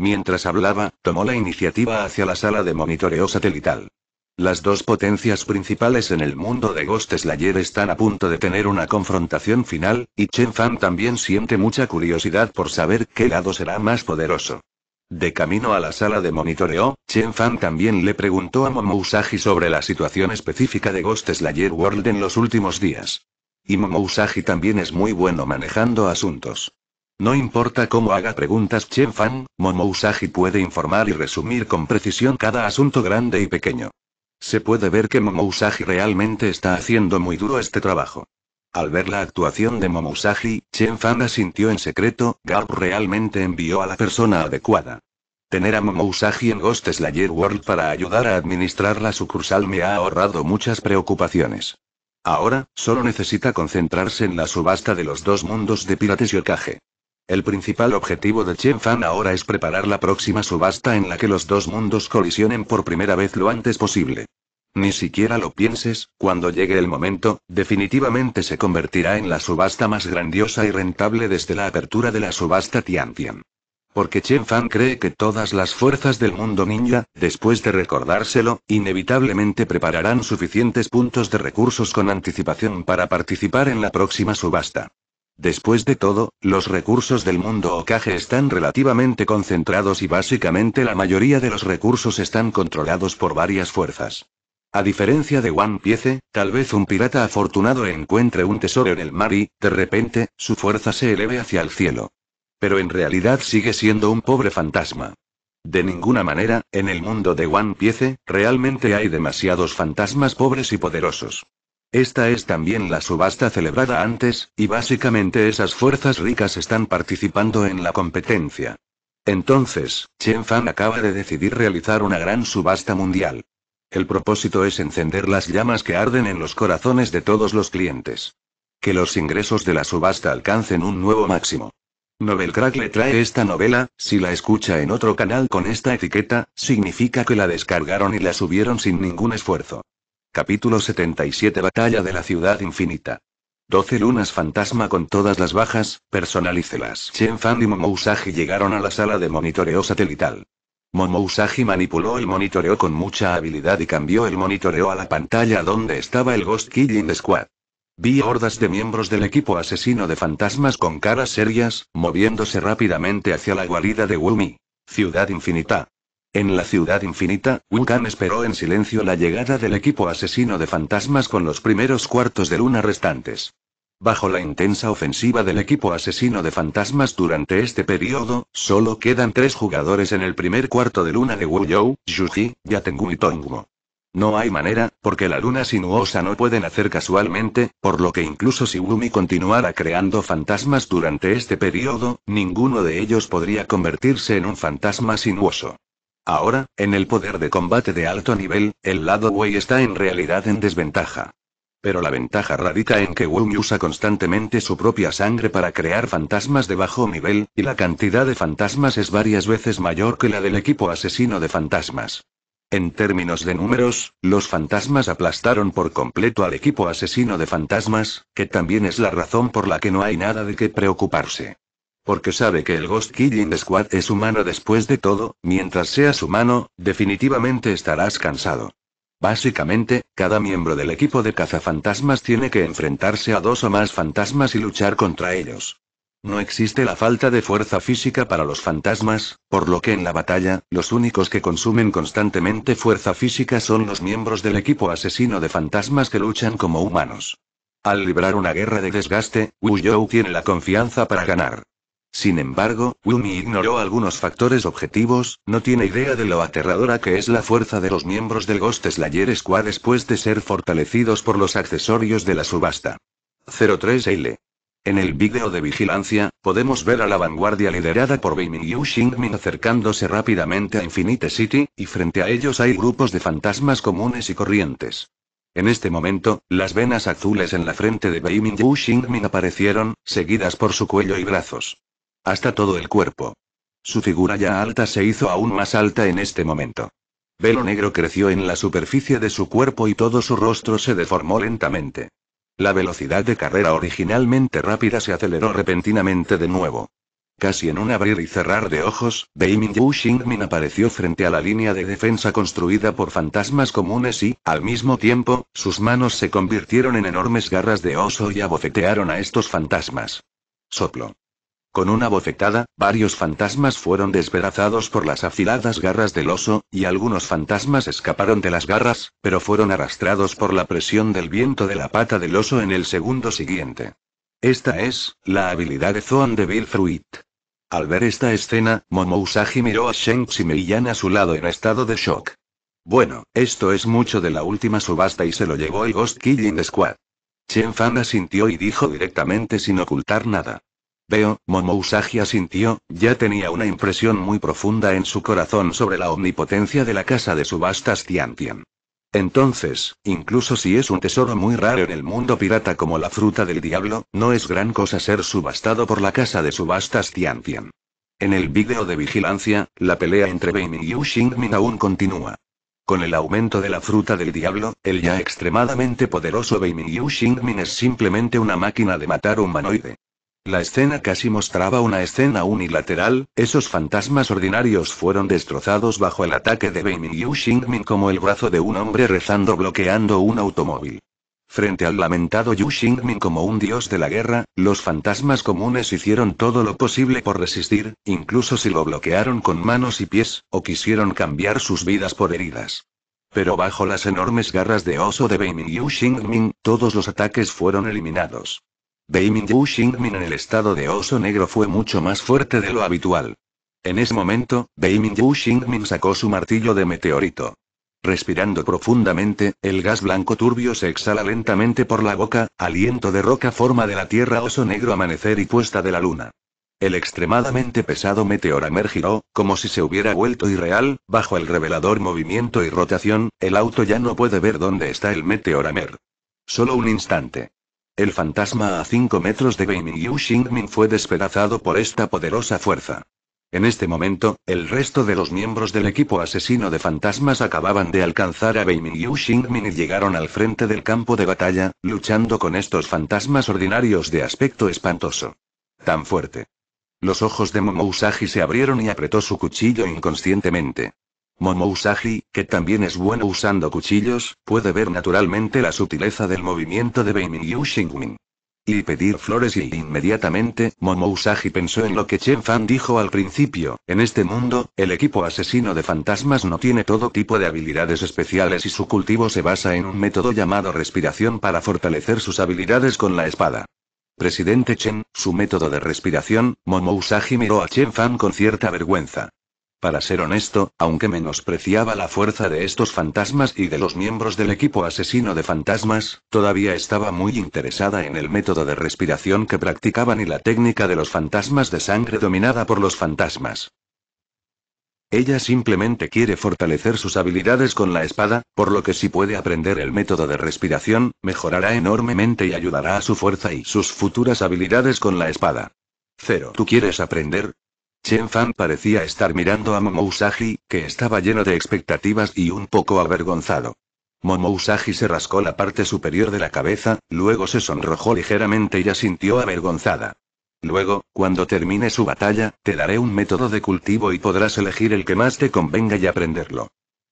Mientras hablaba, tomó la iniciativa hacia la sala de monitoreo satelital. Las dos potencias principales en el mundo de Ghost Slayer están a punto de tener una confrontación final, y Chen Fan también siente mucha curiosidad por saber qué lado será más poderoso. De camino a la sala de monitoreo, Chen Fan también le preguntó a Momousagi sobre la situación específica de Ghost Slayer World en los últimos días. Y Momousagi también es muy bueno manejando asuntos. No importa cómo haga preguntas Chen Fan, Momo puede informar y resumir con precisión cada asunto grande y pequeño. Se puede ver que Momo realmente está haciendo muy duro este trabajo. Al ver la actuación de Momo Usagi, Chen Fan asintió en secreto, Garp realmente envió a la persona adecuada. Tener a Momo en Ghost Slayer World para ayudar a administrar la sucursal me ha ahorrado muchas preocupaciones. Ahora, solo necesita concentrarse en la subasta de los dos mundos de pirates y Okage. El principal objetivo de Chen Fan ahora es preparar la próxima subasta en la que los dos mundos colisionen por primera vez lo antes posible. Ni siquiera lo pienses, cuando llegue el momento, definitivamente se convertirá en la subasta más grandiosa y rentable desde la apertura de la subasta Tian. Porque Chen Fan cree que todas las fuerzas del mundo ninja, después de recordárselo, inevitablemente prepararán suficientes puntos de recursos con anticipación para participar en la próxima subasta. Después de todo, los recursos del mundo Okage están relativamente concentrados y básicamente la mayoría de los recursos están controlados por varias fuerzas. A diferencia de One Piece, tal vez un pirata afortunado encuentre un tesoro en el mar y, de repente, su fuerza se eleve hacia el cielo. Pero en realidad sigue siendo un pobre fantasma. De ninguna manera, en el mundo de One Piece, realmente hay demasiados fantasmas pobres y poderosos. Esta es también la subasta celebrada antes, y básicamente esas fuerzas ricas están participando en la competencia. Entonces, Chen Fan acaba de decidir realizar una gran subasta mundial. El propósito es encender las llamas que arden en los corazones de todos los clientes. Que los ingresos de la subasta alcancen un nuevo máximo. Novel le trae esta novela, si la escucha en otro canal con esta etiqueta, significa que la descargaron y la subieron sin ningún esfuerzo. Capítulo 77 Batalla de la Ciudad Infinita. 12 lunas fantasma con todas las bajas, personalícelas. Chen Fan y Momousagi llegaron a la sala de monitoreo satelital. Momousagi manipuló el monitoreo con mucha habilidad y cambió el monitoreo a la pantalla donde estaba el Ghost Killing Squad. Vi hordas de miembros del equipo asesino de fantasmas con caras serias, moviéndose rápidamente hacia la guarida de Wumi, Ciudad Infinita. En la ciudad infinita, Wukan esperó en silencio la llegada del equipo asesino de fantasmas con los primeros cuartos de luna restantes. Bajo la intensa ofensiva del equipo asesino de fantasmas durante este periodo, solo quedan tres jugadores en el primer cuarto de luna de Wuyou, zhi Yatengu y Tongmo. No hay manera, porque la luna sinuosa no pueden hacer casualmente, por lo que incluso si Wumi continuara creando fantasmas durante este periodo, ninguno de ellos podría convertirse en un fantasma sinuoso. Ahora, en el poder de combate de alto nivel, el lado Wei está en realidad en desventaja. Pero la ventaja radica en que Wong usa constantemente su propia sangre para crear fantasmas de bajo nivel, y la cantidad de fantasmas es varias veces mayor que la del equipo asesino de fantasmas. En términos de números, los fantasmas aplastaron por completo al equipo asesino de fantasmas, que también es la razón por la que no hay nada de qué preocuparse porque sabe que el Ghost Killing Squad es humano después de todo, mientras seas humano, definitivamente estarás cansado. Básicamente, cada miembro del equipo de cazafantasmas tiene que enfrentarse a dos o más fantasmas y luchar contra ellos. No existe la falta de fuerza física para los fantasmas, por lo que en la batalla, los únicos que consumen constantemente fuerza física son los miembros del equipo asesino de fantasmas que luchan como humanos. Al librar una guerra de desgaste, Wu You tiene la confianza para ganar. Sin embargo, Mi ignoró algunos factores objetivos, no tiene idea de lo aterradora que es la fuerza de los miembros del Ghost Slayer Squad después de ser fortalecidos por los accesorios de la subasta. 03L. En el vídeo de vigilancia, podemos ver a la vanguardia liderada por Beiming Yu Xingmin acercándose rápidamente a Infinite City, y frente a ellos hay grupos de fantasmas comunes y corrientes. En este momento, las venas azules en la frente de Beiming Yu Xingmin aparecieron, seguidas por su cuello y brazos hasta todo el cuerpo. Su figura ya alta se hizo aún más alta en este momento. Velo negro creció en la superficie de su cuerpo y todo su rostro se deformó lentamente. La velocidad de carrera originalmente rápida se aceleró repentinamente de nuevo. Casi en un abrir y cerrar de ojos, Beimin Yu Min apareció frente a la línea de defensa construida por fantasmas comunes y, al mismo tiempo, sus manos se convirtieron en enormes garras de oso y abofetearon a estos fantasmas. Soplo. Con una bofetada, varios fantasmas fueron despedazados por las afiladas garras del oso, y algunos fantasmas escaparon de las garras, pero fueron arrastrados por la presión del viento de la pata del oso en el segundo siguiente. Esta es, la habilidad de Zoan de Fruit. Al ver esta escena, Usagi miró a Shen Meiyan a su lado en estado de shock. Bueno, esto es mucho de la última subasta y se lo llevó el Ghost Killing Squad. Chen Fan asintió y dijo directamente sin ocultar nada. Veo, Momo sintió, ya tenía una impresión muy profunda en su corazón sobre la omnipotencia de la casa de subastas Tian. Entonces, incluso si es un tesoro muy raro en el mundo pirata como la fruta del diablo, no es gran cosa ser subastado por la casa de subastas Tian. En el vídeo de vigilancia, la pelea entre Beiming y Min aún continúa. Con el aumento de la fruta del diablo, el ya extremadamente poderoso Beiming Yu Xingmin es simplemente una máquina de matar humanoide. La escena casi mostraba una escena unilateral, esos fantasmas ordinarios fueron destrozados bajo el ataque de Yu Xingming como el brazo de un hombre rezando bloqueando un automóvil. Frente al lamentado Yu Xingming como un dios de la guerra, los fantasmas comunes hicieron todo lo posible por resistir, incluso si lo bloquearon con manos y pies, o quisieron cambiar sus vidas por heridas. Pero bajo las enormes garras de oso de Yu Xingming, todos los ataques fueron eliminados. Yu Xingmin en el estado de oso negro fue mucho más fuerte de lo habitual. En ese momento, Yu Xingmin sacó su martillo de meteorito. Respirando profundamente, el gas blanco turbio se exhala lentamente por la boca, aliento de roca forma de la tierra oso negro amanecer y puesta de la luna. El extremadamente pesado meteoramer giró, como si se hubiera vuelto irreal, bajo el revelador movimiento y rotación, el auto ya no puede ver dónde está el meteoramer. Solo un instante. El fantasma a 5 metros de Bei Yu Xingmin fue despedazado por esta poderosa fuerza. En este momento, el resto de los miembros del equipo asesino de fantasmas acababan de alcanzar a Yu Xingmin y llegaron al frente del campo de batalla, luchando con estos fantasmas ordinarios de aspecto espantoso. Tan fuerte. Los ojos de Momousagi se abrieron y apretó su cuchillo inconscientemente. Momousagi, que también es bueno usando cuchillos, puede ver naturalmente la sutileza del movimiento de Yu Shingmin. Y pedir flores y inmediatamente, Momousagi pensó en lo que Chen Fan dijo al principio, en este mundo, el equipo asesino de fantasmas no tiene todo tipo de habilidades especiales y su cultivo se basa en un método llamado respiración para fortalecer sus habilidades con la espada. Presidente Chen, su método de respiración, Momousagi miró a Chen Fan con cierta vergüenza. Para ser honesto, aunque menospreciaba la fuerza de estos fantasmas y de los miembros del equipo asesino de fantasmas, todavía estaba muy interesada en el método de respiración que practicaban y la técnica de los fantasmas de sangre dominada por los fantasmas. Ella simplemente quiere fortalecer sus habilidades con la espada, por lo que si puede aprender el método de respiración, mejorará enormemente y ayudará a su fuerza y sus futuras habilidades con la espada. Cero. ¿Tú quieres aprender? Chen Fan parecía estar mirando a Usagi, que estaba lleno de expectativas y un poco avergonzado. Usagi se rascó la parte superior de la cabeza, luego se sonrojó ligeramente y asintió avergonzada. Luego, cuando termine su batalla, te daré un método de cultivo y podrás elegir el que más te convenga y aprenderlo.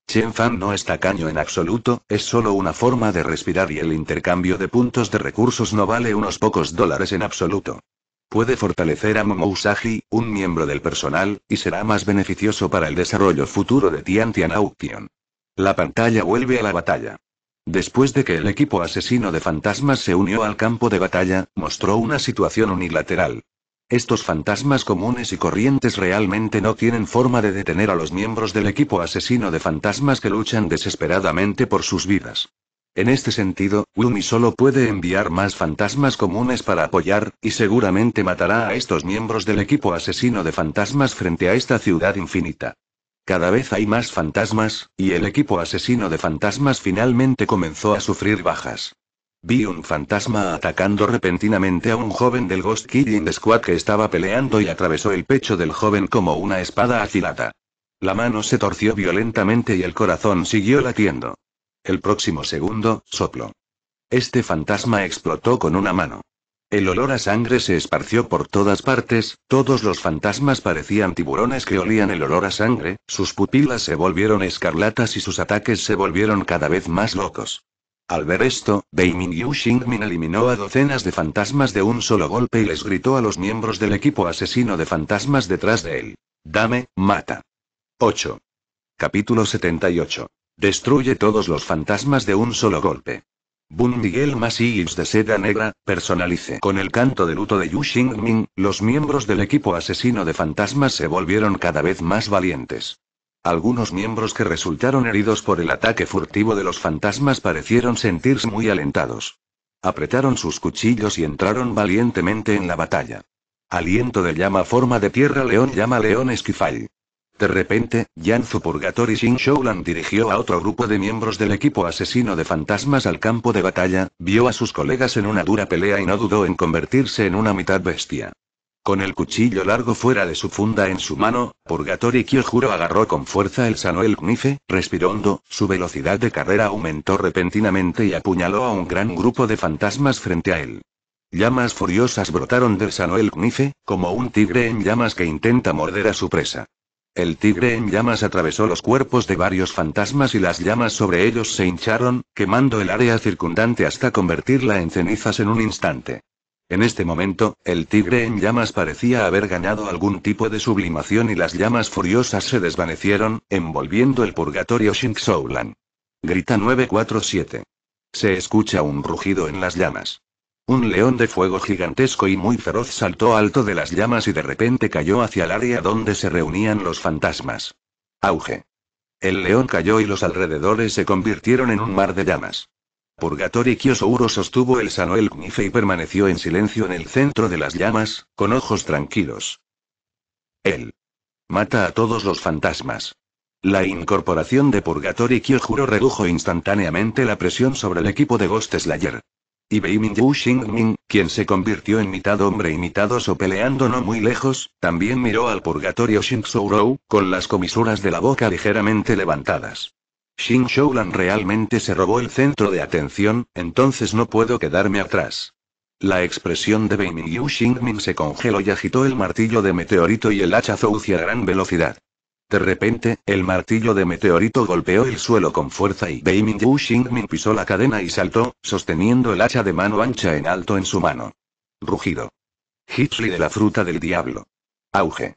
Chen Fan no es tacaño en absoluto, es solo una forma de respirar y el intercambio de puntos de recursos no vale unos pocos dólares en absoluto. Puede fortalecer a Momousagi, un miembro del personal, y será más beneficioso para el desarrollo futuro de Tian Tian Auction. La pantalla vuelve a la batalla. Después de que el equipo asesino de fantasmas se unió al campo de batalla, mostró una situación unilateral. Estos fantasmas comunes y corrientes realmente no tienen forma de detener a los miembros del equipo asesino de fantasmas que luchan desesperadamente por sus vidas. En este sentido, y solo puede enviar más fantasmas comunes para apoyar, y seguramente matará a estos miembros del equipo asesino de fantasmas frente a esta ciudad infinita. Cada vez hay más fantasmas, y el equipo asesino de fantasmas finalmente comenzó a sufrir bajas. Vi un fantasma atacando repentinamente a un joven del Ghost Killing Squad que estaba peleando y atravesó el pecho del joven como una espada afilada. La mano se torció violentamente y el corazón siguió latiendo. El próximo segundo, sopló. Este fantasma explotó con una mano. El olor a sangre se esparció por todas partes, todos los fantasmas parecían tiburones que olían el olor a sangre, sus pupilas se volvieron escarlatas y sus ataques se volvieron cada vez más locos. Al ver esto, Beimin Yu Xingmin eliminó a docenas de fantasmas de un solo golpe y les gritó a los miembros del equipo asesino de fantasmas detrás de él. Dame, mata. 8. Capítulo 78. Destruye todos los fantasmas de un solo golpe. Bun Miguel Ibs de seda negra, personalice. Con el canto de luto de Yu Xingming, los miembros del equipo asesino de fantasmas se volvieron cada vez más valientes. Algunos miembros que resultaron heridos por el ataque furtivo de los fantasmas parecieron sentirse muy alentados. Apretaron sus cuchillos y entraron valientemente en la batalla. Aliento de llama forma de tierra león llama león esquifal. De repente, Yanzu Purgatory Shin Shoulan dirigió a otro grupo de miembros del equipo asesino de fantasmas al campo de batalla, vio a sus colegas en una dura pelea y no dudó en convertirse en una mitad bestia. Con el cuchillo largo fuera de su funda en su mano, Purgatory Kyojuro agarró con fuerza el Sanoel Knife, respirando. su velocidad de carrera aumentó repentinamente y apuñaló a un gran grupo de fantasmas frente a él. Llamas furiosas brotaron del Sanoel Knife, como un tigre en llamas que intenta morder a su presa. El tigre en llamas atravesó los cuerpos de varios fantasmas y las llamas sobre ellos se hincharon, quemando el área circundante hasta convertirla en cenizas en un instante. En este momento, el tigre en llamas parecía haber ganado algún tipo de sublimación y las llamas furiosas se desvanecieron, envolviendo el purgatorio Shinxoulan. Grita 947. Se escucha un rugido en las llamas. Un león de fuego gigantesco y muy feroz saltó alto de las llamas y de repente cayó hacia el área donde se reunían los fantasmas. Auge. El león cayó y los alrededores se convirtieron en un mar de llamas. purgatory Kyosouro sostuvo el el Knife y permaneció en silencio en el centro de las llamas, con ojos tranquilos. Él. Mata a todos los fantasmas. La incorporación de Purgatory Kyojuro redujo instantáneamente la presión sobre el equipo de Ghost Slayer. Y Beiming Yu Xingming, quien se convirtió en mitad hombre y mitad oso peleando no muy lejos, también miró al purgatorio Xing Rou, con las comisuras de la boca ligeramente levantadas. Xing Shoulan realmente se robó el centro de atención, entonces no puedo quedarme atrás. La expresión de Beiming Yu Xingming se congeló y agitó el martillo de meteorito y el hacha Zouzi a gran velocidad. De repente, el martillo de meteorito golpeó el suelo con fuerza y Beiming Wu Xingmin pisó la cadena y saltó, sosteniendo el hacha de mano ancha en alto en su mano. Rugido. Hitsley de la fruta del diablo. Auge.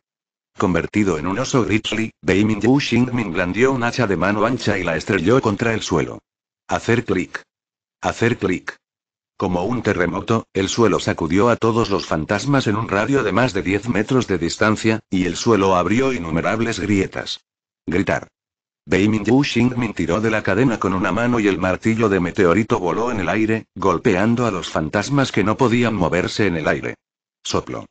Convertido en un oso Grizzly, Beiming Yu Xingmin blandió un hacha de mano ancha y la estrelló contra el suelo. Hacer clic. Hacer clic. Como un terremoto, el suelo sacudió a todos los fantasmas en un radio de más de 10 metros de distancia, y el suelo abrió innumerables grietas. Gritar. Beimin Yu Xingmin tiró de la cadena con una mano y el martillo de meteorito voló en el aire, golpeando a los fantasmas que no podían moverse en el aire. Soplo.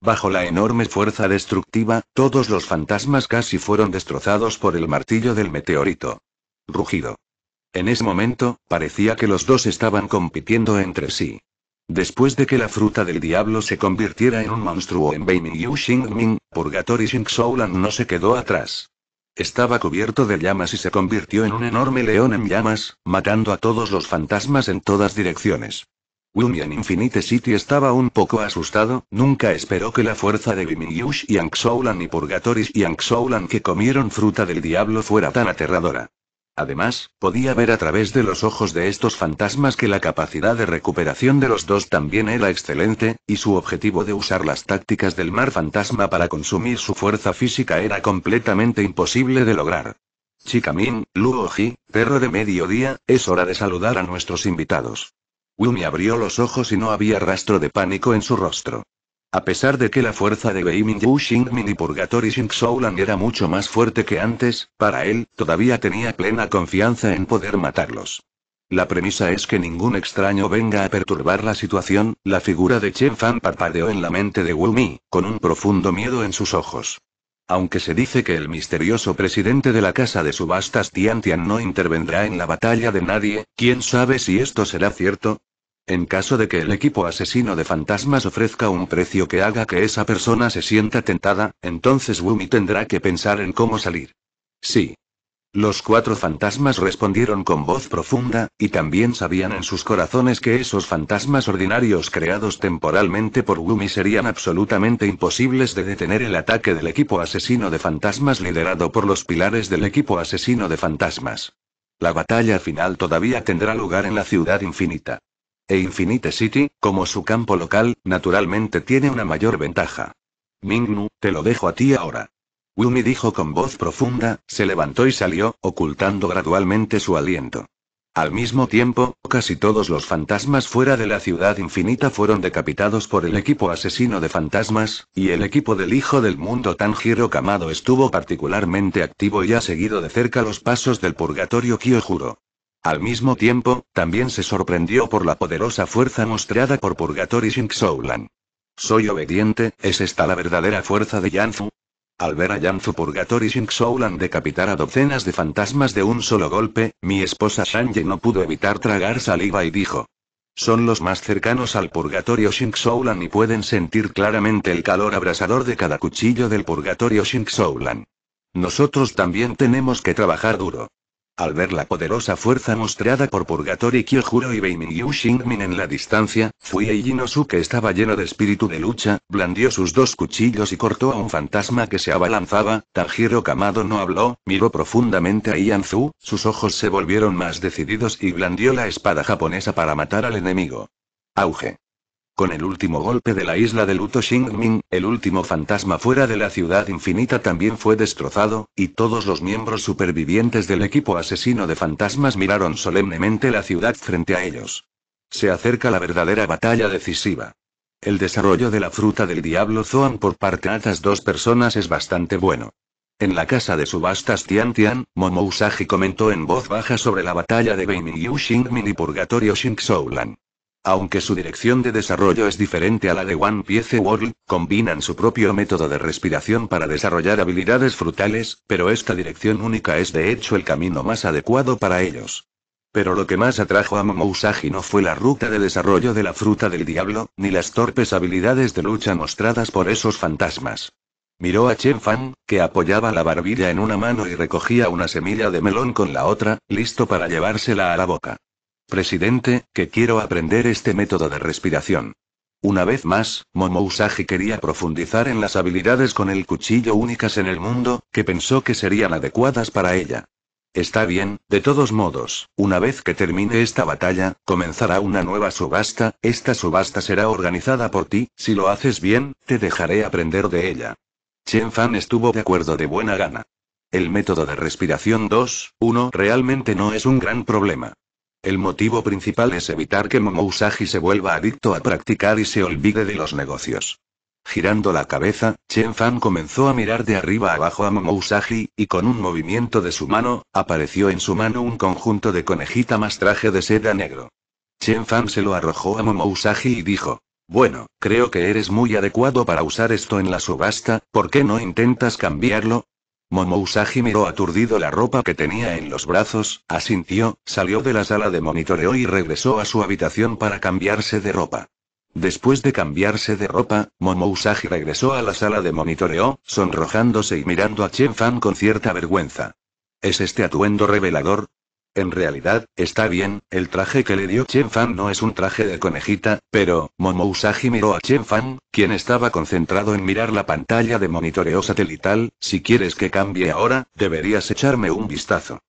Bajo la enorme fuerza destructiva, todos los fantasmas casi fueron destrozados por el martillo del meteorito. Rugido. En ese momento, parecía que los dos estaban compitiendo entre sí. Después de que la fruta del diablo se convirtiera en un monstruo en Yu Xingming, Purgatory Soulan no se quedó atrás. Estaba cubierto de llamas y se convirtió en un enorme león en llamas, matando a todos los fantasmas en todas direcciones. William Infinite City estaba un poco asustado, nunca esperó que la fuerza de Yu y Anxoulan y Purgatoris y Anxoulan que comieron fruta del diablo fuera tan aterradora. Además, podía ver a través de los ojos de estos fantasmas que la capacidad de recuperación de los dos también era excelente, y su objetivo de usar las tácticas del mar fantasma para consumir su fuerza física era completamente imposible de lograr. Chikamin, Luoji, perro de mediodía, es hora de saludar a nuestros invitados. Wumi abrió los ojos y no había rastro de pánico en su rostro. A pesar de que la fuerza de Beiming Yu Xingmin y Purgatory Xing Lan era mucho más fuerte que antes, para él, todavía tenía plena confianza en poder matarlos. La premisa es que ningún extraño venga a perturbar la situación, la figura de Chen Fan parpadeó en la mente de Wu Mi, con un profundo miedo en sus ojos. Aunque se dice que el misterioso presidente de la casa de subastas Tian Tian no intervendrá en la batalla de nadie, quién sabe si esto será cierto, en caso de que el equipo asesino de fantasmas ofrezca un precio que haga que esa persona se sienta tentada, entonces Wumi tendrá que pensar en cómo salir. Sí. Los cuatro fantasmas respondieron con voz profunda, y también sabían en sus corazones que esos fantasmas ordinarios creados temporalmente por Wumi serían absolutamente imposibles de detener el ataque del equipo asesino de fantasmas liderado por los pilares del equipo asesino de fantasmas. La batalla final todavía tendrá lugar en la ciudad infinita e Infinite City, como su campo local, naturalmente tiene una mayor ventaja. Mingnu, te lo dejo a ti ahora. Wumi dijo con voz profunda, se levantó y salió, ocultando gradualmente su aliento. Al mismo tiempo, casi todos los fantasmas fuera de la ciudad infinita fueron decapitados por el equipo asesino de fantasmas, y el equipo del Hijo del Mundo Tanjiro Kamado estuvo particularmente activo y ha seguido de cerca los pasos del purgatorio Kyojuro. Al mismo tiempo, también se sorprendió por la poderosa fuerza mostrada por Purgatory Shinxoulan. Soy obediente, ¿es esta la verdadera fuerza de Yanzu? Al ver a Yanzu Purgatory Shinxoulan decapitar a docenas de fantasmas de un solo golpe, mi esposa Shanje no pudo evitar tragar saliva y dijo. Son los más cercanos al Purgatorio Shinxoulan y pueden sentir claramente el calor abrasador de cada cuchillo del Purgatorio Shinxoulan. Nosotros también tenemos que trabajar duro. Al ver la poderosa fuerza mostrada por Purgatory Kyojuro y Yu Shingmin en la distancia, Fuei que estaba lleno de espíritu de lucha, blandió sus dos cuchillos y cortó a un fantasma que se abalanzaba, Tanjiro Kamado no habló, miró profundamente a Ianzu, sus ojos se volvieron más decididos y blandió la espada japonesa para matar al enemigo. Auge. Con el último golpe de la isla de luto Xingming, el último fantasma fuera de la ciudad infinita también fue destrozado, y todos los miembros supervivientes del equipo asesino de fantasmas miraron solemnemente la ciudad frente a ellos. Se acerca la verdadera batalla decisiva. El desarrollo de la fruta del diablo Zoan por parte de estas dos personas es bastante bueno. En la casa de subastas Tian Tian, Momo Usagi comentó en voz baja sobre la batalla de Beiming Yu Xingmin y Purgatorio Lan. Aunque su dirección de desarrollo es diferente a la de One Piece World, combinan su propio método de respiración para desarrollar habilidades frutales, pero esta dirección única es de hecho el camino más adecuado para ellos. Pero lo que más atrajo a Momousagi no fue la ruta de desarrollo de la fruta del diablo, ni las torpes habilidades de lucha mostradas por esos fantasmas. Miró a Chen Fan, que apoyaba la barbilla en una mano y recogía una semilla de melón con la otra, listo para llevársela a la boca. Presidente, que quiero aprender este método de respiración. Una vez más, Momo Usagi quería profundizar en las habilidades con el cuchillo únicas en el mundo, que pensó que serían adecuadas para ella. Está bien, de todos modos, una vez que termine esta batalla, comenzará una nueva subasta, esta subasta será organizada por ti, si lo haces bien, te dejaré aprender de ella. Chen Fan estuvo de acuerdo de buena gana. El método de respiración 2, 1 realmente no es un gran problema. El motivo principal es evitar que Momousagi se vuelva adicto a practicar y se olvide de los negocios. Girando la cabeza, Chen Fan comenzó a mirar de arriba abajo a Momousagi, y con un movimiento de su mano, apareció en su mano un conjunto de conejita más traje de seda negro. Chen Fan se lo arrojó a Momousagi y dijo, bueno, creo que eres muy adecuado para usar esto en la subasta, ¿por qué no intentas cambiarlo? Momousagi miró aturdido la ropa que tenía en los brazos, asintió, salió de la sala de monitoreo y regresó a su habitación para cambiarse de ropa. Después de cambiarse de ropa, Momousagi regresó a la sala de monitoreo, sonrojándose y mirando a Chen Fan con cierta vergüenza. ¿Es este atuendo revelador? En realidad, está bien, el traje que le dio Chen Fan no es un traje de conejita, pero, Momo Usagi miró a Chen Fan, quien estaba concentrado en mirar la pantalla de monitoreo satelital, si quieres que cambie ahora, deberías echarme un vistazo.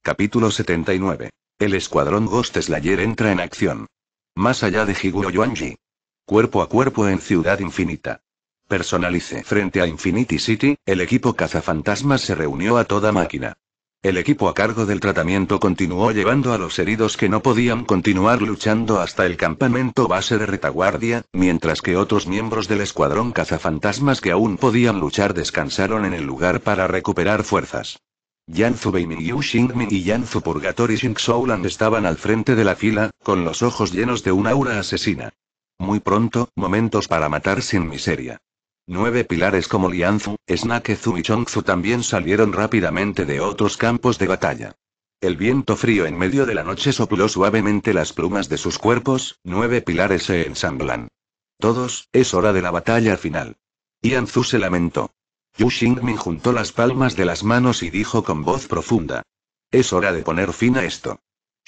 Capítulo 79. El escuadrón Ghost Slayer entra en acción. Más allá de Higuro Yuanji. Cuerpo a cuerpo en Ciudad Infinita. Personalice. Frente a Infinity City, el equipo cazafantasmas se reunió a toda máquina. El equipo a cargo del tratamiento continuó llevando a los heridos que no podían continuar luchando hasta el campamento base de retaguardia, mientras que otros miembros del escuadrón cazafantasmas que aún podían luchar descansaron en el lugar para recuperar fuerzas. Yanzu Yu Xingmin y Yanzu Purgatory Shingshouland estaban al frente de la fila, con los ojos llenos de una aura asesina. Muy pronto, momentos para matar sin miseria. Nueve pilares como Lianzu, Snakezu y Chongzu también salieron rápidamente de otros campos de batalla. El viento frío en medio de la noche sopló suavemente las plumas de sus cuerpos, nueve pilares se ensamblan. Todos, es hora de la batalla final. Yanzu se lamentó. Yu Xingmin juntó las palmas de las manos y dijo con voz profunda. Es hora de poner fin a esto.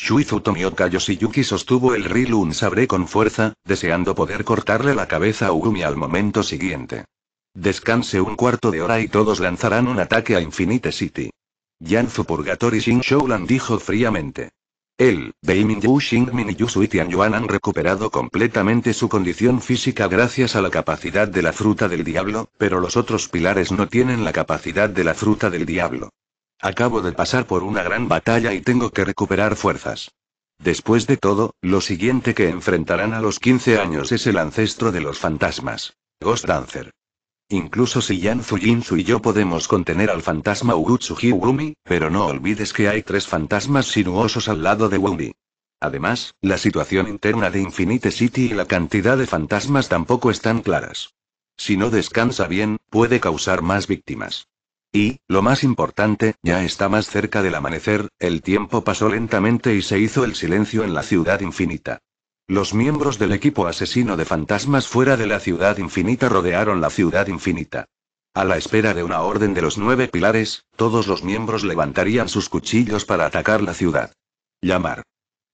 Shuizu Tomioka Yoshiyuki sostuvo el Rilun Sabre con fuerza, deseando poder cortarle la cabeza a Ugumi al momento siguiente. Descanse un cuarto de hora y todos lanzarán un ataque a Infinite City. Yanzu Purgatory Shin Shoulan dijo fríamente. Él, Beimin Yu Shingmin y Yusui Tianyuan han recuperado completamente su condición física gracias a la capacidad de la fruta del diablo, pero los otros pilares no tienen la capacidad de la fruta del diablo. Acabo de pasar por una gran batalla y tengo que recuperar fuerzas. Después de todo, lo siguiente que enfrentarán a los 15 años es el ancestro de los fantasmas. Ghost Dancer. Incluso si Yan Zuyinzu y yo podemos contener al fantasma Ugutsu Urumi, pero no olvides que hay tres fantasmas sinuosos al lado de Wumi. Además, la situación interna de Infinite City y la cantidad de fantasmas tampoco están claras. Si no descansa bien, puede causar más víctimas. Y, lo más importante, ya está más cerca del amanecer, el tiempo pasó lentamente y se hizo el silencio en la ciudad infinita. Los miembros del equipo asesino de fantasmas fuera de la ciudad infinita rodearon la ciudad infinita. A la espera de una orden de los nueve pilares, todos los miembros levantarían sus cuchillos para atacar la ciudad. Llamar.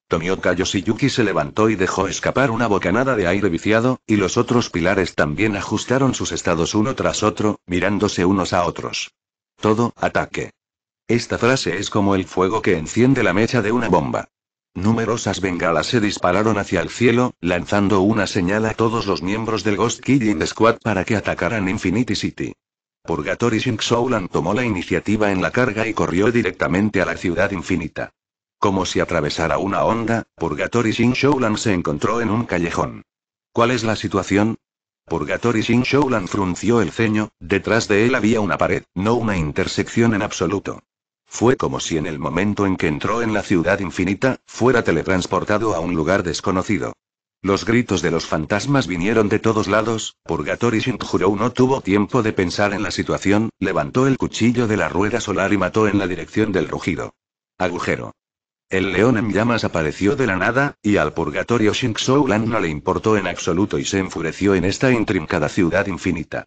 Tomioka Yoshiyuki se levantó y dejó escapar una bocanada de aire viciado, y los otros pilares también ajustaron sus estados uno tras otro, mirándose unos a otros. Todo, ataque. Esta frase es como el fuego que enciende la mecha de una bomba. Numerosas bengalas se dispararon hacia el cielo, lanzando una señal a todos los miembros del Ghost Killing Squad para que atacaran Infinity City. Purgatory Shink Soulan tomó la iniciativa en la carga y corrió directamente a la ciudad infinita. Como si atravesara una onda, Purgatory Shin Soulan se encontró en un callejón. ¿Cuál es la situación? Purgatory Shin Shoulan frunció el ceño, detrás de él había una pared, no una intersección en absoluto. Fue como si en el momento en que entró en la ciudad infinita, fuera teletransportado a un lugar desconocido. Los gritos de los fantasmas vinieron de todos lados, Purgatory Shinjurou no tuvo tiempo de pensar en la situación, levantó el cuchillo de la rueda solar y mató en la dirección del rugido. Agujero. El león en llamas apareció de la nada, y al purgatorio Shing Lan no le importó en absoluto y se enfureció en esta intrincada ciudad infinita.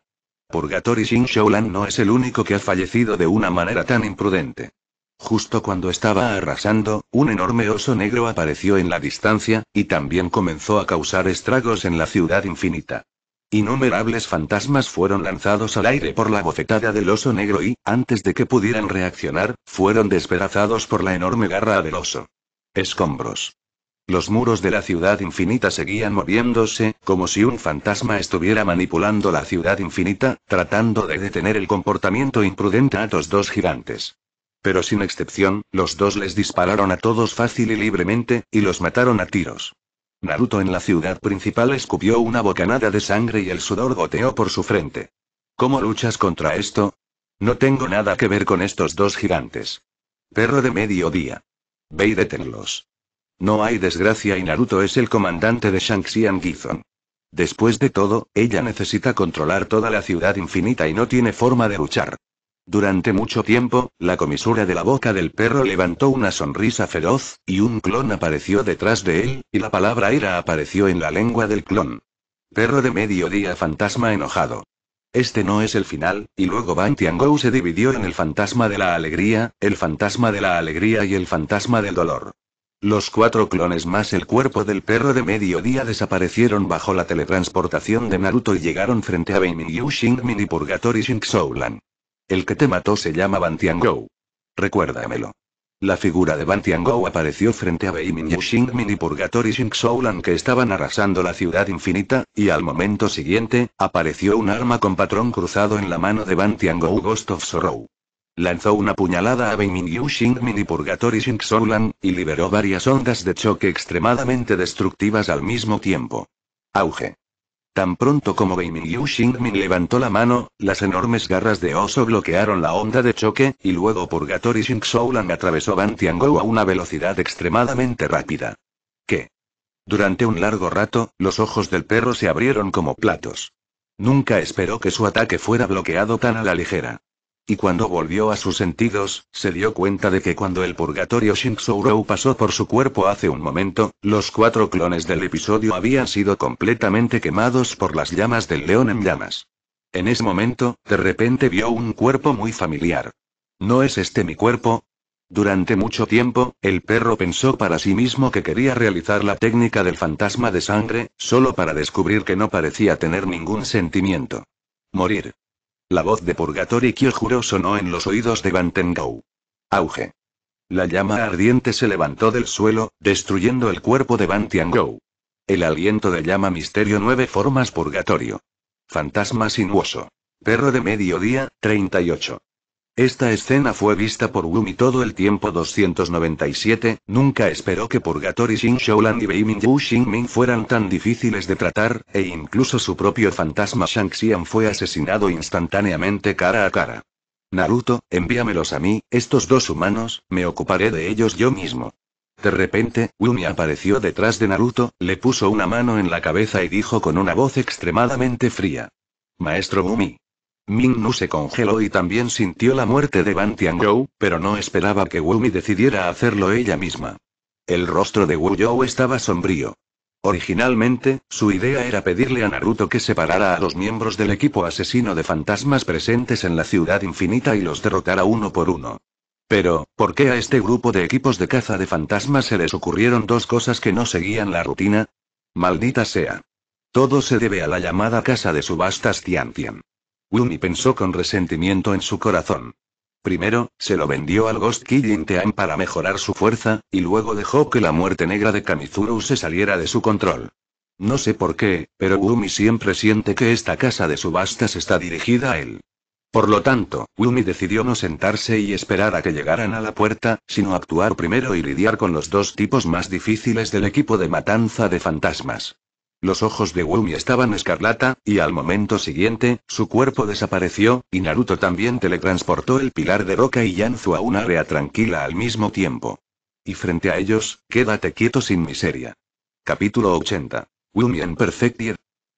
Purgatorio Shing Lan no es el único que ha fallecido de una manera tan imprudente. Justo cuando estaba arrasando, un enorme oso negro apareció en la distancia, y también comenzó a causar estragos en la ciudad infinita. Innumerables fantasmas fueron lanzados al aire por la bofetada del oso negro y, antes de que pudieran reaccionar, fueron despedazados por la enorme garra del oso. Escombros. Los muros de la ciudad infinita seguían moviéndose, como si un fantasma estuviera manipulando la ciudad infinita, tratando de detener el comportamiento imprudente a los dos gigantes. Pero sin excepción, los dos les dispararon a todos fácil y libremente, y los mataron a tiros. Naruto en la ciudad principal escupió una bocanada de sangre y el sudor goteó por su frente. ¿Cómo luchas contra esto? No tengo nada que ver con estos dos gigantes. Perro de mediodía. Ve y No hay desgracia y Naruto es el comandante de Shang-Xian Gizon. Después de todo, ella necesita controlar toda la ciudad infinita y no tiene forma de luchar. Durante mucho tiempo, la comisura de la boca del perro levantó una sonrisa feroz, y un clon apareció detrás de él, y la palabra ira apareció en la lengua del clon. Perro de mediodía fantasma enojado. Este no es el final, y luego Ban Tiangou se dividió en el fantasma de la alegría, el fantasma de la alegría y el fantasma del dolor. Los cuatro clones más el cuerpo del perro de mediodía desaparecieron bajo la teletransportación de Naruto y llegaron frente a Beimin Yu Mini y Purgatory Soulan. El que te mató se llama Gou. Recuérdamelo. La figura de Gou apareció frente a Beimin Mini y Purgatory Soulan que estaban arrasando la ciudad infinita, y al momento siguiente, apareció un arma con patrón cruzado en la mano de Gou Ghost of Sorrow. Lanzó una puñalada a Beimin Mini y Purgatory Soulan y liberó varias ondas de choque extremadamente destructivas al mismo tiempo. Auge. Tan pronto como Yu Xingmin levantó la mano, las enormes garras de oso bloquearon la onda de choque, y luego Purgatory Lan atravesó Ban Tiangou a una velocidad extremadamente rápida. ¿Qué? Durante un largo rato, los ojos del perro se abrieron como platos. Nunca esperó que su ataque fuera bloqueado tan a la ligera. Y cuando volvió a sus sentidos, se dio cuenta de que cuando el purgatorio Shinsourou pasó por su cuerpo hace un momento, los cuatro clones del episodio habían sido completamente quemados por las llamas del león en llamas. En ese momento, de repente vio un cuerpo muy familiar. ¿No es este mi cuerpo? Durante mucho tiempo, el perro pensó para sí mismo que quería realizar la técnica del fantasma de sangre, solo para descubrir que no parecía tener ningún sentimiento. Morir. La voz de Purgatorio Kyojuro sonó en los oídos de Bantengou. Auge. La llama ardiente se levantó del suelo, destruyendo el cuerpo de Bantengou. El aliento de llama misterio nueve formas purgatorio. Fantasma sinuoso. Perro de mediodía, 38. Esta escena fue vista por Wumi todo el tiempo 297, nunca esperó que Purgatory Shin Shouland y Yu Xingming fueran tan difíciles de tratar, e incluso su propio fantasma Shang-Xian fue asesinado instantáneamente cara a cara. Naruto, envíamelos a mí, estos dos humanos, me ocuparé de ellos yo mismo. De repente, Wumi apareció detrás de Naruto, le puso una mano en la cabeza y dijo con una voz extremadamente fría. Maestro Wumi. Ming Nu se congeló y también sintió la muerte de Bantian Gou, pero no esperaba que Wu decidiera hacerlo ella misma. El rostro de Wu estaba sombrío. Originalmente, su idea era pedirle a Naruto que separara a los miembros del equipo asesino de fantasmas presentes en la ciudad infinita y los derrotara uno por uno. Pero, ¿por qué a este grupo de equipos de caza de fantasmas se les ocurrieron dos cosas que no seguían la rutina? Maldita sea. Todo se debe a la llamada casa de subastas Tian. Wumi pensó con resentimiento en su corazón. Primero, se lo vendió al Ghost Killing Team para mejorar su fuerza, y luego dejó que la muerte negra de Kamizuru se saliera de su control. No sé por qué, pero Wumi siempre siente que esta casa de subastas está dirigida a él. Por lo tanto, Wumi decidió no sentarse y esperar a que llegaran a la puerta, sino actuar primero y lidiar con los dos tipos más difíciles del equipo de matanza de fantasmas. Los ojos de Wumi estaban escarlata, y al momento siguiente, su cuerpo desapareció, y Naruto también teletransportó el pilar de roca y Yanzu a un área tranquila al mismo tiempo. Y frente a ellos, quédate quieto sin miseria. Capítulo 80. Wumi en Perfectier.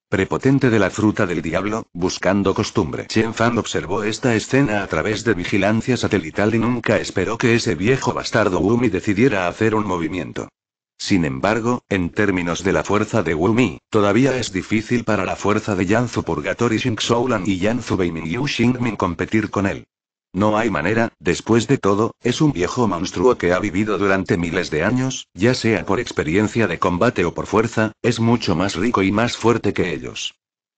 Prepotente de la fruta del diablo, buscando costumbre. Chen Fan observó esta escena a través de vigilancia satelital y nunca esperó que ese viejo bastardo Wumi decidiera hacer un movimiento. Sin embargo, en términos de la fuerza de Wu Mi, todavía es difícil para la fuerza de Yanzu Purgatory Lan y Yanzu Yu Xingmin competir con él. No hay manera, después de todo, es un viejo monstruo que ha vivido durante miles de años, ya sea por experiencia de combate o por fuerza, es mucho más rico y más fuerte que ellos.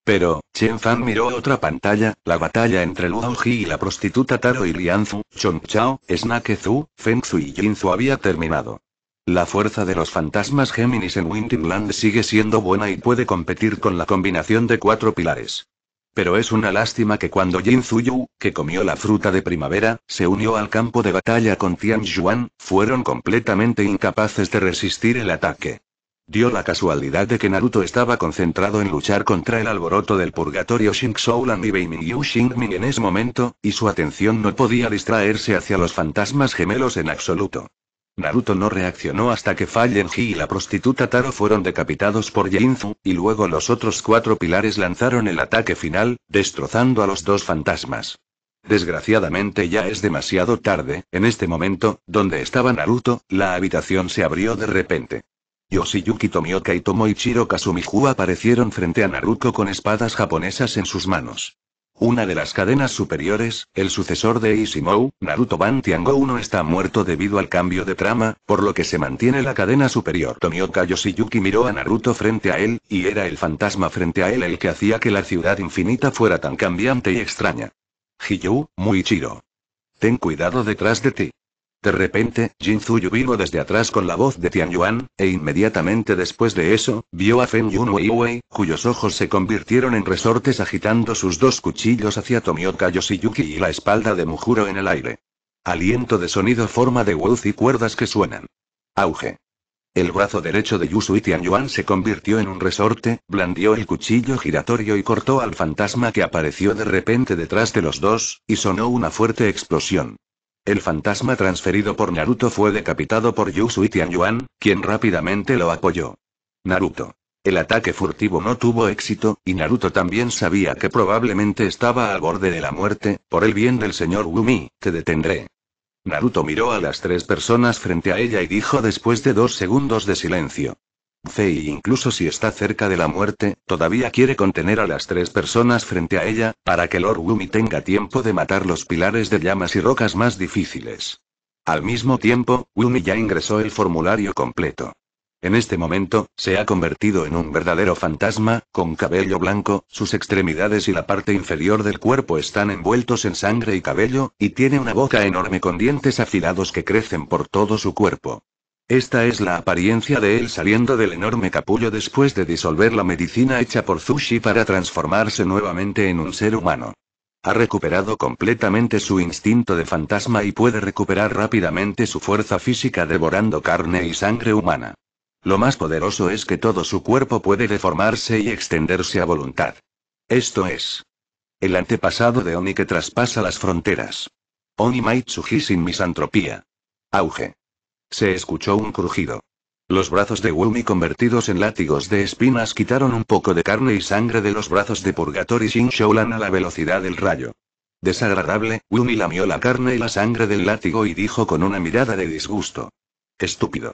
Pero, Chen Fan miró otra pantalla, la batalla entre Luo Ji y la prostituta Taro y Lianzu, Chong Chao, Snake Zhu, Feng Zhu y Zhu había terminado. La fuerza de los fantasmas Géminis en Winterland sigue siendo buena y puede competir con la combinación de cuatro pilares. Pero es una lástima que cuando Jin Zuyu, que comió la fruta de primavera, se unió al campo de batalla con Tian Yuan, fueron completamente incapaces de resistir el ataque. Dio la casualidad de que Naruto estaba concentrado en luchar contra el alboroto del purgatorio Soulan y Yu ming en ese momento, y su atención no podía distraerse hacia los fantasmas gemelos en absoluto. Naruto no reaccionó hasta que Fallenji y la prostituta Taro fueron decapitados por Jinzu, y luego los otros cuatro pilares lanzaron el ataque final, destrozando a los dos fantasmas. Desgraciadamente ya es demasiado tarde, en este momento, donde estaba Naruto, la habitación se abrió de repente. Yoshiyuki Tomioka y Tomoichiro Kazumiju aparecieron frente a Naruto con espadas japonesas en sus manos. Una de las cadenas superiores, el sucesor de Isimou, Naruto Ban Tiango no está muerto debido al cambio de trama, por lo que se mantiene la cadena superior. Tomioka Yoshiyuki miró a Naruto frente a él, y era el fantasma frente a él el que hacía que la ciudad infinita fuera tan cambiante y extraña. muy chiro. Ten cuidado detrás de ti. De repente, Jin Zuyu vino desde atrás con la voz de Tian Yuan, e inmediatamente después de eso, vio a Fen Yun Wei, cuyos ojos se convirtieron en resortes agitando sus dos cuchillos hacia Tomioka Yoshiyuki y la espalda de Mujuro en el aire. Aliento de sonido forma de Wuz y cuerdas que suenan. Auge. El brazo derecho de Yusui Yuan se convirtió en un resorte, blandió el cuchillo giratorio y cortó al fantasma que apareció de repente detrás de los dos, y sonó una fuerte explosión. El fantasma transferido por Naruto fue decapitado por Yusui Tianyuan, quien rápidamente lo apoyó. Naruto. El ataque furtivo no tuvo éxito, y Naruto también sabía que probablemente estaba al borde de la muerte, por el bien del señor Gumi, te detendré. Naruto miró a las tres personas frente a ella y dijo después de dos segundos de silencio. Fei incluso si está cerca de la muerte, todavía quiere contener a las tres personas frente a ella, para que Lord Wumi tenga tiempo de matar los pilares de llamas y rocas más difíciles. Al mismo tiempo, Wumi ya ingresó el formulario completo. En este momento, se ha convertido en un verdadero fantasma, con cabello blanco, sus extremidades y la parte inferior del cuerpo están envueltos en sangre y cabello, y tiene una boca enorme con dientes afilados que crecen por todo su cuerpo. Esta es la apariencia de él saliendo del enorme capullo después de disolver la medicina hecha por Zushi para transformarse nuevamente en un ser humano. Ha recuperado completamente su instinto de fantasma y puede recuperar rápidamente su fuerza física devorando carne y sangre humana. Lo más poderoso es que todo su cuerpo puede deformarse y extenderse a voluntad. Esto es. El antepasado de Oni que traspasa las fronteras. Oni Maitsuji sin misantropía. Auge. Se escuchó un crujido. Los brazos de Wumi convertidos en látigos de espinas quitaron un poco de carne y sangre de los brazos de Purgatory y Shin a la velocidad del rayo. Desagradable, Wumi lamió la carne y la sangre del látigo y dijo con una mirada de disgusto. Estúpido.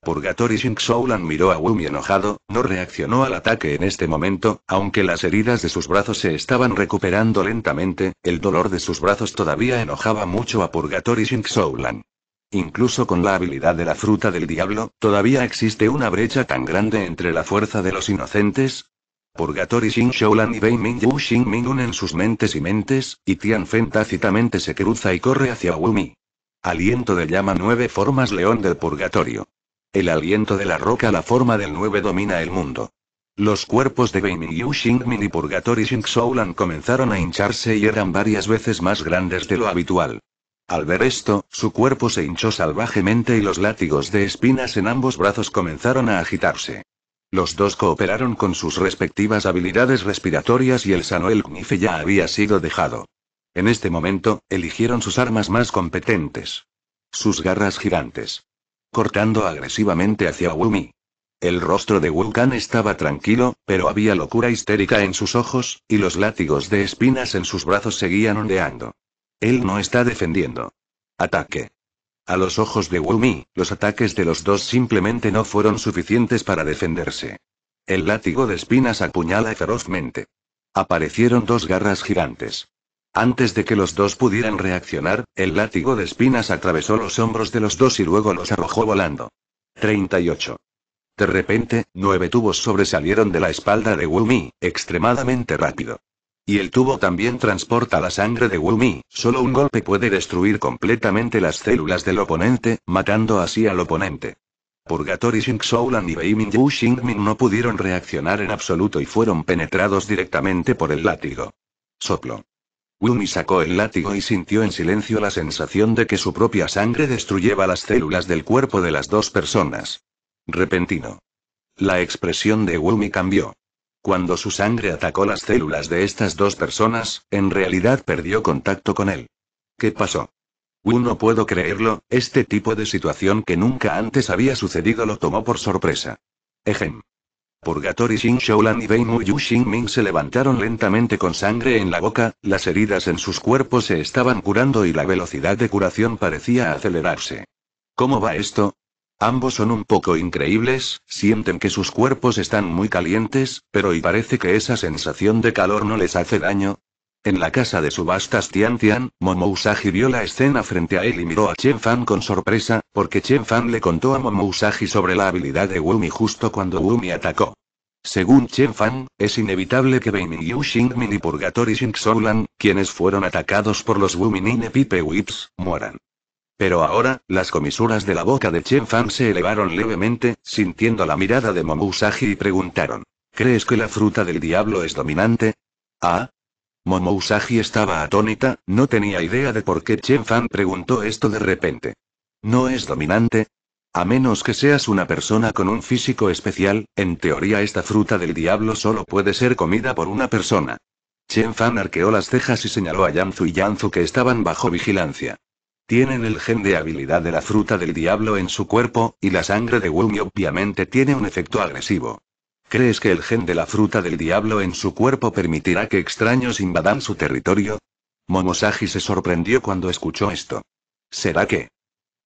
Purgatory y Shin miró a Wumi enojado, no reaccionó al ataque en este momento, aunque las heridas de sus brazos se estaban recuperando lentamente, el dolor de sus brazos todavía enojaba mucho a Purgatory y Shin Incluso con la habilidad de la fruta del diablo, todavía existe una brecha tan grande entre la fuerza de los inocentes. Purgatory Xing Shoulan y Bei Yu Xing Ming unen sus mentes y mentes, y Tianfen tácitamente se cruza y corre hacia Wumi. Aliento de llama nueve formas león del purgatorio. El aliento de la roca la forma del nueve domina el mundo. Los cuerpos de Yu Xingmin y Purgatory Xing Shoulan comenzaron a hincharse y eran varias veces más grandes de lo habitual. Al ver esto, su cuerpo se hinchó salvajemente y los látigos de espinas en ambos brazos comenzaron a agitarse. Los dos cooperaron con sus respectivas habilidades respiratorias y el el Knife ya había sido dejado. En este momento, eligieron sus armas más competentes. Sus garras gigantes. Cortando agresivamente hacia Wumi. El rostro de Wulkan estaba tranquilo, pero había locura histérica en sus ojos, y los látigos de espinas en sus brazos seguían ondeando. Él no está defendiendo. Ataque. A los ojos de Wumi, los ataques de los dos simplemente no fueron suficientes para defenderse. El látigo de espinas apuñala ferozmente. Aparecieron dos garras gigantes. Antes de que los dos pudieran reaccionar, el látigo de espinas atravesó los hombros de los dos y luego los arrojó volando. 38. De repente, nueve tubos sobresalieron de la espalda de Wumi, extremadamente rápido. Y el tubo también transporta la sangre de Wumi, solo un golpe puede destruir completamente las células del oponente, matando así al oponente. Purgatory Xing Soulan y Beimin Yu Xingmin no pudieron reaccionar en absoluto y fueron penetrados directamente por el látigo. Soplo. Wumi sacó el látigo y sintió en silencio la sensación de que su propia sangre destruyeba las células del cuerpo de las dos personas. Repentino. La expresión de Wumi cambió. Cuando su sangre atacó las células de estas dos personas, en realidad perdió contacto con él. ¿Qué pasó? Uno puedo creerlo, este tipo de situación que nunca antes había sucedido lo tomó por sorpresa. Ejem. Purgatory Shin Shoulan y Mu Yu Ming se levantaron lentamente con sangre en la boca, las heridas en sus cuerpos se estaban curando y la velocidad de curación parecía acelerarse. ¿Cómo va esto? Ambos son un poco increíbles, sienten que sus cuerpos están muy calientes, pero y parece que esa sensación de calor no les hace daño. En la casa de subastas Tian Tian, Momousagi vio la escena frente a él y miró a Chen Fan con sorpresa, porque Chen Fan le contó a Momousagi sobre la habilidad de Wumi justo cuando Wumi atacó. Según Chen Fan, es inevitable que Yu Min y Purgatory Xoulan, quienes fueron atacados por los Wuminine Pipe Whips, mueran. Pero ahora, las comisuras de la boca de Chen Fan se elevaron levemente, sintiendo la mirada de Momousagi y preguntaron. ¿Crees que la fruta del diablo es dominante? Ah. Momousagi estaba atónita, no tenía idea de por qué Chen Fan preguntó esto de repente. ¿No es dominante? A menos que seas una persona con un físico especial, en teoría esta fruta del diablo solo puede ser comida por una persona. Chen Fan arqueó las cejas y señaló a Yanzu y Yanzu que estaban bajo vigilancia. Tienen el gen de habilidad de la fruta del diablo en su cuerpo, y la sangre de Wumi obviamente tiene un efecto agresivo. ¿Crees que el gen de la fruta del diablo en su cuerpo permitirá que extraños invadan su territorio? Momosagi se sorprendió cuando escuchó esto. ¿Será que?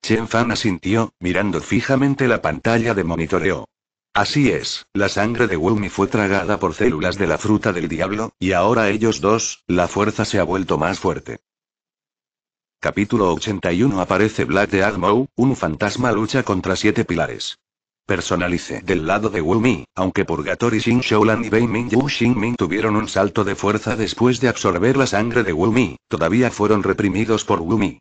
Chen Fan asintió, mirando fijamente la pantalla de monitoreo. Así es, la sangre de Wumi fue tragada por células de la fruta del diablo, y ahora ellos dos, la fuerza se ha vuelto más fuerte. Capítulo 81 Aparece Black de Armo, un fantasma lucha contra siete pilares. Personalice del lado de Wumi, aunque Purgatory Xin Shoulan y Bei Ming Yu Xin Ming tuvieron un salto de fuerza después de absorber la sangre de Wumi, todavía fueron reprimidos por Wumi.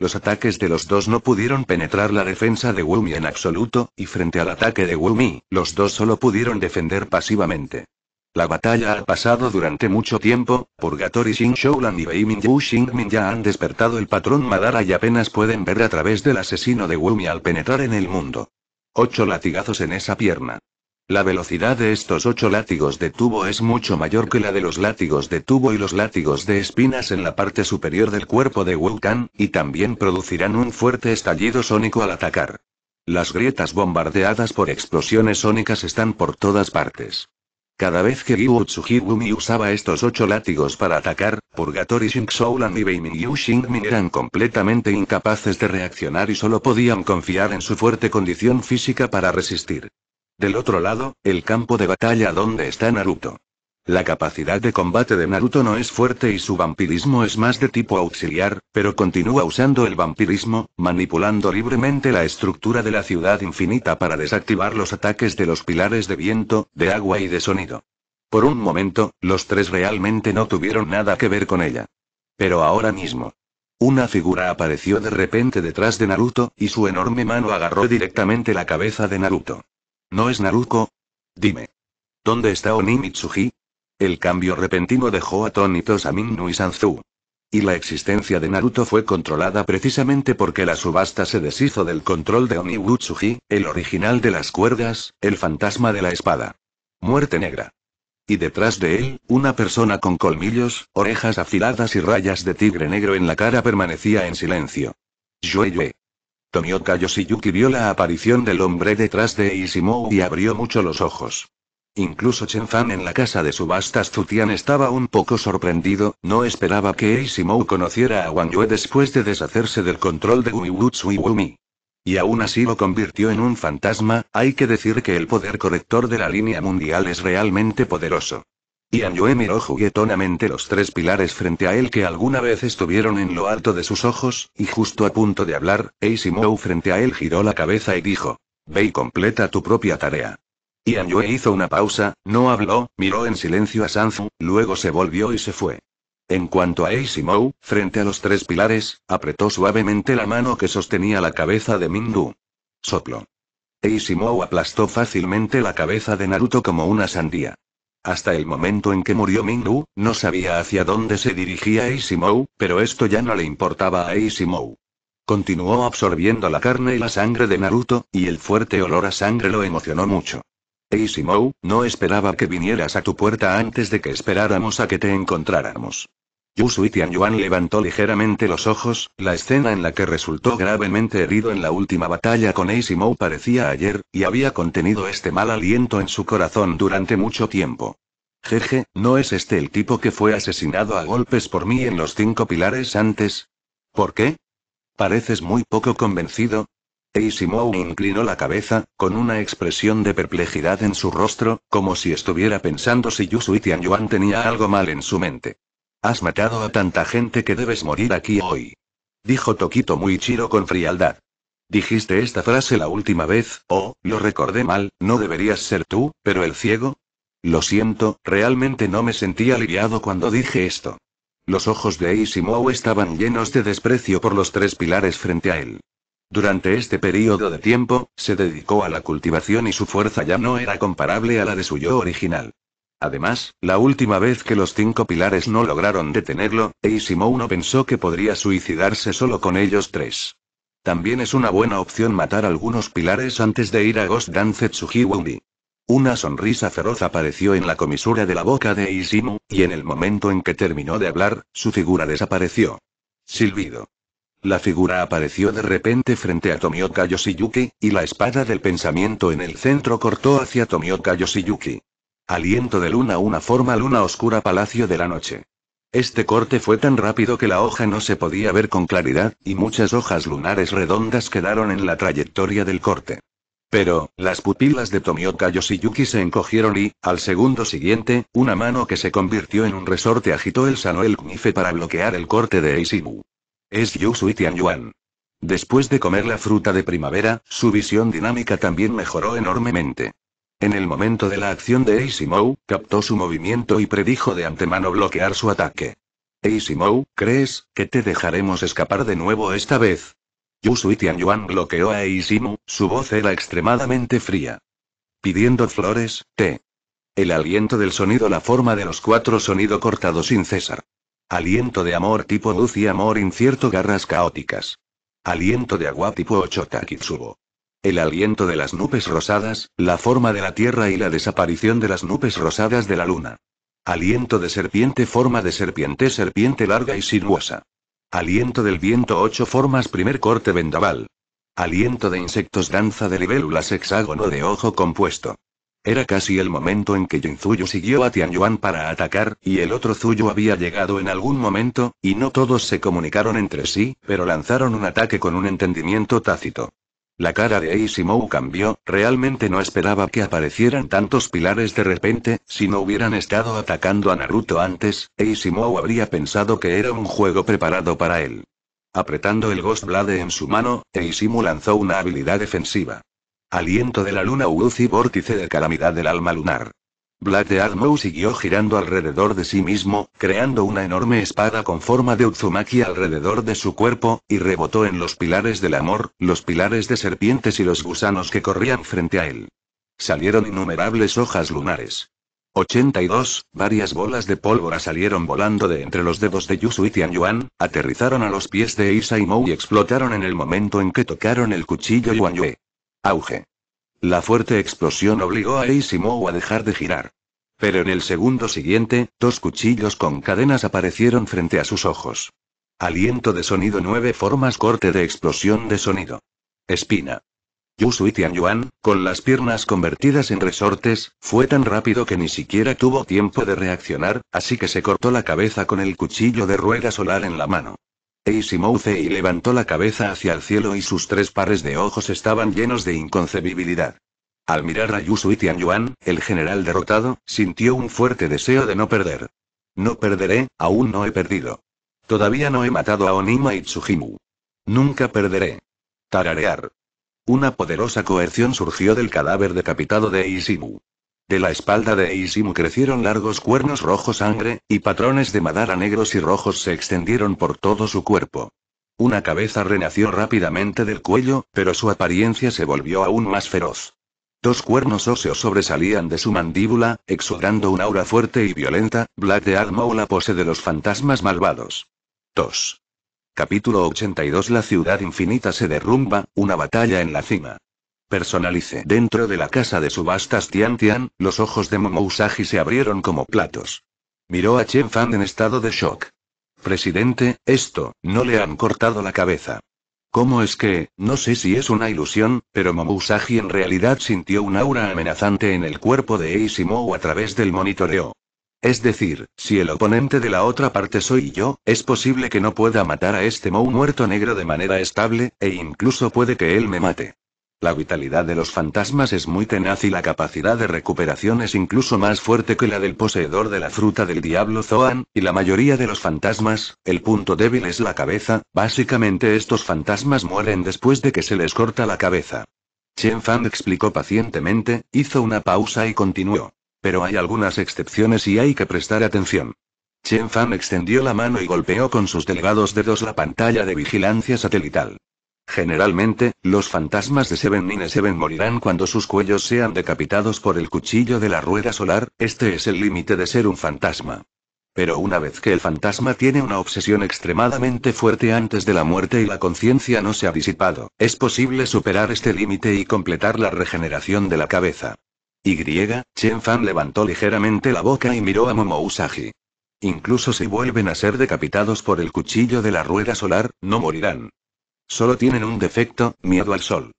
Los ataques de los dos no pudieron penetrar la defensa de Wumi en absoluto, y frente al ataque de Wumi, los dos solo pudieron defender pasivamente. La batalla ha pasado durante mucho tiempo, Purgatory Shin Shoulan y Bei Yu Xing ya han despertado el patrón Madara y apenas pueden ver a través del asesino de Wumi al penetrar en el mundo. Ocho latigazos en esa pierna. La velocidad de estos ocho látigos de tubo es mucho mayor que la de los látigos de tubo y los látigos de espinas en la parte superior del cuerpo de Wu Wukan, y también producirán un fuerte estallido sónico al atacar. Las grietas bombardeadas por explosiones sónicas están por todas partes. Cada vez que Ryu Higumi usaba estos ocho látigos para atacar, Purgatory Shinxoulan y Beimingyu Xingmin eran completamente incapaces de reaccionar y solo podían confiar en su fuerte condición física para resistir. Del otro lado, el campo de batalla donde está Naruto. La capacidad de combate de Naruto no es fuerte y su vampirismo es más de tipo auxiliar, pero continúa usando el vampirismo, manipulando libremente la estructura de la ciudad infinita para desactivar los ataques de los pilares de viento, de agua y de sonido. Por un momento, los tres realmente no tuvieron nada que ver con ella. Pero ahora mismo, una figura apareció de repente detrás de Naruto, y su enorme mano agarró directamente la cabeza de Naruto. ¿No es Naruto? Dime. ¿Dónde está Oni el cambio repentino dejó atónitos a Minnu y Sanzu. Y la existencia de Naruto fue controlada precisamente porque la subasta se deshizo del control de Oniwutsuji, el original de las cuerdas, el fantasma de la espada. Muerte negra. Y detrás de él, una persona con colmillos, orejas afiladas y rayas de tigre negro en la cara permanecía en silencio. Yueyue. Tomioka Yoshiyuki vio la aparición del hombre detrás de Ishimou y abrió mucho los ojos. Incluso Chen Fan en la casa de subastas Zutian estaba un poco sorprendido, no esperaba que Mou conociera a Wang Yue después de deshacerse del control de Wu Wumi. Y aún así lo convirtió en un fantasma, hay que decir que el poder corrector de la línea mundial es realmente poderoso. Y Yue miró juguetonamente los tres pilares frente a él que alguna vez estuvieron en lo alto de sus ojos, y justo a punto de hablar, Mou frente a él giró la cabeza y dijo: Ve y completa tu propia tarea. Ian hizo una pausa, no habló, miró en silencio a Sanzu, luego se volvió y se fue. En cuanto a Ace frente a los tres pilares, apretó suavemente la mano que sostenía la cabeza de Mindu. Soplo. Ace aplastó fácilmente la cabeza de Naruto como una sandía. Hasta el momento en que murió Du, no sabía hacia dónde se dirigía Ace pero esto ya no le importaba a Ace Continuó absorbiendo la carne y la sangre de Naruto, y el fuerte olor a sangre lo emocionó mucho. Moe, no esperaba que vinieras a tu puerta antes de que esperáramos a que te encontráramos. Yusui Yuan levantó ligeramente los ojos, la escena en la que resultó gravemente herido en la última batalla con Moe parecía ayer, y había contenido este mal aliento en su corazón durante mucho tiempo. Jeje, ¿no es este el tipo que fue asesinado a golpes por mí en los cinco pilares antes? ¿Por qué? Pareces muy poco convencido, Eisimou inclinó la cabeza, con una expresión de perplejidad en su rostro, como si estuviera pensando si Yusui Tianyuan tenía algo mal en su mente. Has matado a tanta gente que debes morir aquí hoy. Dijo Tokito Muichiro con frialdad. Dijiste esta frase la última vez, o, oh, lo recordé mal, no deberías ser tú, pero el ciego. Lo siento, realmente no me sentí aliviado cuando dije esto. Los ojos de Eisimou estaban llenos de desprecio por los tres pilares frente a él. Durante este periodo de tiempo, se dedicó a la cultivación y su fuerza ya no era comparable a la de su yo original. Además, la última vez que los cinco pilares no lograron detenerlo, uno pensó que podría suicidarse solo con ellos tres. También es una buena opción matar algunos pilares antes de ir a Ghost Dance Una sonrisa feroz apareció en la comisura de la boca de Isimu, y en el momento en que terminó de hablar, su figura desapareció. Silbido. La figura apareció de repente frente a Tomioka Yoshiyuki, y la espada del pensamiento en el centro cortó hacia Tomioka Yoshiyuki. Aliento de luna una forma luna oscura palacio de la noche. Este corte fue tan rápido que la hoja no se podía ver con claridad, y muchas hojas lunares redondas quedaron en la trayectoria del corte. Pero, las pupilas de Tomioka Yoshiyuki se encogieron y, al segundo siguiente, una mano que se convirtió en un resorte agitó el el Knife para bloquear el corte de Eishibu. Es Yu Sui Después de comer la fruta de primavera, su visión dinámica también mejoró enormemente. En el momento de la acción de Aishimou, captó su movimiento y predijo de antemano bloquear su ataque. Aishimou, ¿crees que te dejaremos escapar de nuevo esta vez? Yu Sui bloqueó a Eisimu, su voz era extremadamente fría. Pidiendo flores, té. El aliento del sonido, la forma de los cuatro sonido cortado sin cesar. Aliento de amor tipo luz y amor incierto garras caóticas. Aliento de agua tipo Ochota takitsubo. El aliento de las nubes rosadas, la forma de la tierra y la desaparición de las nubes rosadas de la luna. Aliento de serpiente forma de serpiente serpiente larga y sinuosa. Aliento del viento ocho formas primer corte vendaval. Aliento de insectos danza de libélulas hexágono de ojo compuesto. Era casi el momento en que Jinzuyo siguió a Tianyuan para atacar, y el otro Zuyo había llegado en algún momento, y no todos se comunicaron entre sí, pero lanzaron un ataque con un entendimiento tácito. La cara de Eishimou cambió, realmente no esperaba que aparecieran tantos pilares de repente, si no hubieran estado atacando a Naruto antes, Eishimou habría pensado que era un juego preparado para él. Apretando el Ghost Blade en su mano, Eishimu lanzó una habilidad defensiva. Aliento de la luna Uzi y vórtice de calamidad del alma lunar. Black de Admou siguió girando alrededor de sí mismo, creando una enorme espada con forma de Uzumaki alrededor de su cuerpo, y rebotó en los pilares del amor, los pilares de serpientes y los gusanos que corrían frente a él. Salieron innumerables hojas lunares. 82, varias bolas de pólvora salieron volando de entre los dedos de Yusu y Tianyuan, aterrizaron a los pies de Isa y y explotaron en el momento en que tocaron el cuchillo Yuanyue. Auge. La fuerte explosión obligó a Isimou a dejar de girar. Pero en el segundo siguiente, dos cuchillos con cadenas aparecieron frente a sus ojos. Aliento de sonido 9 formas corte de explosión de sonido. Espina. Yusui Yuan, con las piernas convertidas en resortes, fue tan rápido que ni siquiera tuvo tiempo de reaccionar, así que se cortó la cabeza con el cuchillo de rueda solar en la mano. Easy y levantó la cabeza hacia el cielo y sus tres pares de ojos estaban llenos de inconcebibilidad. Al mirar a Yusu y Tianyuan, el general derrotado, sintió un fuerte deseo de no perder. No perderé, aún no he perdido. Todavía no he matado a Onima y Nunca perderé. Tararear. Una poderosa coerción surgió del cadáver decapitado de Isimu. De la espalda de Eisimu crecieron largos cuernos rojo sangre, y patrones de madara negros y rojos se extendieron por todo su cuerpo. Una cabeza renació rápidamente del cuello, pero su apariencia se volvió aún más feroz. Dos cuernos óseos sobresalían de su mandíbula, exudando un aura fuerte y violenta, Black de o la pose de los fantasmas malvados. 2. Capítulo 82 La ciudad infinita se derrumba, una batalla en la cima personalice. Dentro de la casa de subastas Tian Tian, los ojos de Momousagi se abrieron como platos. Miró a Chen Fan en estado de shock. Presidente, esto, no le han cortado la cabeza. ¿Cómo es que, no sé si es una ilusión, pero Momousagi en realidad sintió un aura amenazante en el cuerpo de Mou a través del monitoreo? Es decir, si el oponente de la otra parte soy yo, es posible que no pueda matar a este Mou muerto negro de manera estable, e incluso puede que él me mate. La vitalidad de los fantasmas es muy tenaz y la capacidad de recuperación es incluso más fuerte que la del poseedor de la fruta del diablo Zoan, y la mayoría de los fantasmas, el punto débil es la cabeza, básicamente estos fantasmas mueren después de que se les corta la cabeza. Chen Fan explicó pacientemente, hizo una pausa y continuó. Pero hay algunas excepciones y hay que prestar atención. Chen Fan extendió la mano y golpeó con sus delgados dedos la pantalla de vigilancia satelital. Generalmente, los fantasmas de Seven in Seven morirán cuando sus cuellos sean decapitados por el cuchillo de la rueda solar, este es el límite de ser un fantasma. Pero una vez que el fantasma tiene una obsesión extremadamente fuerte antes de la muerte y la conciencia no se ha disipado, es posible superar este límite y completar la regeneración de la cabeza. Y, Chen Fan levantó ligeramente la boca y miró a Momo Usagi. Incluso si vuelven a ser decapitados por el cuchillo de la rueda solar, no morirán. Solo tienen un defecto, miedo al sol.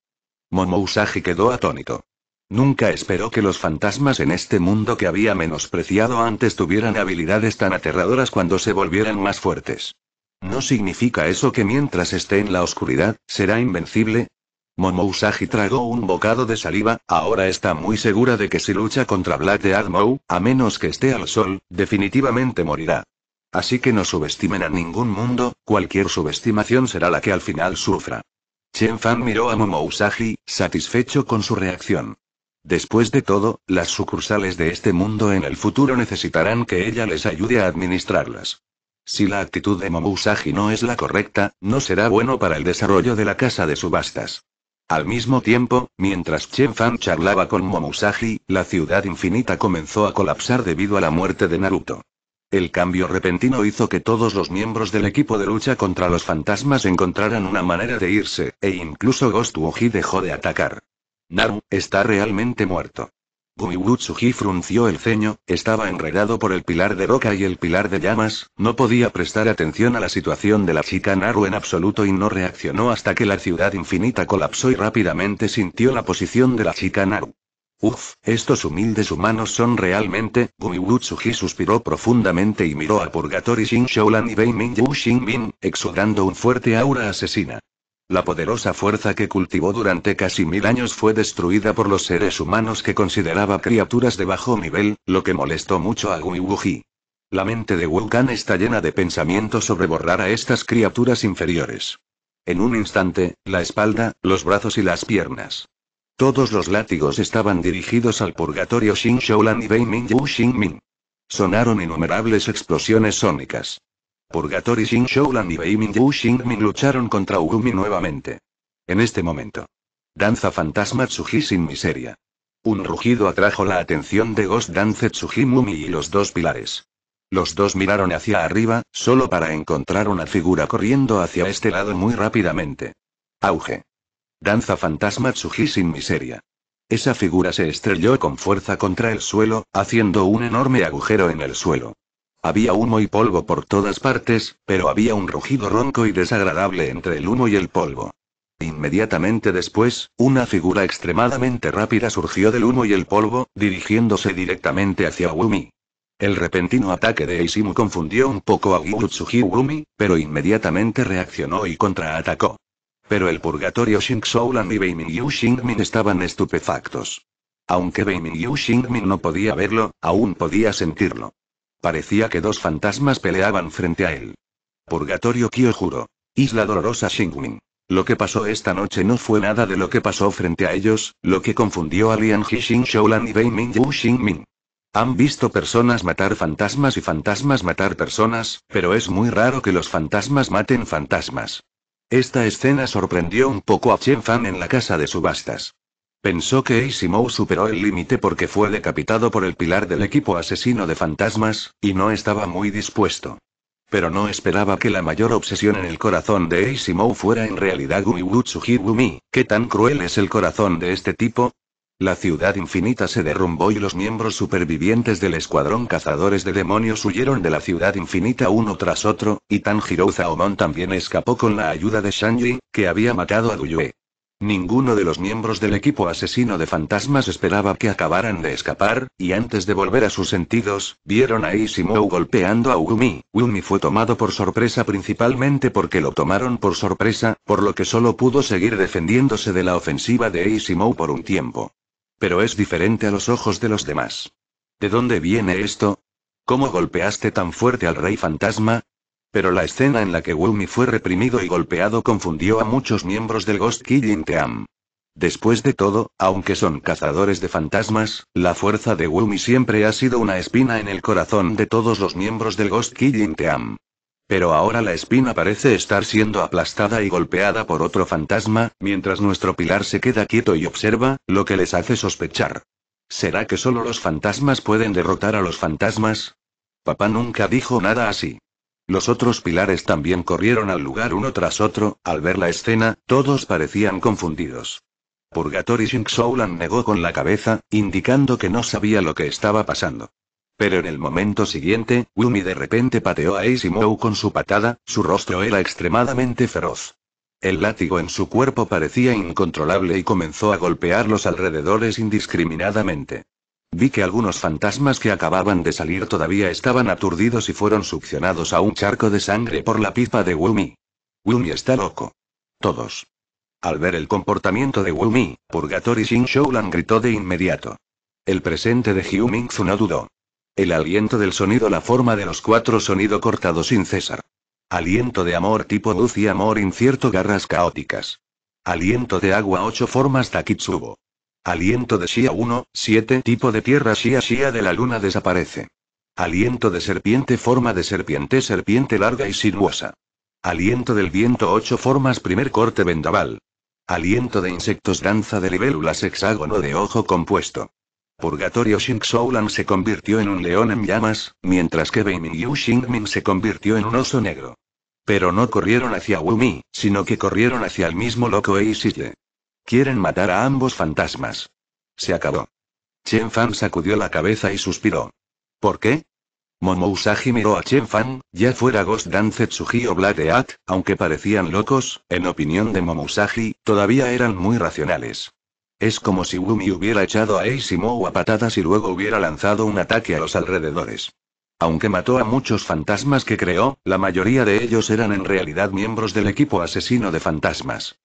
Momousagi quedó atónito. Nunca esperó que los fantasmas en este mundo que había menospreciado antes tuvieran habilidades tan aterradoras cuando se volvieran más fuertes. ¿No significa eso que mientras esté en la oscuridad, será invencible? Momousagi tragó un bocado de saliva, ahora está muy segura de que si lucha contra Black Death a menos que esté al sol, definitivamente morirá. Así que no subestimen a ningún mundo, cualquier subestimación será la que al final sufra. Chen Fan miró a Momousagi, satisfecho con su reacción. Después de todo, las sucursales de este mundo en el futuro necesitarán que ella les ayude a administrarlas. Si la actitud de Momousagi no es la correcta, no será bueno para el desarrollo de la casa de subastas. Al mismo tiempo, mientras Chen Fan charlaba con Momousagi, la ciudad infinita comenzó a colapsar debido a la muerte de Naruto. El cambio repentino hizo que todos los miembros del equipo de lucha contra los fantasmas encontraran una manera de irse, e incluso Ghost Uji dejó de atacar. Naru, está realmente muerto. Gumiwutsuji frunció el ceño, estaba enredado por el pilar de roca y el pilar de llamas, no podía prestar atención a la situación de la chica Naru en absoluto y no reaccionó hasta que la ciudad infinita colapsó y rápidamente sintió la posición de la chica Naru. Uf, estos humildes humanos son realmente, Tsuji suspiró profundamente y miró a Purgatory Shin Shoulan y Bei Yu Xing Min, exudando un fuerte aura asesina. La poderosa fuerza que cultivó durante casi mil años fue destruida por los seres humanos que consideraba criaturas de bajo nivel, lo que molestó mucho a Wuji. La mente de Wukan está llena de pensamientos sobre borrar a estas criaturas inferiores. En un instante, la espalda, los brazos y las piernas. Todos los látigos estaban dirigidos al purgatorio Xin Shoulan y Bei Ming Yu Xin Sonaron innumerables explosiones sónicas. Purgatorio Xin Lan y Bei Ming Yu Xin lucharon contra Ugumi nuevamente. En este momento. Danza fantasma Tsuji sin miseria. Un rugido atrajo la atención de Ghost Dance Tsuji Mumi y los dos pilares. Los dos miraron hacia arriba, solo para encontrar una figura corriendo hacia este lado muy rápidamente. Auge. Danza fantasma Tsuji sin miseria. Esa figura se estrelló con fuerza contra el suelo, haciendo un enorme agujero en el suelo. Había humo y polvo por todas partes, pero había un rugido ronco y desagradable entre el humo y el polvo. Inmediatamente después, una figura extremadamente rápida surgió del humo y el polvo, dirigiéndose directamente hacia Wumi. El repentino ataque de Isimu confundió un poco a Tsuji Wumi, pero inmediatamente reaccionó y contraatacó. Pero el purgatorio Xing Soulan y Yu Xingmin estaban estupefactos. Aunque Xing Min no podía verlo, aún podía sentirlo. Parecía que dos fantasmas peleaban frente a él. Purgatorio Kyojuro. Isla Dolorosa Xingmin. Lo que pasó esta noche no fue nada de lo que pasó frente a ellos, lo que confundió a Lian Xing Shoulan y Bei Min Yu Xingmin. Han visto personas matar fantasmas y fantasmas matar personas, pero es muy raro que los fantasmas maten fantasmas. Esta escena sorprendió un poco a Chen Fan en la casa de subastas. Pensó que Ace superó el límite porque fue decapitado por el pilar del equipo asesino de fantasmas, y no estaba muy dispuesto. Pero no esperaba que la mayor obsesión en el corazón de Ace fuera en realidad Gumiwutsuhi Gumi, ¿qué tan cruel es el corazón de este tipo? La ciudad infinita se derrumbó y los miembros supervivientes del escuadrón cazadores de demonios huyeron de la ciudad infinita uno tras otro, y Tanjiro Zaomon también escapó con la ayuda de Shanji, que había matado a Duyue. Ninguno de los miembros del equipo asesino de fantasmas esperaba que acabaran de escapar, y antes de volver a sus sentidos, vieron a Isimou golpeando a Ugumi. Ugumi fue tomado por sorpresa principalmente porque lo tomaron por sorpresa, por lo que solo pudo seguir defendiéndose de la ofensiva de Isimou por un tiempo. Pero es diferente a los ojos de los demás. ¿De dónde viene esto? ¿Cómo golpeaste tan fuerte al rey fantasma? Pero la escena en la que Wumi fue reprimido y golpeado confundió a muchos miembros del Ghost Killing Team. Después de todo, aunque son cazadores de fantasmas, la fuerza de Wumi siempre ha sido una espina en el corazón de todos los miembros del Ghost Killing Team. Pero ahora la espina parece estar siendo aplastada y golpeada por otro fantasma, mientras nuestro pilar se queda quieto y observa, lo que les hace sospechar. ¿Será que solo los fantasmas pueden derrotar a los fantasmas? Papá nunca dijo nada así. Los otros pilares también corrieron al lugar uno tras otro, al ver la escena, todos parecían confundidos. Purgatory Shinxoulan negó con la cabeza, indicando que no sabía lo que estaba pasando. Pero en el momento siguiente, Wumi de repente pateó a Ace y con su patada, su rostro era extremadamente feroz. El látigo en su cuerpo parecía incontrolable y comenzó a golpear los alrededores indiscriminadamente. Vi que algunos fantasmas que acababan de salir todavía estaban aturdidos y fueron succionados a un charco de sangre por la pipa de Wumi. Wumi está loco. Todos. Al ver el comportamiento de Wumi, Purgatory Shin Shoulan gritó de inmediato. El presente de Hyuming no dudó. El aliento del sonido, la forma de los cuatro sonido cortado sin cesar. Aliento de amor tipo luz y amor incierto garras caóticas. Aliento de agua ocho formas Takitsubo. Aliento de Shia 1, 7 tipo de tierra Shia Shia de la luna desaparece. Aliento de serpiente forma de serpiente serpiente larga y sinuosa. Aliento del viento ocho formas primer corte vendaval. Aliento de insectos danza de libélulas hexágono de ojo compuesto. Purgatorio Xing Lan se convirtió en un león en llamas, mientras que Bei Xing se convirtió en un oso negro. Pero no corrieron hacia Wumi, sino que corrieron hacia el mismo loco Eisile. Quieren matar a ambos fantasmas. Se acabó. Chen Fan sacudió la cabeza y suspiró. ¿Por qué? Momo miró a Chen Fan, ya fuera Ghost Dance Tsuji o Bladeat, aunque parecían locos, en opinión de Momo todavía eran muy racionales. Es como si Gumi hubiera echado a Mo a patadas y luego hubiera lanzado un ataque a los alrededores. Aunque mató a muchos fantasmas que creó, la mayoría de ellos eran en realidad miembros del equipo asesino de fantasmas.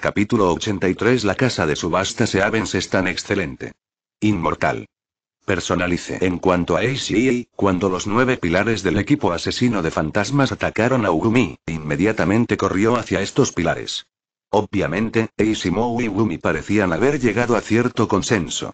Capítulo 83 La casa de subastas Avens es tan excelente. Inmortal. Personalice. En cuanto a ACE, cuando los nueve pilares del equipo asesino de fantasmas atacaron a Ugumi, inmediatamente corrió hacia estos pilares. Obviamente, Eisimo y Wumi parecían haber llegado a cierto consenso.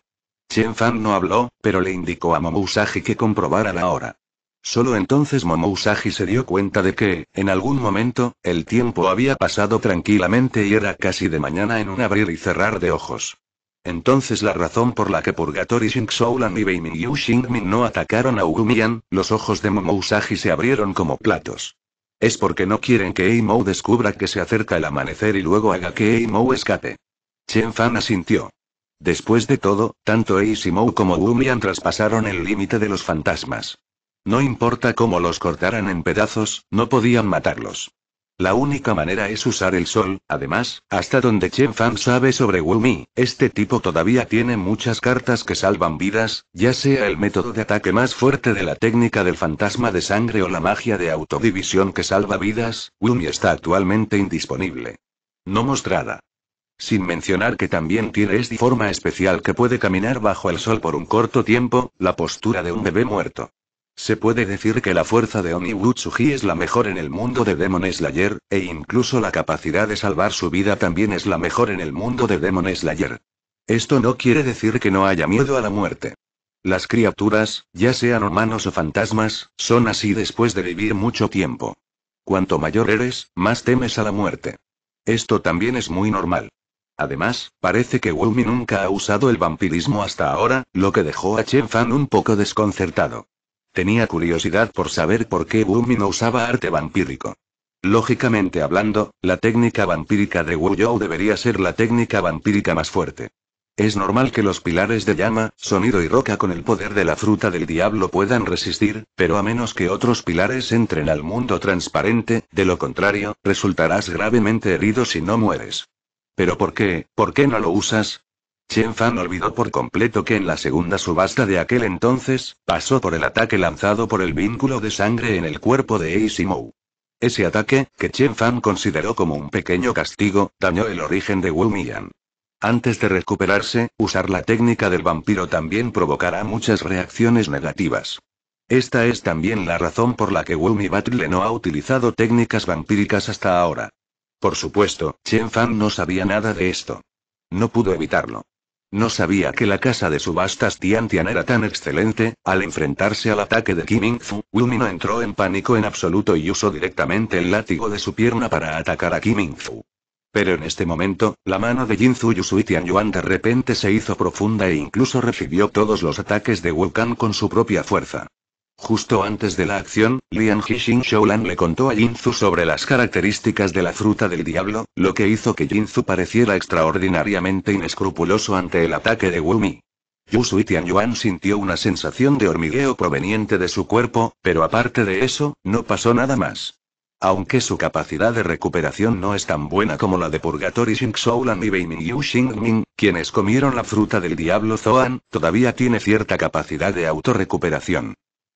Chen Fan no habló, pero le indicó a Momousagi que comprobara la hora. Solo entonces Momousagi se dio cuenta de que, en algún momento, el tiempo había pasado tranquilamente y era casi de mañana en un abrir y cerrar de ojos. Entonces la razón por la que Purgatory Soulan y Yu Xingmin no atacaron a Ugumian, los ojos de Momousagi se abrieron como platos. Es porque no quieren que Aimou descubra que se acerca el amanecer y luego haga que Aimou escape. Chen Fan asintió. Después de todo, tanto Mo como Wumian traspasaron el límite de los fantasmas. No importa cómo los cortaran en pedazos, no podían matarlos. La única manera es usar el sol, además, hasta donde Chen Fan sabe sobre Wumi, este tipo todavía tiene muchas cartas que salvan vidas, ya sea el método de ataque más fuerte de la técnica del fantasma de sangre o la magia de autodivisión que salva vidas, Wumi está actualmente indisponible. No mostrada. Sin mencionar que también tiene esta forma especial que puede caminar bajo el sol por un corto tiempo, la postura de un bebé muerto. Se puede decir que la fuerza de Oni Wutsuji es la mejor en el mundo de Demon Slayer, e incluso la capacidad de salvar su vida también es la mejor en el mundo de Demon Slayer. Esto no quiere decir que no haya miedo a la muerte. Las criaturas, ya sean humanos o fantasmas, son así después de vivir mucho tiempo. Cuanto mayor eres, más temes a la muerte. Esto también es muy normal. Además, parece que Wumi nunca ha usado el vampirismo hasta ahora, lo que dejó a Chen Fan un poco desconcertado. Tenía curiosidad por saber por qué Bumi no usaba arte vampírico. Lógicamente hablando, la técnica vampírica de Wu debería ser la técnica vampírica más fuerte. Es normal que los pilares de llama, sonido y roca con el poder de la fruta del diablo puedan resistir, pero a menos que otros pilares entren al mundo transparente, de lo contrario, resultarás gravemente herido si no mueres. Pero ¿por qué? ¿Por qué no lo usas? Chen Fan olvidó por completo que en la segunda subasta de aquel entonces, pasó por el ataque lanzado por el vínculo de sangre en el cuerpo de Ace Mou. Ese ataque, que Chen Fan consideró como un pequeño castigo, dañó el origen de Wu Mian. Antes de recuperarse, usar la técnica del vampiro también provocará muchas reacciones negativas. Esta es también la razón por la que Wumi Battle no ha utilizado técnicas vampíricas hasta ahora. Por supuesto, Chen Fan no sabía nada de esto. No pudo evitarlo. No sabía que la casa de subastas Tian Tian era tan excelente. Al enfrentarse al ataque de Kim Fu, entró en pánico en absoluto y usó directamente el látigo de su pierna para atacar a Kim Fu. Pero en este momento, la mano de Jinzu Tian Yuan de repente se hizo profunda e incluso recibió todos los ataques de Wukan con su propia fuerza. Justo antes de la acción, Lian Shou Shoulan le contó a Jinzu sobre las características de la fruta del diablo, lo que hizo que Jinzu pareciera extraordinariamente inescrupuloso ante el ataque de Wumi. Yu Sui Yuan sintió una sensación de hormigueo proveniente de su cuerpo, pero aparte de eso, no pasó nada más. Aunque su capacidad de recuperación no es tan buena como la de Purgatory Xing Shoulan y Beiming Yu Ming, quienes comieron la fruta del diablo Zoan, todavía tiene cierta capacidad de autorrecuperación.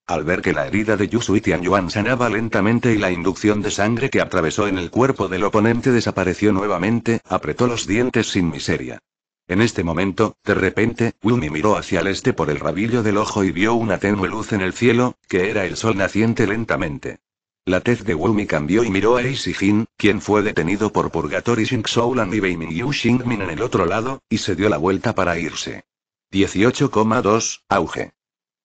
Al ver que la herida de Yusui Yuan sanaba lentamente y la inducción de sangre que atravesó en el cuerpo del oponente desapareció nuevamente, apretó los dientes sin miseria. En este momento, de repente, Wumi miró hacia el este por el rabillo del ojo y vio una tenue luz en el cielo, que era el sol naciente lentamente. La tez de Wumi cambió y miró a Jin, quien fue detenido por Purgatory Soulan y Yu Xingmin en el otro lado, y se dio la vuelta para irse. 18,2, auge.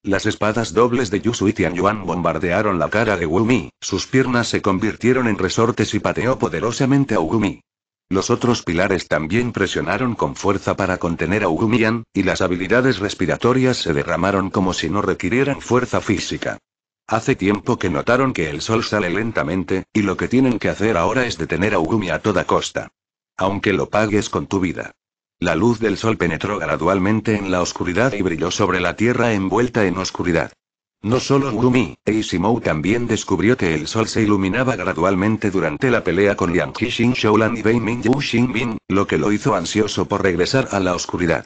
Las espadas dobles de Yusui y Tianyuan bombardearon la cara de Wumi, sus piernas se convirtieron en resortes y pateó poderosamente a Ugumi. Los otros pilares también presionaron con fuerza para contener a Ugumian, y las habilidades respiratorias se derramaron como si no requirieran fuerza física. Hace tiempo que notaron que el sol sale lentamente, y lo que tienen que hacer ahora es detener a Ugumi a toda costa. Aunque lo pagues con tu vida. La luz del sol penetró gradualmente en la oscuridad y brilló sobre la tierra envuelta en oscuridad. No solo Gumi, Eisimou también descubrió que el sol se iluminaba gradualmente durante la pelea con Liang Qixin Shoulan y Bei Mingyu Xingbin, lo que lo hizo ansioso por regresar a la oscuridad.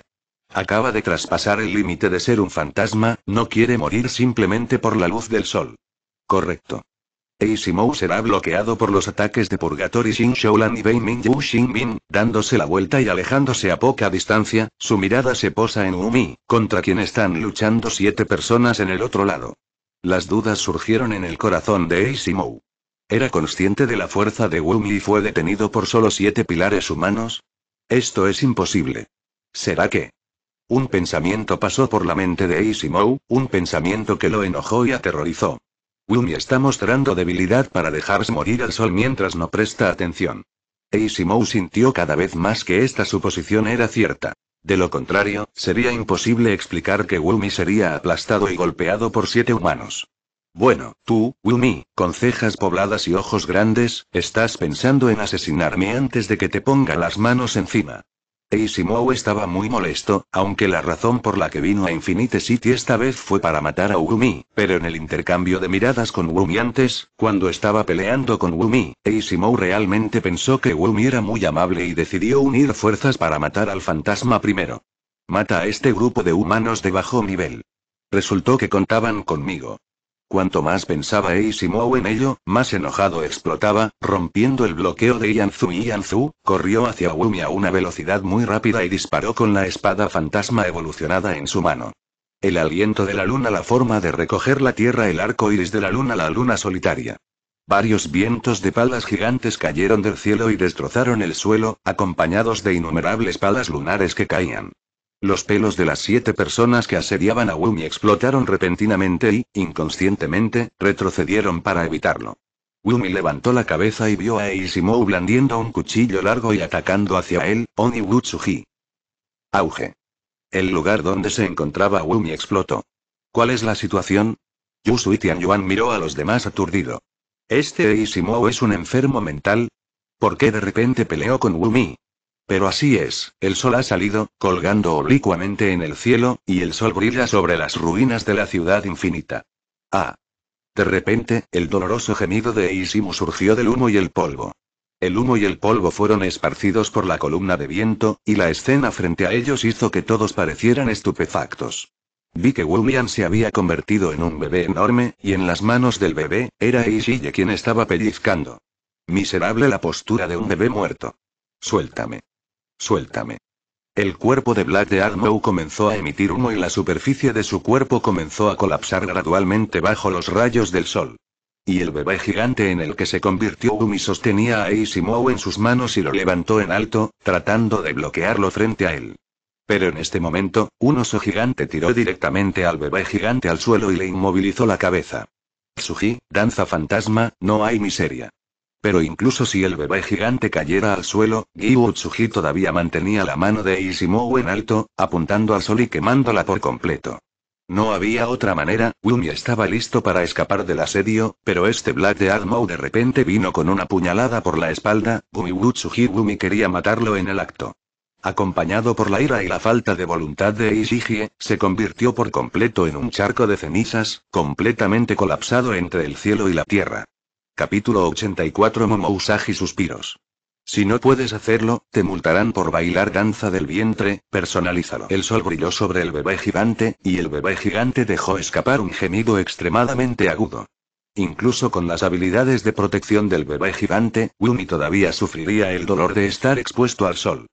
Acaba de traspasar el límite de ser un fantasma, no quiere morir simplemente por la luz del sol. Correcto. Eishimou será bloqueado por los ataques de Purgatory Shin Shoulan y Bei Yu Shin dándose la vuelta y alejándose a poca distancia, su mirada se posa en Umi, contra quien están luchando siete personas en el otro lado. Las dudas surgieron en el corazón de Eishimou. ¿Era consciente de la fuerza de Umi y fue detenido por solo siete pilares humanos? Esto es imposible. ¿Será que? Un pensamiento pasó por la mente de Eishimou, un pensamiento que lo enojó y aterrorizó. Wumi está mostrando debilidad para dejarse morir al sol mientras no presta atención. Eishimou sintió cada vez más que esta suposición era cierta. De lo contrario, sería imposible explicar que Wumi sería aplastado y golpeado por siete humanos. Bueno, tú, Wumi, con cejas pobladas y ojos grandes, estás pensando en asesinarme antes de que te ponga las manos encima. Eisimou estaba muy molesto, aunque la razón por la que vino a Infinite City esta vez fue para matar a Wumi, pero en el intercambio de miradas con Wumi antes, cuando estaba peleando con Wumi, Eisimou realmente pensó que Wumi era muy amable y decidió unir fuerzas para matar al fantasma primero. Mata a este grupo de humanos de bajo nivel. Resultó que contaban conmigo. Cuanto más pensaba Eisimo en ello, más enojado explotaba, rompiendo el bloqueo de Yanzu y Yanzu, corrió hacia Wumi a una velocidad muy rápida y disparó con la espada fantasma evolucionada en su mano. El aliento de la luna la forma de recoger la tierra el arco iris de la luna la luna solitaria. Varios vientos de palas gigantes cayeron del cielo y destrozaron el suelo, acompañados de innumerables palas lunares que caían. Los pelos de las siete personas que asediaban a Wumi explotaron repentinamente y, inconscientemente, retrocedieron para evitarlo. Wumi levantó la cabeza y vio a Eisimou blandiendo un cuchillo largo y atacando hacia él, Oni Wutsuji. Auge. El lugar donde se encontraba Wumi explotó. ¿Cuál es la situación? Yusui Tianyuan miró a los demás aturdido. ¿Este Eisimou es un enfermo mental? ¿Por qué de repente peleó con Wumi? Pero así es, el sol ha salido, colgando oblicuamente en el cielo, y el sol brilla sobre las ruinas de la ciudad infinita. Ah. De repente, el doloroso gemido de Isimu surgió del humo y el polvo. El humo y el polvo fueron esparcidos por la columna de viento, y la escena frente a ellos hizo que todos parecieran estupefactos. Vi que William se había convertido en un bebé enorme, y en las manos del bebé, era Eisiye quien estaba pellizcando. Miserable la postura de un bebé muerto. Suéltame. Suéltame. El cuerpo de Black de comenzó a emitir humo y la superficie de su cuerpo comenzó a colapsar gradualmente bajo los rayos del sol. Y el bebé gigante en el que se convirtió Umi sostenía a Isimou en sus manos y lo levantó en alto, tratando de bloquearlo frente a él. Pero en este momento, un oso gigante tiró directamente al bebé gigante al suelo y le inmovilizó la cabeza. Tsuji, danza fantasma, no hay miseria. Pero incluso si el bebé gigante cayera al suelo, Gui todavía mantenía la mano de Ishimou en alto, apuntando al sol y quemándola por completo. No había otra manera, Wumi estaba listo para escapar del asedio, pero este Black de Admou de repente vino con una puñalada por la espalda, Gumi Utsuji Wumi quería matarlo en el acto. Acompañado por la ira y la falta de voluntad de Ishige, se convirtió por completo en un charco de cenizas, completamente colapsado entre el cielo y la tierra. Capítulo 84 Momousagi Suspiros. Si no puedes hacerlo, te multarán por bailar danza del vientre, personalízalo. El sol brilló sobre el bebé gigante, y el bebé gigante dejó escapar un gemido extremadamente agudo. Incluso con las habilidades de protección del bebé gigante, Wumi todavía sufriría el dolor de estar expuesto al sol.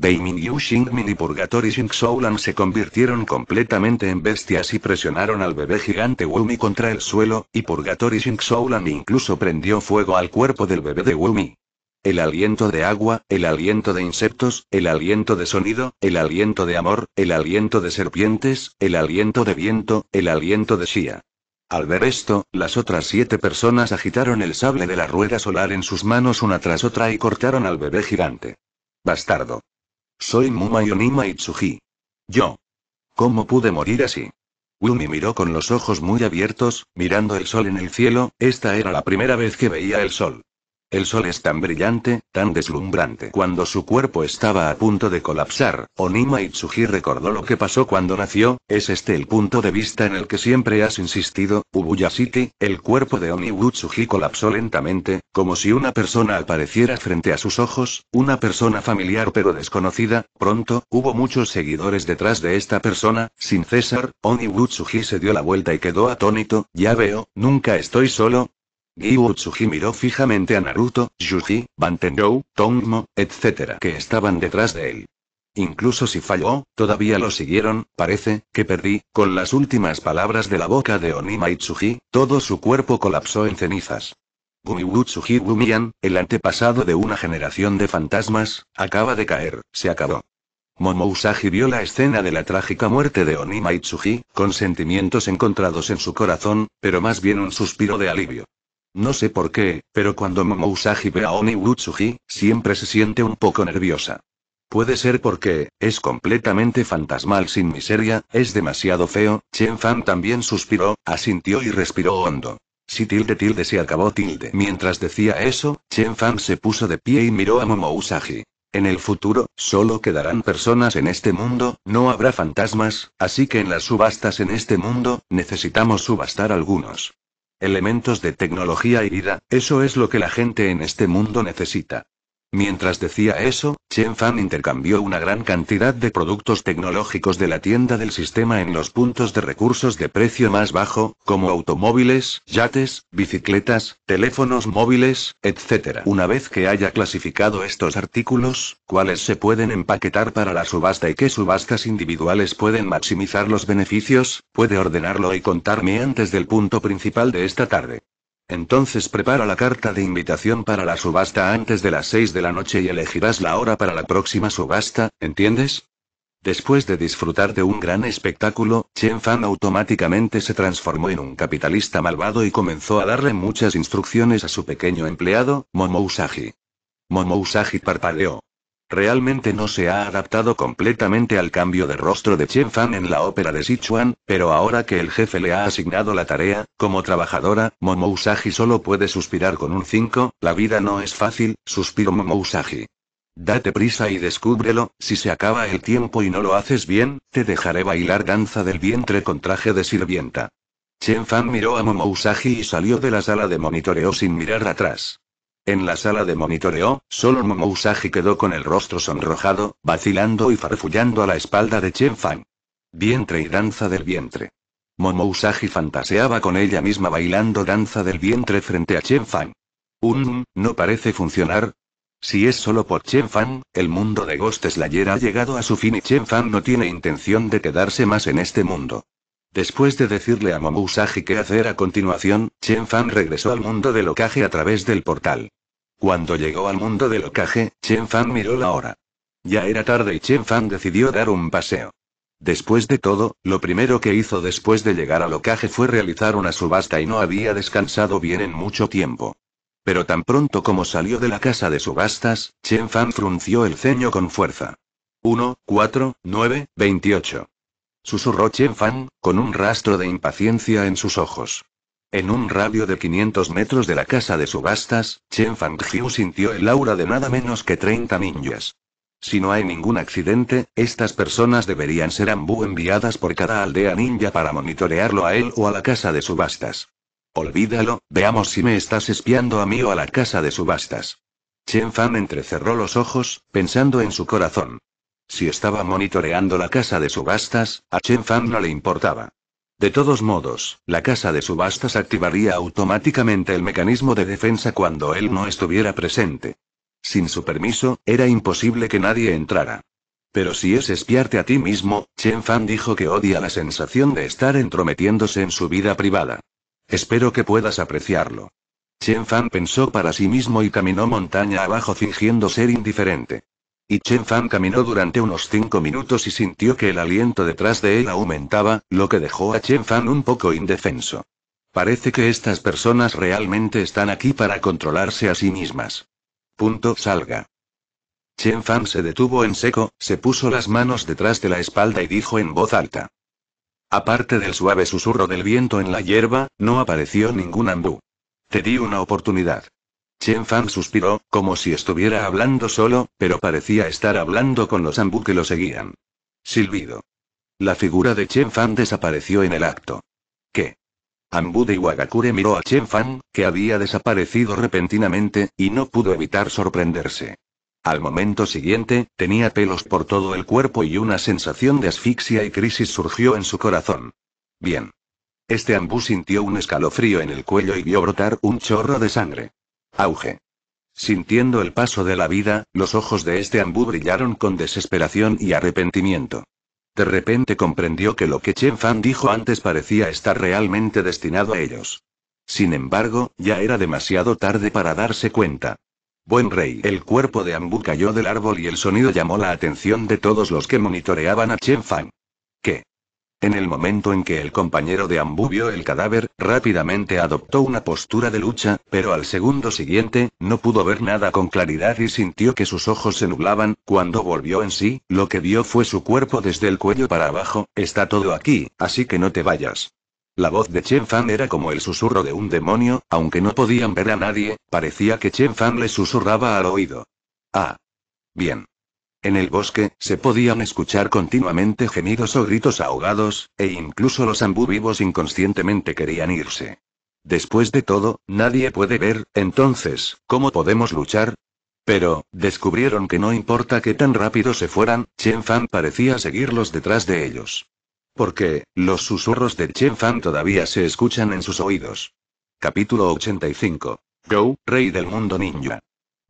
Daimin Yu Xingmin y Purgatory Xing Soulan se convirtieron completamente en bestias y presionaron al bebé gigante Wumi contra el suelo, y Purgatory Xing Soulan incluso prendió fuego al cuerpo del bebé de Wumi. El aliento de agua, el aliento de insectos, el aliento de sonido, el aliento de amor, el aliento de serpientes, el aliento de viento, el aliento de Shia. Al ver esto, las otras siete personas agitaron el sable de la rueda solar en sus manos una tras otra y cortaron al bebé gigante. Bastardo. Soy Muma Yonima Itsuji. Yo. ¿Cómo pude morir así? Wumi miró con los ojos muy abiertos, mirando el sol en el cielo, esta era la primera vez que veía el sol. El sol es tan brillante, tan deslumbrante. Cuando su cuerpo estaba a punto de colapsar, Onima Itsuji recordó lo que pasó cuando nació, es este el punto de vista en el que siempre has insistido, Ubuyashiki, el cuerpo de Oni colapsó lentamente, como si una persona apareciera frente a sus ojos, una persona familiar pero desconocida, pronto, hubo muchos seguidores detrás de esta persona, sin cesar, Oni se dio la vuelta y quedó atónito, ya veo, nunca estoy solo, Gui Utsuji miró fijamente a Naruto, Yuji, Bantenjou, Tongmo, etc. que estaban detrás de él. Incluso si falló, todavía lo siguieron, parece, que perdí, con las últimas palabras de la boca de Onima Itsuji, todo su cuerpo colapsó en cenizas. Utsuji Gumiyan, el antepasado de una generación de fantasmas, acaba de caer, se acabó. Usagi vio la escena de la trágica muerte de Onima Maitsuji, con sentimientos encontrados en su corazón, pero más bien un suspiro de alivio. No sé por qué, pero cuando Momousagi ve a Oni siempre se siente un poco nerviosa. Puede ser porque, es completamente fantasmal sin miseria, es demasiado feo, Chen Fan también suspiró, asintió y respiró hondo. Si tilde tilde se acabó tilde. Mientras decía eso, Chen Fan se puso de pie y miró a Momousagi. En el futuro, solo quedarán personas en este mundo, no habrá fantasmas, así que en las subastas en este mundo, necesitamos subastar algunos. Elementos de tecnología y vida, eso es lo que la gente en este mundo necesita. Mientras decía eso, Chen Fan intercambió una gran cantidad de productos tecnológicos de la tienda del sistema en los puntos de recursos de precio más bajo, como automóviles, yates, bicicletas, teléfonos móviles, etc. Una vez que haya clasificado estos artículos, cuáles se pueden empaquetar para la subasta y qué subastas individuales pueden maximizar los beneficios, puede ordenarlo y contarme antes del punto principal de esta tarde. Entonces prepara la carta de invitación para la subasta antes de las 6 de la noche y elegirás la hora para la próxima subasta, ¿entiendes? Después de disfrutar de un gran espectáculo, Chen Fan automáticamente se transformó en un capitalista malvado y comenzó a darle muchas instrucciones a su pequeño empleado, Momousagi. Momousagi parpadeó. Realmente no se ha adaptado completamente al cambio de rostro de Chen Fan en la ópera de Sichuan, pero ahora que el jefe le ha asignado la tarea, como trabajadora, Momousagi solo puede suspirar con un 5, la vida no es fácil, suspiro Momousagi. Date prisa y descúbrelo, si se acaba el tiempo y no lo haces bien, te dejaré bailar danza del vientre con traje de sirvienta. Chen Fan miró a Momousagi y salió de la sala de monitoreo sin mirar atrás. En la sala de monitoreo, solo Momousagi quedó con el rostro sonrojado, vacilando y farfullando a la espalda de Chen Fang. Vientre y danza del vientre. Momousagi fantaseaba con ella misma bailando danza del vientre frente a Chen Fang. Un, no parece funcionar. Si es solo por Chen Fang, el mundo de Ghost Slayer ha llegado a su fin y Chen Fang no tiene intención de quedarse más en este mundo. Después de decirle a Momousagi qué hacer a continuación, Chen Fang regresó al mundo de locaje a través del portal. Cuando llegó al mundo del ocaje, Chen Fan miró la hora. Ya era tarde y Chen Fan decidió dar un paseo. Después de todo, lo primero que hizo después de llegar al ocaje fue realizar una subasta y no había descansado bien en mucho tiempo. Pero tan pronto como salió de la casa de subastas, Chen Fan frunció el ceño con fuerza. 1, 4, 9, 28. Susurró Chen Fan, con un rastro de impaciencia en sus ojos. En un radio de 500 metros de la casa de subastas, Chen Fangjiu sintió el aura de nada menos que 30 ninjas. Si no hay ningún accidente, estas personas deberían ser ambú enviadas por cada aldea ninja para monitorearlo a él o a la casa de subastas. Olvídalo, veamos si me estás espiando a mí o a la casa de subastas. Chen Fan entrecerró los ojos, pensando en su corazón. Si estaba monitoreando la casa de subastas, a Chen Fan no le importaba. De todos modos, la casa de subastas activaría automáticamente el mecanismo de defensa cuando él no estuviera presente. Sin su permiso, era imposible que nadie entrara. Pero si es espiarte a ti mismo, Chen Fan dijo que odia la sensación de estar entrometiéndose en su vida privada. Espero que puedas apreciarlo. Chen Fan pensó para sí mismo y caminó montaña abajo fingiendo ser indiferente. Y Chen Fan caminó durante unos cinco minutos y sintió que el aliento detrás de él aumentaba, lo que dejó a Chen Fan un poco indefenso. Parece que estas personas realmente están aquí para controlarse a sí mismas. Punto salga. Chen Fan se detuvo en seco, se puso las manos detrás de la espalda y dijo en voz alta. Aparte del suave susurro del viento en la hierba, no apareció ningún ambú. Te di una oportunidad. Chen Fan suspiró, como si estuviera hablando solo, pero parecía estar hablando con los Ambu que lo seguían. Silbido. La figura de Chen Fan desapareció en el acto. ¿Qué? Ambu de Iwagakure miró a Chen Fan, que había desaparecido repentinamente, y no pudo evitar sorprenderse. Al momento siguiente, tenía pelos por todo el cuerpo y una sensación de asfixia y crisis surgió en su corazón. Bien. Este Ambu sintió un escalofrío en el cuello y vio brotar un chorro de sangre. Auge. Sintiendo el paso de la vida, los ojos de este ambú brillaron con desesperación y arrepentimiento. De repente comprendió que lo que Chen Fan dijo antes parecía estar realmente destinado a ellos. Sin embargo, ya era demasiado tarde para darse cuenta. Buen rey, el cuerpo de Ambu cayó del árbol y el sonido llamó la atención de todos los que monitoreaban a Chen Fan. ¿Qué? En el momento en que el compañero de Ambu vio el cadáver, rápidamente adoptó una postura de lucha, pero al segundo siguiente, no pudo ver nada con claridad y sintió que sus ojos se nublaban, cuando volvió en sí, lo que vio fue su cuerpo desde el cuello para abajo, está todo aquí, así que no te vayas. La voz de Chen Fan era como el susurro de un demonio, aunque no podían ver a nadie, parecía que Chen Fan le susurraba al oído. Ah. Bien. En el bosque, se podían escuchar continuamente gemidos o gritos ahogados, e incluso los ambú vivos inconscientemente querían irse. Después de todo, nadie puede ver, entonces, ¿cómo podemos luchar? Pero, descubrieron que no importa qué tan rápido se fueran, Chen Fan parecía seguirlos detrás de ellos. Porque, los susurros de Chen Fan todavía se escuchan en sus oídos. Capítulo 85. Go, Rey del Mundo Ninja.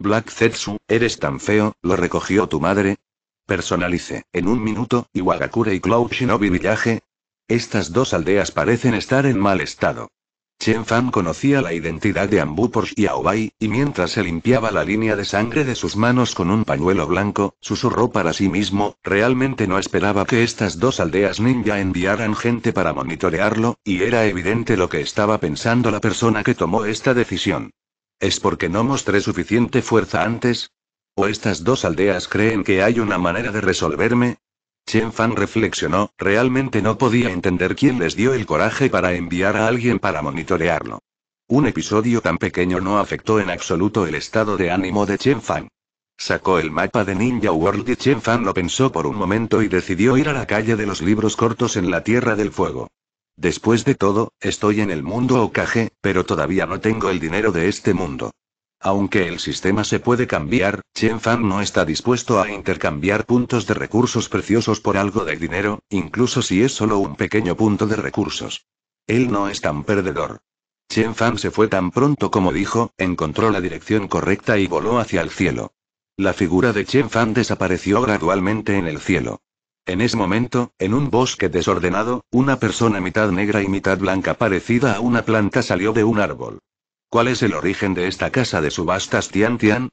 Black Zetsu, eres tan feo, lo recogió tu madre. Personalice, en un minuto, Iwagakure y Cloud Shinobi Village. Estas dos aldeas parecen estar en mal estado. Chen Fan conocía la identidad de Ambu por Aobai y mientras se limpiaba la línea de sangre de sus manos con un pañuelo blanco, susurró para sí mismo, realmente no esperaba que estas dos aldeas ninja enviaran gente para monitorearlo, y era evidente lo que estaba pensando la persona que tomó esta decisión. ¿Es porque no mostré suficiente fuerza antes? ¿O estas dos aldeas creen que hay una manera de resolverme? Chen Fan reflexionó, realmente no podía entender quién les dio el coraje para enviar a alguien para monitorearlo. Un episodio tan pequeño no afectó en absoluto el estado de ánimo de Chen Fan. Sacó el mapa de Ninja World y Chen Fan lo pensó por un momento y decidió ir a la calle de los libros cortos en la Tierra del Fuego. Después de todo, estoy en el mundo Okage, pero todavía no tengo el dinero de este mundo. Aunque el sistema se puede cambiar, Chen Fan no está dispuesto a intercambiar puntos de recursos preciosos por algo de dinero, incluso si es solo un pequeño punto de recursos. Él no es tan perdedor. Chen Fan se fue tan pronto como dijo, encontró la dirección correcta y voló hacia el cielo. La figura de Chen Fan desapareció gradualmente en el cielo. En ese momento, en un bosque desordenado, una persona mitad negra y mitad blanca parecida a una planta salió de un árbol. ¿Cuál es el origen de esta casa de subastas Tian Tian?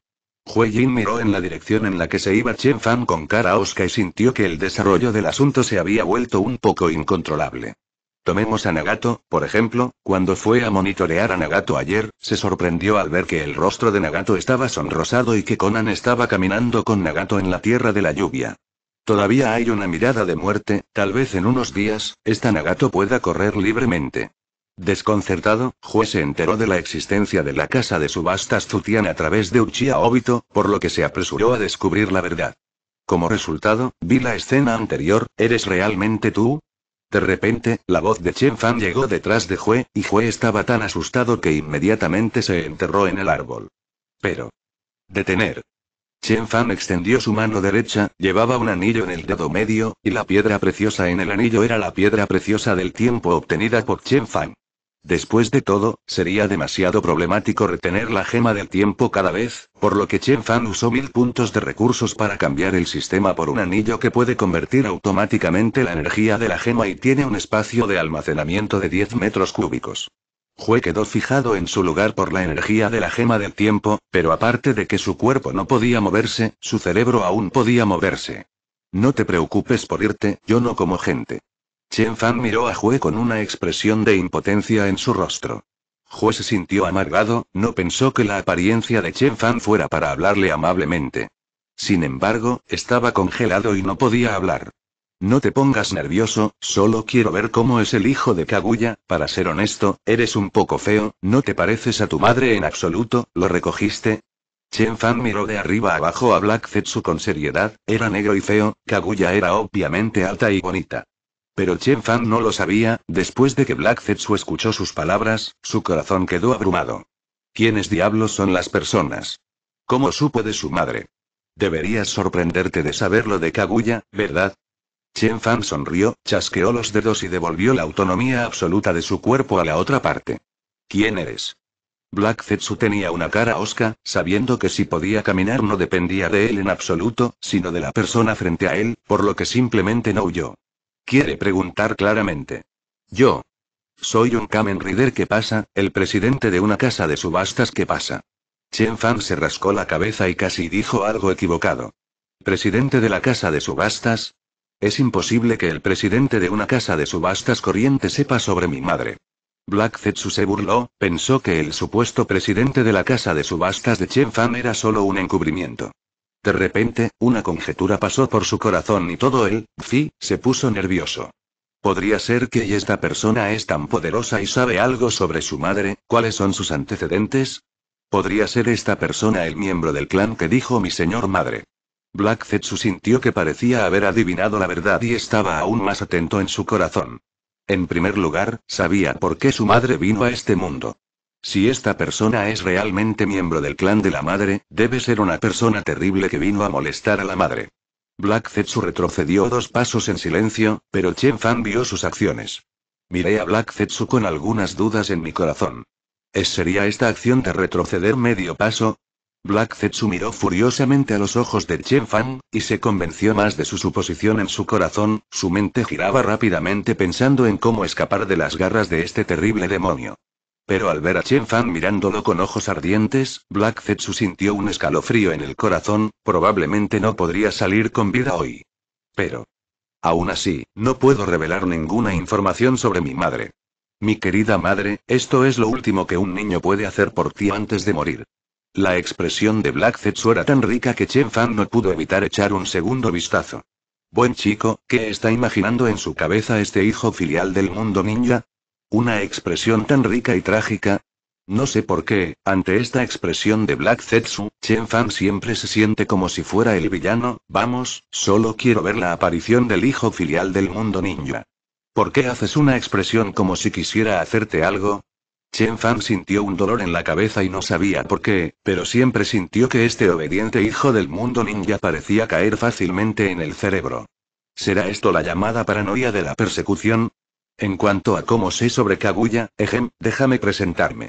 Hue Jin miró en la dirección en la que se iba Chen Fan con cara osca y sintió que el desarrollo del asunto se había vuelto un poco incontrolable. Tomemos a Nagato, por ejemplo, cuando fue a monitorear a Nagato ayer, se sorprendió al ver que el rostro de Nagato estaba sonrosado y que Conan estaba caminando con Nagato en la tierra de la lluvia. Todavía hay una mirada de muerte, tal vez en unos días, esta Nagato pueda correr libremente. Desconcertado, Jue se enteró de la existencia de la casa de subastas Zutian a través de Uchiha Obito, por lo que se apresuró a descubrir la verdad. Como resultado, vi la escena anterior, ¿eres realmente tú? De repente, la voz de Chen Fan llegó detrás de Jue, y Jue estaba tan asustado que inmediatamente se enterró en el árbol. Pero... Detener. Chen Fan extendió su mano derecha, llevaba un anillo en el dedo medio, y la piedra preciosa en el anillo era la piedra preciosa del tiempo obtenida por Chen Fan. Después de todo, sería demasiado problemático retener la gema del tiempo cada vez, por lo que Chen Fan usó mil puntos de recursos para cambiar el sistema por un anillo que puede convertir automáticamente la energía de la gema y tiene un espacio de almacenamiento de 10 metros cúbicos. Jue quedó fijado en su lugar por la energía de la gema del tiempo, pero aparte de que su cuerpo no podía moverse, su cerebro aún podía moverse. No te preocupes por irte, yo no como gente. Chen Fan miró a Jue con una expresión de impotencia en su rostro. Jue se sintió amargado, no pensó que la apariencia de Chen Fan fuera para hablarle amablemente. Sin embargo, estaba congelado y no podía hablar. No te pongas nervioso, solo quiero ver cómo es el hijo de Kaguya, para ser honesto, eres un poco feo, no te pareces a tu madre en absoluto, ¿lo recogiste? Chen Fan miró de arriba abajo a Black Zetsu con seriedad, era negro y feo, Kaguya era obviamente alta y bonita. Pero Chen Fan no lo sabía, después de que Black Zetsu escuchó sus palabras, su corazón quedó abrumado. ¿Quiénes diablos son las personas? ¿Cómo supo de su madre? Deberías sorprenderte de saberlo de Kaguya, ¿verdad? Chen Fan sonrió, chasqueó los dedos y devolvió la autonomía absoluta de su cuerpo a la otra parte. ¿Quién eres? Black Zetsu tenía una cara osca, sabiendo que si podía caminar no dependía de él en absoluto, sino de la persona frente a él, por lo que simplemente no huyó. Quiere preguntar claramente. Yo. Soy un Kamen Rider que pasa, el presidente de una casa de subastas que pasa. Chen Fan se rascó la cabeza y casi dijo algo equivocado. ¿Presidente de la casa de subastas? Es imposible que el presidente de una casa de subastas corriente sepa sobre mi madre. Black Zetsu se burló, pensó que el supuesto presidente de la casa de subastas de Chen Fan era solo un encubrimiento. De repente, una conjetura pasó por su corazón y todo él, Fi, se puso nervioso. Podría ser que esta persona es tan poderosa y sabe algo sobre su madre, cuáles son sus antecedentes. Podría ser esta persona el miembro del clan que dijo mi señor madre. Black Zetsu sintió que parecía haber adivinado la verdad y estaba aún más atento en su corazón. En primer lugar, sabía por qué su madre vino a este mundo. Si esta persona es realmente miembro del clan de la madre, debe ser una persona terrible que vino a molestar a la madre. Black Zetsu retrocedió dos pasos en silencio, pero Chen Fan vio sus acciones. Miré a Black Zetsu con algunas dudas en mi corazón. ¿Es sería esta acción de retroceder medio paso? Black Zetsu miró furiosamente a los ojos de Chen Fan, y se convenció más de su suposición en su corazón, su mente giraba rápidamente pensando en cómo escapar de las garras de este terrible demonio. Pero al ver a Chen Fan mirándolo con ojos ardientes, Black Zetsu sintió un escalofrío en el corazón, probablemente no podría salir con vida hoy. Pero. Aún así, no puedo revelar ninguna información sobre mi madre. Mi querida madre, esto es lo último que un niño puede hacer por ti antes de morir. La expresión de Black Zetsu era tan rica que Chen Fan no pudo evitar echar un segundo vistazo. Buen chico, ¿qué está imaginando en su cabeza este hijo filial del mundo ninja? Una expresión tan rica y trágica, no sé por qué, ante esta expresión de Black Zetsu, Chen Fan siempre se siente como si fuera el villano, vamos, solo quiero ver la aparición del hijo filial del mundo ninja. ¿Por qué haces una expresión como si quisiera hacerte algo? Chen Fan sintió un dolor en la cabeza y no sabía por qué, pero siempre sintió que este obediente hijo del mundo ninja parecía caer fácilmente en el cerebro. ¿Será esto la llamada paranoia de la persecución? En cuanto a cómo sé sobre Kaguya, Ejem, déjame presentarme.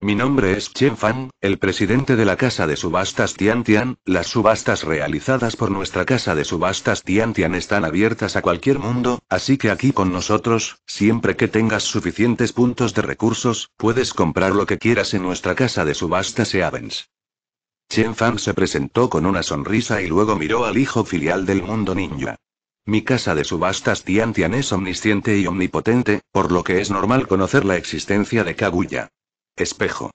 Mi nombre es Chen Fan, el presidente de la casa de subastas Tian Tian. Las subastas realizadas por nuestra casa de subastas Tian Tian están abiertas a cualquier mundo, así que aquí con nosotros, siempre que tengas suficientes puntos de recursos, puedes comprar lo que quieras en nuestra casa de subastas Evans. Chen Fan se presentó con una sonrisa y luego miró al hijo filial del mundo ninja. Mi casa de subastas Tian Tian es omnisciente y omnipotente, por lo que es normal conocer la existencia de Kaguya. Espejo.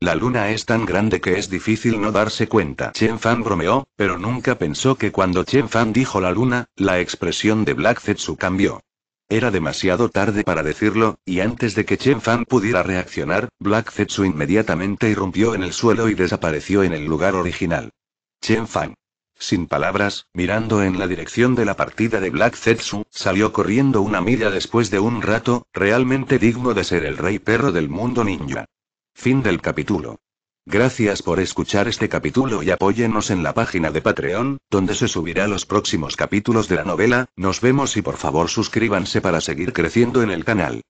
La luna es tan grande que es difícil no darse cuenta. Chen Fan bromeó, pero nunca pensó que cuando Chen Fan dijo la luna, la expresión de Black Zetsu cambió. Era demasiado tarde para decirlo, y antes de que Chen Fan pudiera reaccionar, Black Zetsu inmediatamente irrumpió en el suelo y desapareció en el lugar original. Chen Fan. Sin palabras, mirando en la dirección de la partida de Black Zetsu, salió corriendo una milla después de un rato, realmente digno de ser el rey perro del mundo ninja. Fin del capítulo. Gracias por escuchar este capítulo y apóyenos en la página de Patreon, donde se subirá los próximos capítulos de la novela, nos vemos y por favor suscríbanse para seguir creciendo en el canal.